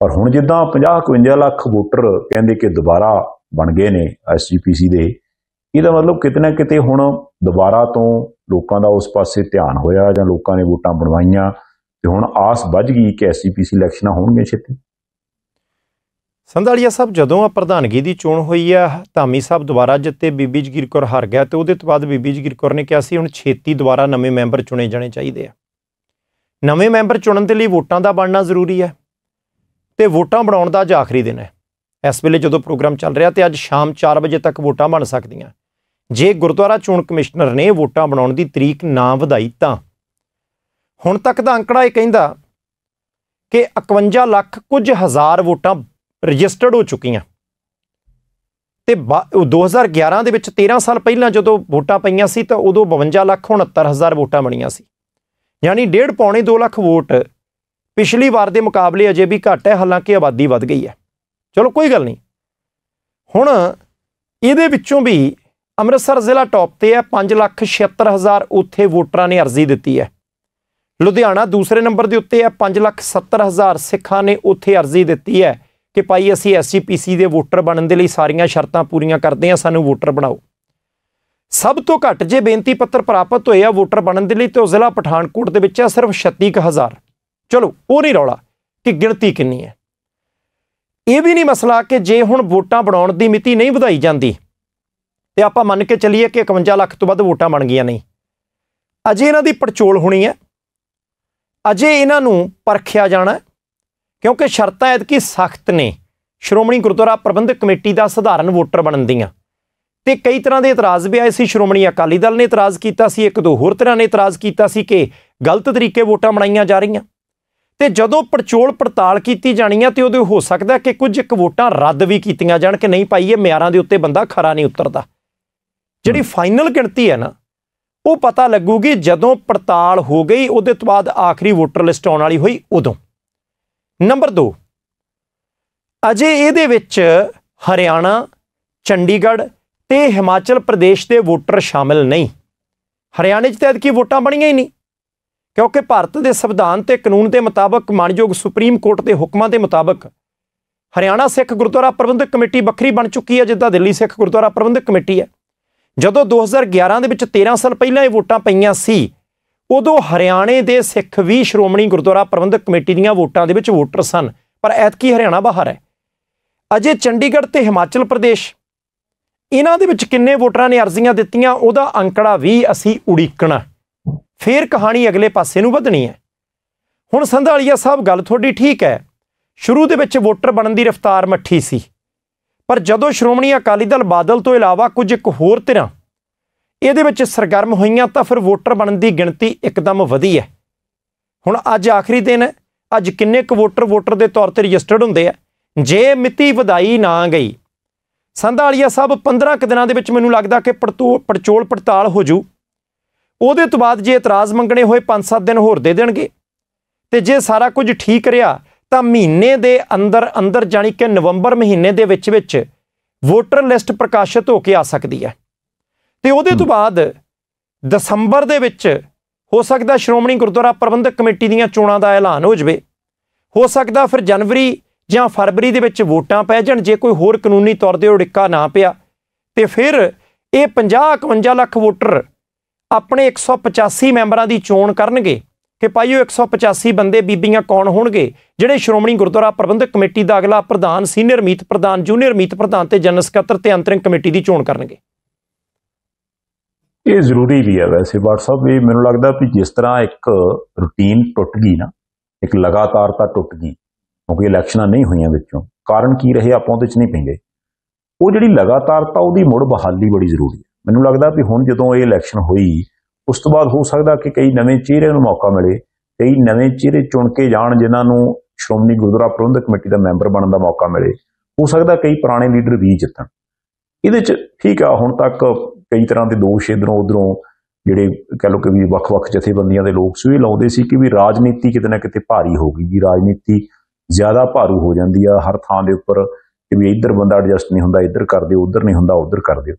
ਪਰ ਹੁਣ ਜਿੱਦਾਂ 50 51 ਲੱਖ ਵੋਟਰ ਕਹਿੰਦੇ ਕਿ ਦੁਬਾਰਾ ਬਣ ਗਏ ਨੇ ਐਸਜੀਪੀਸੀ ਦੇ ਇਹਦਾ ਮਤਲਬ ਕਿਤਨਾ ਕਿਤੇ ਹੁਣ ਦੁਬਾਰਾ ਤੋਂ ਲੋਕਾਂ ਦਾ ਉਸ ਪਾਸੇ ਧਿਆਨ ਹੋਇਆ ਜਾਂ ਲੋਕਾਂ ਨੇ ਵੋਟਾਂ ਬਣਵਾਈਆਂ ਤੇ ਹੁਣ ਆਸ ਵੱਜ ਗਈ ਕਿ ਐਸਜੀਪੀਸੀ ਇਲੈਕਸ਼ਨਾਂ ਹੋਣਗੇ ਛੇਤੀ ਸੰਧਾਲੀਆ ਸਾਹਿਬ ਜਦੋਂ ਆ ਪ੍ਰਧਾਨਗੀ ਦੀ ਚੋਣ ਹੋਈ ਆ ਧਾਮੀ ਸਾਹਿਬ ਦੁਬਾਰਾ ਜਿੱਤੇ ਬੀਬੀ ਜਗੀਰ ਕੌਰ ਹਾਰ ਗਿਆ ਤੇ ਉਹਦੇ ਤੋਂ ਬਾਅਦ ਬੀਬੀ ਜਗੀਰ ਕੌਰ ਨੇ ਕਿਹਾ ਸੀ ਹੁਣ ਛੇਤੀ ਦੁਬਾਰਾ ਨਵੇਂ ਮੈਂਬਰ ਚੁਣੇ ਜਾਣੇ ਚਾਹੀਦੇ ਆ ਨਵੇਂ ਮੈਂਬਰ ਚੁਣਨ ਦੇ ਲਈ ਵੋਟਾਂ ਦਾ ਬਣਨਾ ਜ਼ਰੂਰੀ ਹੈ ਤੇ ਵੋਟਾਂ ਬਣਾਉਣ ਦਾ ਅੱਜ ਆਖਰੀ ਦਿਨ ਹੈ ਇਸ ਵੇਲੇ ਜਦੋਂ ਪ੍ਰੋਗਰਾਮ ਚੱਲ ਰਿਹਾ ਤੇ ਅੱਜ ਸ਼ਾਮ 4 ਵਜੇ ਤੱਕ ਵੋਟਾਂ ਬਣ ਸਕਦੀਆਂ ਜੇ ਗੁਰਦੁਆਰਾ ਚੋਣ ਕਮਿਸ਼ਨਰ ਨੇ ਵੋਟਾਂ ਬਣਾਉਣ ਦੀ ਤਰੀਕ ਨਾ ਵਧਾਈ ਤਾਂ ਹੁਣ ਤੱਕ ਦਾ ਅੰਕੜਾ ਇਹ ਕਹਿੰਦਾ ਕਿ 51 ਲੱਖ ਕੁਝ ਹਜ਼ਾਰ ਵੋਟਾਂ ਰਜਿਸਟਰਡ ਹੋ ਚੁੱਕੀਆਂ ਤੇ 2011 ਦੇ ਵਿੱਚ 13 ਸਾਲ ਪਹਿਲਾਂ ਜਦੋਂ ਵੋਟਾਂ ਪਈਆਂ ਸੀ ਤਾਂ ਉਦੋਂ 52 ਲੱਖ ਹਜ਼ਾਰ ਵੋਟਾਂ ਬਣੀਆਂ ਸੀ ਯਾਨੀ ਡੇਢ ਪੌਣੇ 2 ਲੱਖ ਵੋਟ ਪਿਛਲੀ ਵਾਰ ਦੇ ਮੁਕਾਬਲੇ ਅਜੇ ਵੀ ਘੱਟ ਹੈ ਹਾਲਾਂਕਿ ਆਬਾਦੀ ਵੱਧ ਗਈ ਹੈ ਚਲੋ ਕੋਈ ਗੱਲ ਨਹੀਂ ਹੁਣ ਇਹਦੇ ਵਿੱਚੋਂ ਵੀ ਅੰਮ੍ਰਿਤਸਰ ਜ਼ਿਲ੍ਹਾ ਟੌਪ ਤੇ ਹੈ 576000 ਉੱਥੇ ਵੋਟਰਾਂ ਨੇ ਅਰਜ਼ੀ ਦਿੱਤੀ ਹੈ ਲੁਧਿਆਣਾ ਦੂਸਰੇ ਨੰਬਰ ਦੇ ਉੱਤੇ ਹੈ 570000 ਸਿੱਖਾਂ ਨੇ ਉੱਥੇ ਅਰਜ਼ੀ ਦਿੱਤੀ ਹੈ ਕਿ ਭਾਈ ਅਸੀਂ ਐਸਜੀਪੀਸੀ ਦੇ ਵੋਟਰ ਬਣਨ ਦੇ ਲਈ ਸਾਰੀਆਂ ਸ਼ਰਤਾਂ ਪੂਰੀਆਂ ਕਰਦੇ ਹਾਂ ਸਾਨੂੰ ਵੋਟਰ ਬਣਾਓ ਸਭ ਤੋਂ ਘੱਟ ਜੇ ਬੇਨਤੀ ਪੱਤਰ ਪ੍ਰਾਪਤ ਹੋਏ ਆ ਵੋਟਰ ਬਣਨ ਦੇ ਲਈ ਤੇ ਉਹ ਜ਼ਿਲ੍ਹਾ ਪਠਾਨਕੋਟ ਦੇ ਵਿੱਚ ਆ ਸਿਰਫ 36000 ਚਲੋ ਉਹ ਨਹੀਂ ਰੌਲਾ ਕਿ ਗਿਣਤੀ ਕਿੰਨੀ ਹੈ ਇਹ ਵੀ ਨਹੀਂ ਮਸਲਾ ਕਿ ਜੇ ਹੁਣ ਵੋਟਾਂ ਬਣਾਉਣ ਦੀ ਮਿਤੀ ਨਹੀਂ ਵਧਾਈ ਜਾਂਦੀ ਤੇ ਆਪਾਂ ਮੰਨ ਕੇ ਚੱਲੀਏ ਕਿ 51 ਲੱਖ ਤੋਂ ਵੱਧ ਵੋਟਾਂ ਬਣ ਗਈਆਂ ਨਹੀਂ ਅਜੇ ਇਹਨਾਂ ਦੀ ਪੜਚੋਲ ਹੋਣੀ ਹੈ ਅਜੇ ਇਹਨਾਂ ਨੂੰ ਪਰਖਿਆ ਜਾਣਾ ਕਿਉਂਕਿ ਸ਼ਰਤਾਂ ਐਤਕੀ ਸਖਤ ਨੇ ਸ਼੍ਰੋਮਣੀ ਗੁਰਦੁਆਰਾ ਪ੍ਰਬੰਧਕ ਕਮੇਟੀ ਦਾ ਸਧਾਰਨ ਵੋਟਰ ਬਣਨ ਦੀਆਂ ਤੇ ਕਈ ਤਰ੍ਹਾਂ ਦੇ ਇਤਰਾਜ਼ ਵੀ ਆਏ ਸੀ ਸ਼੍ਰੋਮਣੀ ਅਕਾਲੀ ਦਲ ਨੇ ਇਤਰਾਜ਼ ਕੀਤਾ ਸੀ ਇੱਕ ਦੋ ਹੋਰ ਤਰ੍ਹਾਂ ਨੇ ਇਤਰਾਜ਼ ਕੀਤਾ ਸੀ ਕਿ ਗਲਤ ਤਰੀਕੇ ਵੋਟਾਂ ਬਣਾਈਆਂ ਜਾ ਰਹੀਆਂ ਤੇ ਜਦੋਂ ਪੜਚੋਲ ਪੜਤਾਲ ਕੀਤੀ ਜਾਣੀ ਆ ਤੇ ਉਹਦੇ ਹੋ ਸਕਦਾ ਕਿ ਕੁਝ ਇੱਕ ਵੋਟਾਂ ਰੱਦ ਵੀ ਕੀਤੀਆਂ ਜਾਣ ਕਿ ਨਹੀਂ ਪਾਈਏ ਮਿਆਰਾਂ ਦੇ ਉੱਤੇ ਬੰਦਾ ਖਰਾ ਨਹੀਂ ਉਤਰਦਾ ਜਿਹੜੀ ਫਾਈਨਲ ਗਿਣਤੀ ਹੈ ਨਾ ਉਹ ਪਤਾ ਲੱਗੂਗੀ ਜਦੋਂ ਪੜਤਾਲ ਹੋ ਗਈ ਉਹਦੇ ਤੋਂ ਬਾਅਦ ਆਖਰੀ ਵੋਟਰ ਲਿਸਟ ਆਉਣ ਵਾਲੀ ਹੋਈ ਉਦੋਂ ਨੰਬਰ 2 ਅਜੇ ਇਹਦੇ ਵਿੱਚ ਹਰਿਆਣਾ ਚੰਡੀਗੜ੍ਹ ਤੇ ਹਿਮਾਚਲ ਪ੍ਰਦੇਸ਼ ਦੇ ਵੋਟਰ ਸ਼ਾਮਿਲ ਨਹੀਂ ਹਰਿਆਣੇ 'ਚ ਤਾਂ ਕਿ ਵੋਟਾਂ ਬਣੀਆਂ ਹੀ ਨਹੀਂ ਕਿਉਂਕਿ ਭਾਰਤ ਦੇ ਸੰਵਿਧਾਨ ਤੇ ਕਾਨੂੰਨ ਦੇ ਮੁਤਾਬਕ ਮਾਨਯੋਗ ਸੁਪਰੀਮ ਕੋਰਟ ਦੇ ਹੁਕਮਾਂ ਦੇ ਮੁਤਾਬਕ ਹਰਿਆਣਾ ਸਿੱਖ ਗੁਰਦੁਆਰਾ ਪ੍ਰਬੰਧਕ ਕਮੇਟੀ ਵੱਖਰੀ ਬਣ ਚੁੱਕੀ ਹੈ ਜਿੱਦਾਂ ਦਿੱਲੀ ਸਿੱਖ ਗੁਰਦੁਆਰਾ ਪ੍ਰਬੰਧਕ ਕਮੇਟੀ ਹੈ ਜਦੋਂ 2011 ਦੇ ਵਿੱਚ 13 ਸਾਲ ਪਹਿਲਾਂ ਇਹ ਵੋਟਾਂ ਪਈਆਂ ਸੀ ਉਦੋਂ ਹਰਿਆਣੇ ਦੇ ਸਿੱਖ ਵੀ ਸ਼੍ਰੋਮਣੀ ਗੁਰਦੁਆਰਾ ਪ੍ਰਬੰਧਕ ਕਮੇਟੀ ਦੀਆਂ ਵੋਟਾਂ ਦੇ ਵਿੱਚ ਵੋਟਰ ਸਨ ਪਰ ਐਤਕੀ ਹਰਿਆਣਾ ਬਾਹਰ ਹੈ ਅਜੇ ਚੰਡੀਗੜ੍ਹ ਤੇ ਹਿਮਾਚਲ ਪ੍ਰਦੇਸ਼ ਇਹਨਾਂ ਦੇ ਵਿੱਚ ਕਿੰਨੇ ਵੋਟਰਾਂ ਨੇ ਅਰਜ਼ੀਆਂ ਦਿੱਤੀਆਂ ਉਹਦਾ ਅੰਕੜਾ ਵੀ ਅਸੀਂ ਉਡੀਕਣਾ ਫੇਰ ਕਹਾਣੀ ਅਗਲੇ ਪਾਸੇ ਨੂੰ ਵਧਣੀ ਹੈ ਹੁਣ ਸੰਧਾਲੀਆ ਸਾਹਿਬ ਗੱਲ ਤੁਹਾਡੀ ਠੀਕ ਹੈ ਸ਼ੁਰੂ ਦੇ ਵਿੱਚ ਵੋਟਰ ਬਣਨ ਦੀ ਰਫ਼ਤਾਰ ਮੱਠੀ ਸੀ ਪਰ ਜਦੋਂ ਸ਼੍ਰੋਮਣੀ ਅਕਾਲੀ ਦਲ ਬਾਦਲ ਤੋਂ ਇਲਾਵਾ ਕੁਝ ਇੱਕ ਹੋਰ ਤਰ੍ਹਾਂ ਇਹਦੇ ਵਿੱਚ ਸਰਗਰਮ ਹੋਈਆਂ ਤਾਂ ਫਿਰ ਵੋਟਰ ਬਣਨ ਦੀ ਗਿਣਤੀ ਇੱਕਦਮ ਵਧੀ ਹੈ ਹੁਣ ਅੱਜ ਆਖਰੀ ਦਿਨ ਹੈ ਅੱਜ ਕਿੰਨੇ ਕੁ ਵੋਟਰ ਵੋਟਰ ਦੇ ਤੌਰ ਤੇ ਰਜਿਸਟਰਡ ਹੁੰਦੇ ਆ ਜੇ ਮਿਤੀ ਵਧਾਈ ਨਾ ਗਈ ਸੰਧਾਲੀਆ ਸਾਹਿਬ 15 ਕ ਦਿਨਾਂ ਦੇ ਵਿੱਚ ਮੈਨੂੰ ਲੱਗਦਾ ਕਿ ਪੜਚੋਲ ਪੜਤਾਲ ਹੋ ਜੂ ਉਹਦੇ ਤੋਂ ਬਾਅਦ ਜੇ ਇਤਰਾਜ਼ ਮੰਗਣੇ ਹੋਏ 5-7 ਦਿਨ ਹੋਰ ਦੇ ਦੇਣਗੇ ਤੇ ਜੇ ਸਾਰਾ ਕੁਝ ਠੀਕ ਰਿਹਾ ਤਾਂ ਮਹੀਨੇ ਦੇ ਅੰਦਰ ਅੰਦਰ ਜਾਨੀ ਕਿ ਨਵੰਬਰ ਮਹੀਨੇ ਦੇ ਵਿੱਚ ਵਿੱਚ ਵੋਟਰ ਲਿਸਟ ਪ੍ਰਕਾਸ਼ਿਤ ਹੋ ਕੇ ਆ ਸਕਦੀ ਹੈ ਤੇ ਉਹਦੇ ਤੋਂ ਬਾਅਦ ਦਸੰਬਰ ਦੇ ਵਿੱਚ ਹੋ ਸਕਦਾ ਸ਼੍ਰੋਮਣੀ ਗੁਰਦੁਆਰਾ ਪ੍ਰਬੰਧਕ ਕਮੇਟੀ ਦੀਆਂ ਚੋਣਾਂ ਦਾ ਐਲਾਨ ਹੋ ਜਵੇ ਹੋ ਸਕਦਾ ਫਿਰ ਜਨਵਰੀ ਜਾਂ ਫਰਵਰੀ ਦੇ ਵਿੱਚ ਵੋਟਾਂ ਪੈ ਜਾਣ ਜੇ ਕੋਈ ਹੋਰ ਕਾਨੂੰਨੀ ਤੌਰ ਤੇ ਉੜਿੱਕਾ ਨਾ ਪਿਆ ਤੇ ਫਿਰ ਇਹ 50 51 ਲੱਖ ਵੋਟਰ ਆਪਣੇ 185 ਮੈਂਬਰਾਂ ਦੀ ਚੋਣ ਕਰਨਗੇ ਕਿ ਭਾਈ ਉਹ 185 ਬੰਦੇ ਬੀਬੀਆਂ ਕੌਣ ਹੋਣਗੇ ਜਿਹੜੇ ਸ਼੍ਰੋਮਣੀ ਗੁਰਦੁਆਰਾ ਪ੍ਰਬੰਧਕ ਕਮੇਟੀ ਦਾ ਅਗਲਾ ਪ੍ਰਧਾਨ ਸੀਨੀਅਰ ਮੀਤ ਪ੍ਰਧਾਨ ਜੂਨੀਅਰ ਮੀਤ ਪ੍ਰਧਾਨ ਤੇ ਜਨਰਲ ਸਕੱਤਰ ਤੇ ਅੰਤਰਿੰਗ ਕਮੇਟੀ ਦੀ ਚੋਣ ਕਰਨਗੇ ਇਹ ਜ਼ਰੂਰੀ ਵੀ ਹੈ ਵੈਸੇ WhatsApp ਇਹ ਮੈਨੂੰ ਲੱਗਦਾ ਵੀ ਜਿਸ ਤਰ੍ਹਾਂ ਇੱਕ ਰੁਟੀਨ ਟੁੱਟ ਗਈ ਨਾ ਇੱਕ ਲਗਾਤਾਰਤਾ ਟੁੱਟ ਗਈ ਕਿਉਂਕਿ ਇਲੈਕਸ਼ਨਾਂ ਨਹੀਂ ਹੋਈਆਂ ਵਿੱਚੋਂ ਕਾਰਨ ਕੀ ਰਹੇ ਆਪਾਂ ਉਹਦੇ ਚ ਨਹੀਂ ਪੈਂਦੇ ਉਹ ਜਿਹੜੀ ਲਗਾਤਾਰਤਾ ਉਹਦੀ ਮੁੜ ਬਹਾਲੀ ਬੜੀ ਜ਼ਰੂਰੀ ਹੈ ਮੈਨੂੰ ਲੱਗਦਾ ਵੀ ਹੁਣ ਜਦੋਂ ਇਹ ਇਲੈਕਸ਼ਨ ਹੋਈ ਉਸ ਤੋਂ ਬਾਅਦ ਹੋ ਸਕਦਾ ਕਿ ਕਈ ਨਵੇਂ ਚਿਹਰੇ ਨੂੰ ਮੌਕਾ ਮਿਲੇ ਕਈ ਨਵੇਂ ਚਿਹਰੇ ਚੁਣ ਕੇ ਜਾਣ ਜਿਨ੍ਹਾਂ ਨੂੰ ਸ਼੍ਰੋਮਣੀ ਗੁਰਦੁਆਰਾ ਪ੍ਰਬੰਧਕ ਕਮੇਟੀ ਦਾ ਮੈਂਬਰ ਬਣਨ ਦਾ ਮੌਕਾ ਮਿਲੇ ਹੋ ਸਕਦਾ ਕਈ ਪੁਰਾਣੇ ਲੀਡਰ ਵੀ ਜਿੱਤਣ ਇਹਦੇ ਚ ਠੀਕ ਆ ਹੁਣ ਤੱਕ ਕਈ ਤਰ੍ਹਾਂ ਦੇ ਦੋਸ਼ ਇਧਰੋਂ ਉਧਰੋਂ ਜਿਹੜੇ ਕਹ ਲੋ ਕਿ ਵੀ ਵੱਖ-ਵੱਖ ਜਥੇਬੰਦੀਆਂ ਦੇ ਲੋਕ ਸੀ ਲਾਉਂਦੇ ਸੀ ਕਿ ਵੀ ਰਾਜਨੀਤੀ ਕਿਤੇ ਨਾ ਕਿਤੇ ਭਾਰੀ ਹੋ ਗਈ ਜੀ ਰਾਜਨੀਤੀ ਜ਼ਿਆਦਾ ਭਾਰੂ ਹੋ ਜਾਂਦੀ ਆ ਹਰ ਥਾਂ ਦੇ ਉੱਪਰ ਕਿ ਵੀ ਇੱਧਰ ਬੰਦਾ ਐਡਜਸਟ ਨਹੀਂ ਹੁੰਦਾ ਇੱਧਰ ਕਰ ਦਿਓ ਉੱਧਰ ਨਹੀਂ ਹੁੰਦਾ ਉੱਧਰ ਕਰ ਦਿਓ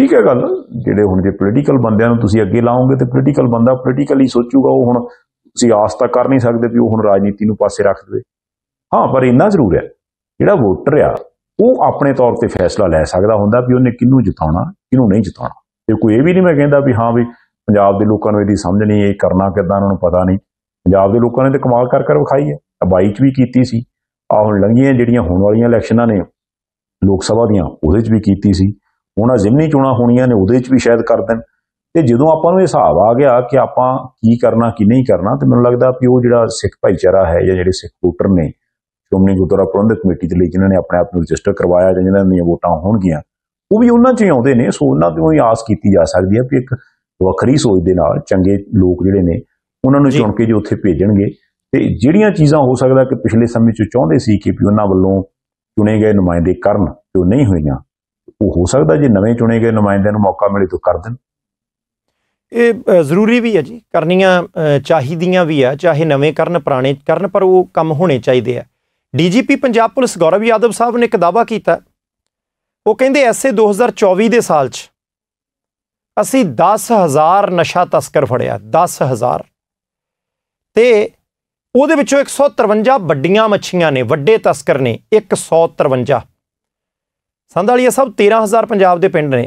ਠੀਕ ਹੈ ਗੱਲ ਜਿਹੜੇ ਹੁਣ ਜੇ ਪੋਲੀਟੀਕਲ ਬੰਦਿਆਂ ਨੂੰ ਤੁਸੀਂ ਅੱਗੇ ਲਾਓਗੇ ਤੇ ਪੋਲੀਟੀਕਲ ਬੰਦਾ ਪੋਲੀਟੀਕਲੀ ਸੋਚੂਗਾ ਉਹ ਹੁਣ ਤੁਸੀਂ ਆਸ ਤਾਂ ਕਰ ਨਹੀਂ ਸਕਦੇ ਵੀ ਉਹ ਹੁਣ ਰਾਜਨੀਤੀ ਨੂੰ ਪਾਸੇ ਰੱਖ ਦੇਵੇ ਹਾਂ ਪਰ ਇੰਨਾ ਜ਼ਰੂਰ ਹੈ ਜਿਹੜਾ ਵੋਟਰ ਆ ਉਹ ਆਪਣੇ ਤੌਰ ਤੇ ਫੈਸਲਾ ਲੈ ਸਕਦਾ ਹੁੰਦਾ ਵੀ ਉਹਨੇ ਕਿਹਨੂੰ ਜਿਤਾਉਣਾ ਕਿਹਨੂੰ ਨਹੀਂ ਜਿਤਾਉਣਾ ਤੇ ਕੋਈ ਇਹ ਵੀ ਨਹੀਂ ਮੈਂ ਕਹਿੰਦਾ ਵੀ ਹਾਂ ਵੀ ਪੰਜਾਬ ਦੇ ਲੋਕਾਂ ਨੂੰ ਇਹਦੀ ਸਮਝ ਨਹੀਂ ਇਹ ਕਰਨਾ ਕਿੱਦਾਂ ਉਹਨਾਂ ਨੂੰ ਪਤਾ ਨਹੀਂ ਪੰਜਾਬ ਦੇ ਲੋਕਾਂ ਨੇ ਤੇ ਕਮਾਲ ਕਰ ਕਰ ਵਿਖਾਈ ਹੈ 22 ਚ ਵੀ ਕੀਤੀ ਸੀ ਆ ਹੁਣ ਲੰਗੀਆਂ ਜਿਹੜੀਆਂ ਹੋਣ ਵਾਲੀਆਂ ਇਲੈਕਸ਼ਨਾਂ ਨੇ ਲੋਕ ਸਭਾ ਦੀਆਂ ਉਹਦੇ ਚ ਵੀ ਕੀਤੀ ਸੀ ਹੁਣ ਆ ਜ਼ਿਮਨੀ ਚੋਣਾਂ ਹੋਣੀਆਂ ਨੇ ਉਹਦੇ 'ਚ ਵੀ ਸ਼ਾਇਦ ਕਰ ਦੇਣ ਤੇ ਜਦੋਂ ਆਪਾਂ ਨੂੰ ਇਹ ਹਿਸਾਬ ਆ ਗਿਆ ਕਿ ਆਪਾਂ ਕੀ ਕਰਨਾ ਕੀ ਨਹੀਂ ਕਰਨਾ ਤੇ ਮੈਨੂੰ ਲੱਗਦਾ ਕਿ ਉਹ ਜਿਹੜਾ ਸਿੱਖ ਭਾਈਚਾਰਾ ਹੈ ਜਾਂ ਜਿਹੜੇ ਸਿੱਖ ਵੋਟਰ ਨੇ ਸ਼੍ਰੋਮਣੀ ਗੁਰਦੁਆਰਾ ਪ੍ਰਬੰਧਕ ਕਮੇਟੀ ਦੇ ਲਈ ਜਿਨ੍ਹਾਂ ਨੇ ਆਪਣੇ ਆਪ ਨੂੰ ਰਜਿਸਟਰ ਕਰਵਾਇਆ ਜਾਂ ਜਿਨ੍ਹਾਂ ਦੀਆਂ ਵੋਟਾਂ ਹੋਣਗੀਆਂ ਉਹ ਵੀ ਉਹਨਾਂ 'ਚ ਹੀ ਆਉਂਦੇ ਨੇ ਸੋ ਉਹਨਾਂ ਤੋਂ ਹੀ ਆਸ ਕੀਤੀ ਜਾ ਸਕਦੀ ਹੈ ਕਿ ਇੱਕ ਵੱਖਰੀ ਸੋਚ ਦੇ ਨਾਲ ਚੰਗੇ ਲੋਕ ਜਿਹੜੇ ਨੇ ਉਹਨਾਂ ਨੂੰ ਚੁਣ ਕੇ ਜੋ ਉੱਥੇ ਭੇਜਣਗੇ ਤੇ ਜਿਹੜੀਆਂ ਚੀਜ਼ਾਂ ਹੋ ਸਕਦਾ ਕਿ ਪਿਛਲੇ ਸਮੇਂ 'ਚ ਚਾਹੁੰਦੇ ਸੀ ਕਿ ਵੀ ਉਹਨਾਂ ਵੱਲੋਂ ਚੁਣੇ ਗਏ ਨੁਮਾਇੰਦੇ ਕਰਨ ਜੋ ਨਹੀਂ ਹੋਈਆਂ ਉਹ ਹੋ ਸਕਦਾ ਜੀ ਨਵੇਂ ਚੁਣੇ ਗਏ ਨੁਮਾਇੰਦਿਆਂ ਨੂੰ ਮੌਕਾ ਮਿਲੇ ਤਾਂ ਕਰ ਦੇਣ ਇਹ ਜ਼ਰੂਰੀ ਵੀ ਹੈ ਜੀ ਕਰਨੀਆਂ ਚਾਹੀਦੀਆਂ ਵੀ ਆ ਚਾਹੇ ਨਵੇਂ ਕਰਨ ਪੁਰਾਣੇ ਕਰਨ ਪਰ ਉਹ ਕੰਮ ਹੋਣੇ ਚਾਹੀਦੇ ਆ ਡੀਜੀਪੀ ਪੰਜਾਬ ਪੁਲਿਸ ਗੌਰਵ ਯਾਦਵ ਸਾਹਿਬ ਨੇ ਇੱਕ ਦਾਵਾ ਕੀਤਾ ਉਹ ਕਹਿੰਦੇ ਐਸੇ 2024 ਦੇ ਸਾਲ 'ਚ ਅਸੀਂ 10000 ਨਸ਼ਾ ਤਸਕਰ ਫੜਿਆ 10000 ਤੇ ਉਹਦੇ ਵਿੱਚੋਂ 153 ਵੱਡੀਆਂ ਮੱਛੀਆਂ ਨੇ ਵੱਡੇ ਤਸਕਰ ਨੇ 153 ਸੰਧਾਲੀਆ ਸਭ 13000 ਪੰਜਾਬ ਦੇ ਪਿੰਡ ਨੇ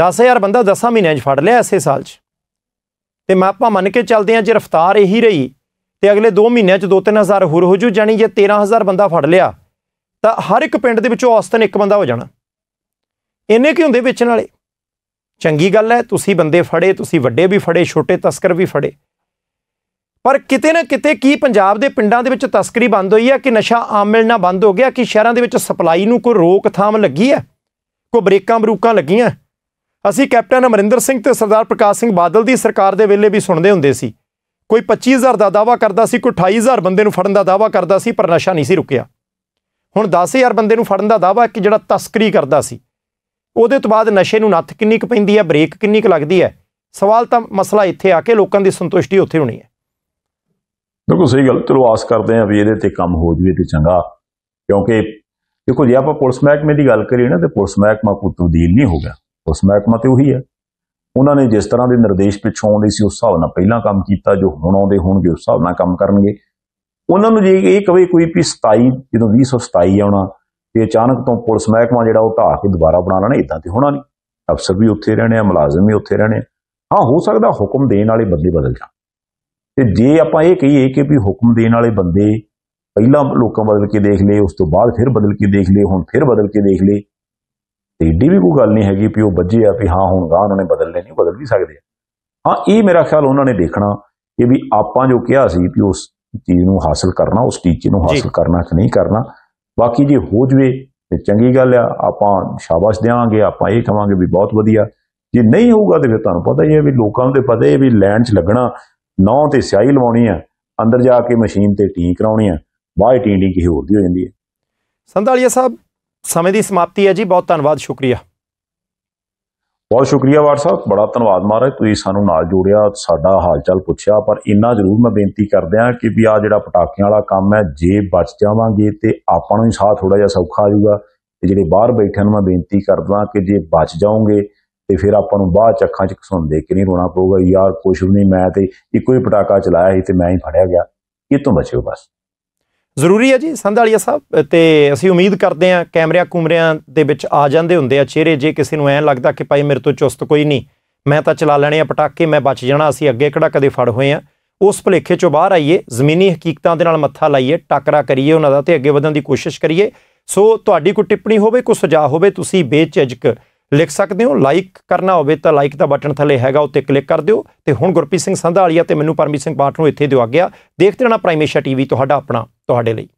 10000 ਬੰਦਾ 10 ਮਹੀਨਿਆਂ 'ਚ ਫੜ ਲਿਆ ਐਸੇ ਸਾਲ 'ਚ ਤੇ ਮੈਂ ਆਪਾਂ ਮੰਨ ਕੇ ਚੱਲਦੇ ਆਂ ਜੇ ਰਫਤਾਰ ਇਹੀ ਰਹੀ ਤੇ ਅਗਲੇ 2 ਮਹੀਨਿਆਂ 'ਚ 2-3000 ਹੋਰ ਹੋ ਜੂ ਜਾਨੀ ਜੇ 13000 ਬੰਦਾ ਫੜ ਲਿਆ ਤਾਂ ਹਰ ਇੱਕ ਪਿੰਡ ਦੇ ਵਿੱਚੋਂ ਔਸਤਨ ਇੱਕ ਬੰਦਾ ਹੋ ਜਾਣਾ ਇੰਨੇ ਕੀ ਹੁੰਦੇ ਵੇਚਣ ਵਾਲੇ ਚੰਗੀ ਗੱਲ ਹੈ ਤੁਸੀਂ ਬੰਦੇ ਫੜੇ ਤੁਸੀਂ ਵੱਡੇ ਵੀ ਫੜੇ ਛੋਟੇ ਤਸਕਰ ਵੀ ਫੜੇ ਪਰ ਕਿਤੇ ਨਾ ਕਿਤੇ ਕੀ ਪੰਜਾਬ ਦੇ ਪਿੰਡਾਂ ਦੇ ਵਿੱਚ ਤਸਕਰੀ ਬੰਦ ਹੋਈ ਹੈ ਕਿ ਨਸ਼ਾ ਆਮ ਮਿਲਣਾ ਬੰਦ ਹੋ ਗਿਆ ਕਿ ਸ਼ਹਿਰਾਂ ਦੇ ਵਿੱਚ ਸਪਲਾਈ ਨੂੰ ਕੋਈ ਰੋਕਥਾਮ ਲੱਗੀ ਹੈ ਕੋਈ ਬ੍ਰੇਕਾਂ ਬਰੂਕਾਂ ਲੱਗੀਆਂ ਅਸੀਂ ਕੈਪਟਨ ਅਮਰਿੰਦਰ ਸਿੰਘ ਤੇ ਸਰਦਾਰ ਪ੍ਰਕਾਸ਼ ਸਿੰਘ ਬਾਦਲ ਦੀ ਸਰਕਾਰ ਦੇ ਵੇਲੇ ਵੀ ਸੁਣਦੇ ਹੁੰਦੇ ਸੀ ਕੋਈ 25000 ਦਾ ਦਾਵਾ ਕਰਦਾ ਸੀ ਕੋਈ 28000 ਬੰਦੇ ਨੂੰ ਫੜਨ ਦਾ ਦਾਵਾ ਕਰਦਾ ਸੀ ਪਰ ਨਸ਼ਾ ਨਹੀਂ ਸੀ ਰੁਕਿਆ ਹੁਣ 10000 ਬੰਦੇ ਨੂੰ ਫੜਨ ਦਾ ਦਾਵਾ ਕਿ ਜਿਹੜਾ ਤਸਕਰੀ ਕਰਦਾ ਸੀ ਉਹਦੇ ਤੋਂ ਬਾਅਦ ਨਸ਼ੇ ਨੂੰ ਨੱਥ ਕਿੰਨੀ ਕੁ ਪੈਂਦੀ ਹੈ ਬ੍ਰੇਕ ਕਿੰਨੀ ਕੁ ਲੱਗਦੀ ਹੈ ਸਵਾਲ ਤਾਂ ਮਸਲਾ ਇੱਥੇ ਆ ਕੇ ਲੋਕਾਂ ਦੀ ਸੰਤੁਸ਼ਟੀ ਉੱਥੇ ਹੋਣੀ ਹੈ ਬਿਲਕੁਲ ਸਹੀ ਗੱਲ ਚਲੋ ਆਸ ਕਰਦੇ ਆ ਵੀ ਇਹਦੇ ਤੇ ਕੰਮ ਹੋ ਜਵੇ ਤੇ ਚੰਗਾ ਕਿਉਂਕਿ ਦੇਖੋ ਜੇ ਆਪਾਂ ਪੁਲਿਸ ਮਹਿਕਮੇ ਦੀ ਗੱਲ ਕਰੀਏ ਨਾ ਤੇ ਪੁਲਿਸ ਮਹਿਕਮਾ ਕੋਈ ਤਬਦੀਲ ਨਹੀਂ ਹੋ ਗਿਆ ਪੁਲਿਸ ਮਹਿਕਮਾ ਤੇ ਉਹੀ ਹੈ ਉਹਨਾਂ ਨੇ ਜਿਸ ਤਰ੍ਹਾਂ ਦੇ ਨਿਰਦੇਸ਼ ਪਿੱਛੋਂ ਆਉਂਦੇ ਸੀ ਉਸ ਹਿਸਾਬ ਨਾਲ ਪਹਿਲਾਂ ਕੰਮ ਕੀਤਾ ਜੋ ਹੁਣ ਆਉਂਦੇ ਹੋਣਗੇ ਉਸ ਹਿਸਾਬ ਨਾਲ ਕੰਮ ਕਰਨਗੇ ਉਹਨਾਂ ਨੂੰ ਜੇ ਇਹ ਕਵੇ ਕੋਈ ਵੀ 27 ਜਦੋਂ 2027 ਆਉਣਾ ਤੇ ਅਚਾਨਕ ਤੋਂ ਪੁਲਿਸ ਮਹਿਕਮਾ ਜਿਹੜਾ ਉਹ ਢਾਹ ਕੇ ਦੁਬਾਰਾ ਬਣਾ ਲੈਣਾ ਇਦਾਂ ਤੇ ਹੋਣਾ ਨਹੀਂ ਅਫਸਰ ਵੀ ਉੱਥੇ ਰਹਿਣੇ ਆ ਮੁਲਾਜ਼ਮ ਵੀ ਉੱਥੇ ਰਹਿਣੇ ਹਾਂ ਹੋ ਸਕਦਾ ਹੁਕਮ ਦੇਣ ਵਾਲੇ ਬੰਦੇ ਬਦਲ ਜਾਣ ਤੇ ਜੇ ਆਪਾਂ ਇਹ ਕਹੀਏ ਕਿ ਵੀ ਹੁਕਮ ਦੇਣ ਵਾਲੇ ਬੰਦੇ ਪਹਿਲਾਂ ਲੋਕਾਂ ਬਦਲ ਕੇ ਦੇਖ ਲਏ ਉਸ ਤੋਂ ਬਾਅਦ ਫਿਰ ਬਦਲ ਕੇ ਦੇਖ ਲਏ ਹੁਣ ਫਿਰ ਬਦਲ ਕੇ ਦੇਖ ਲਏ ਤੇ ਏਡੀ ਵੀ ਕੋਈ ਗੱਲ ਨਹੀਂ ਹੈਗੀ ਵੀ ਉਹ ਵੱਜੇ ਆ ਵੀ ਹਾਂ ਹੁਣ ਗਾ ਉਹਨਾਂ ਨੇ ਬਦਲ ਨਹੀਂ ਬਦਲ ਵੀ ਸਕਦੇ ਆ ਹਾਂ ਇਹ ਮੇਰਾ ਖਿਆਲ ਉਹਨਾਂ ਨੇ ਦੇਖਣਾ ਕਿ ਵੀ ਆਪਾਂ ਜੋ ਕਿਹਾ ਸੀ ਵੀ ਉਸ ਚੀਜ਼ ਨੂੰ ਹਾਸਲ ਕਰਨਾ ਉਸ ਟੀਚੇ ਨੂੰ ਹਾਸਲ ਕਰਨਾ ਕਿ ਨਹੀਂ ਕਰਨਾ ਬਾਕੀ ਜੇ ਹੋ ਜਵੇ ਤੇ ਚੰਗੀ ਗੱਲ ਆ ਆਪਾਂ ਸ਼ਾਬਾਸ਼ ਦੇਵਾਂਗੇ ਆਪਾਂ ਇਹ ਕਹਾਂਗੇ ਵੀ ਬਹੁਤ ਵਧੀਆ ਜੇ ਨਹੀਂ ਹੋਊਗਾ ਤੇ ਫਿਰ ਤੁਹਾਨੂੰ ਪਤਾ ਹੀ ਹੈ ਵੀ ਲੋਕਾਂ ਨੂੰ ਤੇ ਪਤਾ ਹੈ ਵੀ ਲੈਂਡ 'ਚ ਲੱਗਣਾ ਨੌ ਤੇ ਸਿਆਹੀ ਲਵਾਉਣੀ ਆ ਅੰਦਰ ਜਾ ਕੇ ਮਸ਼ੀਨ ਤੇ ਟੀ ਕਰਾਉਣੀ ਆ ਬਾਹਰ ਟੀ ਟੀ ਕਿਸੇ ਹੋਰ ਦੀ ਹੋ ਜਾਂਦੀ ਹੈ ਸੰਧਾਲੀਆ ਸਾਹਿਬ ਸਮੇਂ ਦੀ ਸਮਾਪਤੀ ਹੈ ਜੀ ਬਹੁਤ ਧੰਨਵਾਦ ਸ਼ੁਕਰੀਆ ਬਹੁਤ ਸ਼ੁਕਰੀਆ ਵਾਰ ਸਾਹਿਬ ਬੜਾ ਧੰਨਵਾਦ ਮਾਰੇ ਤੁਸੀਂ ਸਾਨੂੰ ਨਾਲ ਜੋੜਿਆ ਸਾਡਾ ਹਾਲ ਚਾਲ ਪੁੱਛਿਆ ਪਰ ਇੰਨਾ ਜ਼ਰੂਰ ਮੈਂ ਬੇਨਤੀ ਆ ਕਿ ਵੀ ਆ ਜਿਹੜਾ ਪਟਾਕਿਆਂ ਵਾਲਾ ਕੰਮ ਹੈ ਜੇ ਬਚ ਜਾਵਾਂਗੇ ਤੇ ਆਪਾਂ ਨੂੰ ਹੀ ਸਾਹ ਥੋੜਾ ਜਿਹਾ ਸੌਖਾ ਆ ਜਾਊਗਾ ਤੇ ਜਿਹੜੇ ਬਾਹਰ ਬੈਠੇ ਨੂੰ ਮੈਂ ਬੇਨਤੀ ਕਰਦਾ ਕਿ ਜੇ ਬਚ ਜਾਓਗੇ ਤੇ ਫਿਰ ਆਪਾਂ ਨੂੰ ਬਾਅਦ ਚ ਅੱਖਾਂ ਚ ਦੇ ਕਿ ਨਹੀਂ ਰੋਣਾ ਪਊਗਾ ਯਾਰ ਕੁਛ ਵੀ ਨਹੀਂ ਮੈਂ ਤੇ ਇੱਕੋ ਹੀ ਪਟਾਕਾ ਚਲਾਇਆ ਸੀ ਤੇ ਮੈਂ ਹੀ ਫੜਿਆ ਗਿਆ ਇਹ ਤੋਂ ਬਚਿਓ ਬਸ ਜ਼ਰੂਰੀ ਹੈ ਜੀ ਸੰਧਾਲੀਆ ਸਾਹਿਬ ਤੇ ਅਸੀਂ ਉਮੀਦ ਕਰਦੇ ਹਾਂ ਕੈਮਰਿਆਂ ਕੁਮਰਿਆਂ ਦੇ ਵਿੱਚ ਆ ਜਾਂਦੇ ਹੁੰਦੇ ਆ ਚਿਹਰੇ ਜੇ ਕਿਸੇ ਨੂੰ ਐਂ ਲੱਗਦਾ ਕਿ ਭਾਈ ਮੇਰੇ ਤੋਂ ਚੁਸਤ ਕੋਈ ਨਹੀਂ ਮੈਂ ਤਾਂ ਚਲਾ ਲੈਣੇ ਆ ਪਟਾਕੇ ਮੈਂ ਬਚ ਜਾਣਾ ਅਸੀਂ ਅੱਗੇ ਕਿਹੜਾ ਕਦੇ ਫੜ ਹੋਏ ਆ ਉਸ ਭਲੇਖੇ ਚੋਂ ਬਾਹਰ ਆਈਏ ਜ਼ਮੀਨੀ ਹਕੀਕਤਾਂ ਦੇ ਨਾਲ ਮੱਥਾ ਲਾਈਏ ਟੱਕਰਾ ਕਰੀਏ ਉਹਨਾਂ ਦਾ ਤੇ ਅੱਗੇ ਵਧਣ ਦੀ ਕੋਸ਼ਿਸ਼ ਕਰੀਏ ਸੋ ਤੁਹਾਡੀ ਕੋਈ ਟਿੱਪਣੀ ਹੋਵੇ ਕੋਈ ਸੁਝਾਅ ਹੋਵੇ ਤੁਸੀਂ ਬੇਝਿਜਕ ਲਿਖ ਸਕਦੇ ਹੋ ਲਾਈਕ ਕਰਨਾ ਹੋਵੇ ਤਾਂ ਲਾਈਕ ਦਾ ਬਟਨ ਥੱਲੇ ਹੈਗਾ ਉੱਤੇ ਕਲਿੱਕ ਕਰ ਦਿਓ ਤੇ ਹੁਣ ਗੁਰਪ੍ਰੀਤ ਸਿੰਘ ਸੰਧਾਲੀਆ ਤੇ ਮੈਨੂੰ ਪਰਮਜੀਤ ਸਿੰਘ ਪਾਠ ਨੂੰ ਇੱਥੇ ਦਿਓ ਆ ਗਿਆ ਦੇਖਦੇ ਰਹਿਣਾ ਪ੍ਰਾਈਮੇਸ਼ਾ ਟੀਵੀ ਤੁਹਾਡਾ ਆਪਣਾ ਤੁਹਾਡੇ ਲਈ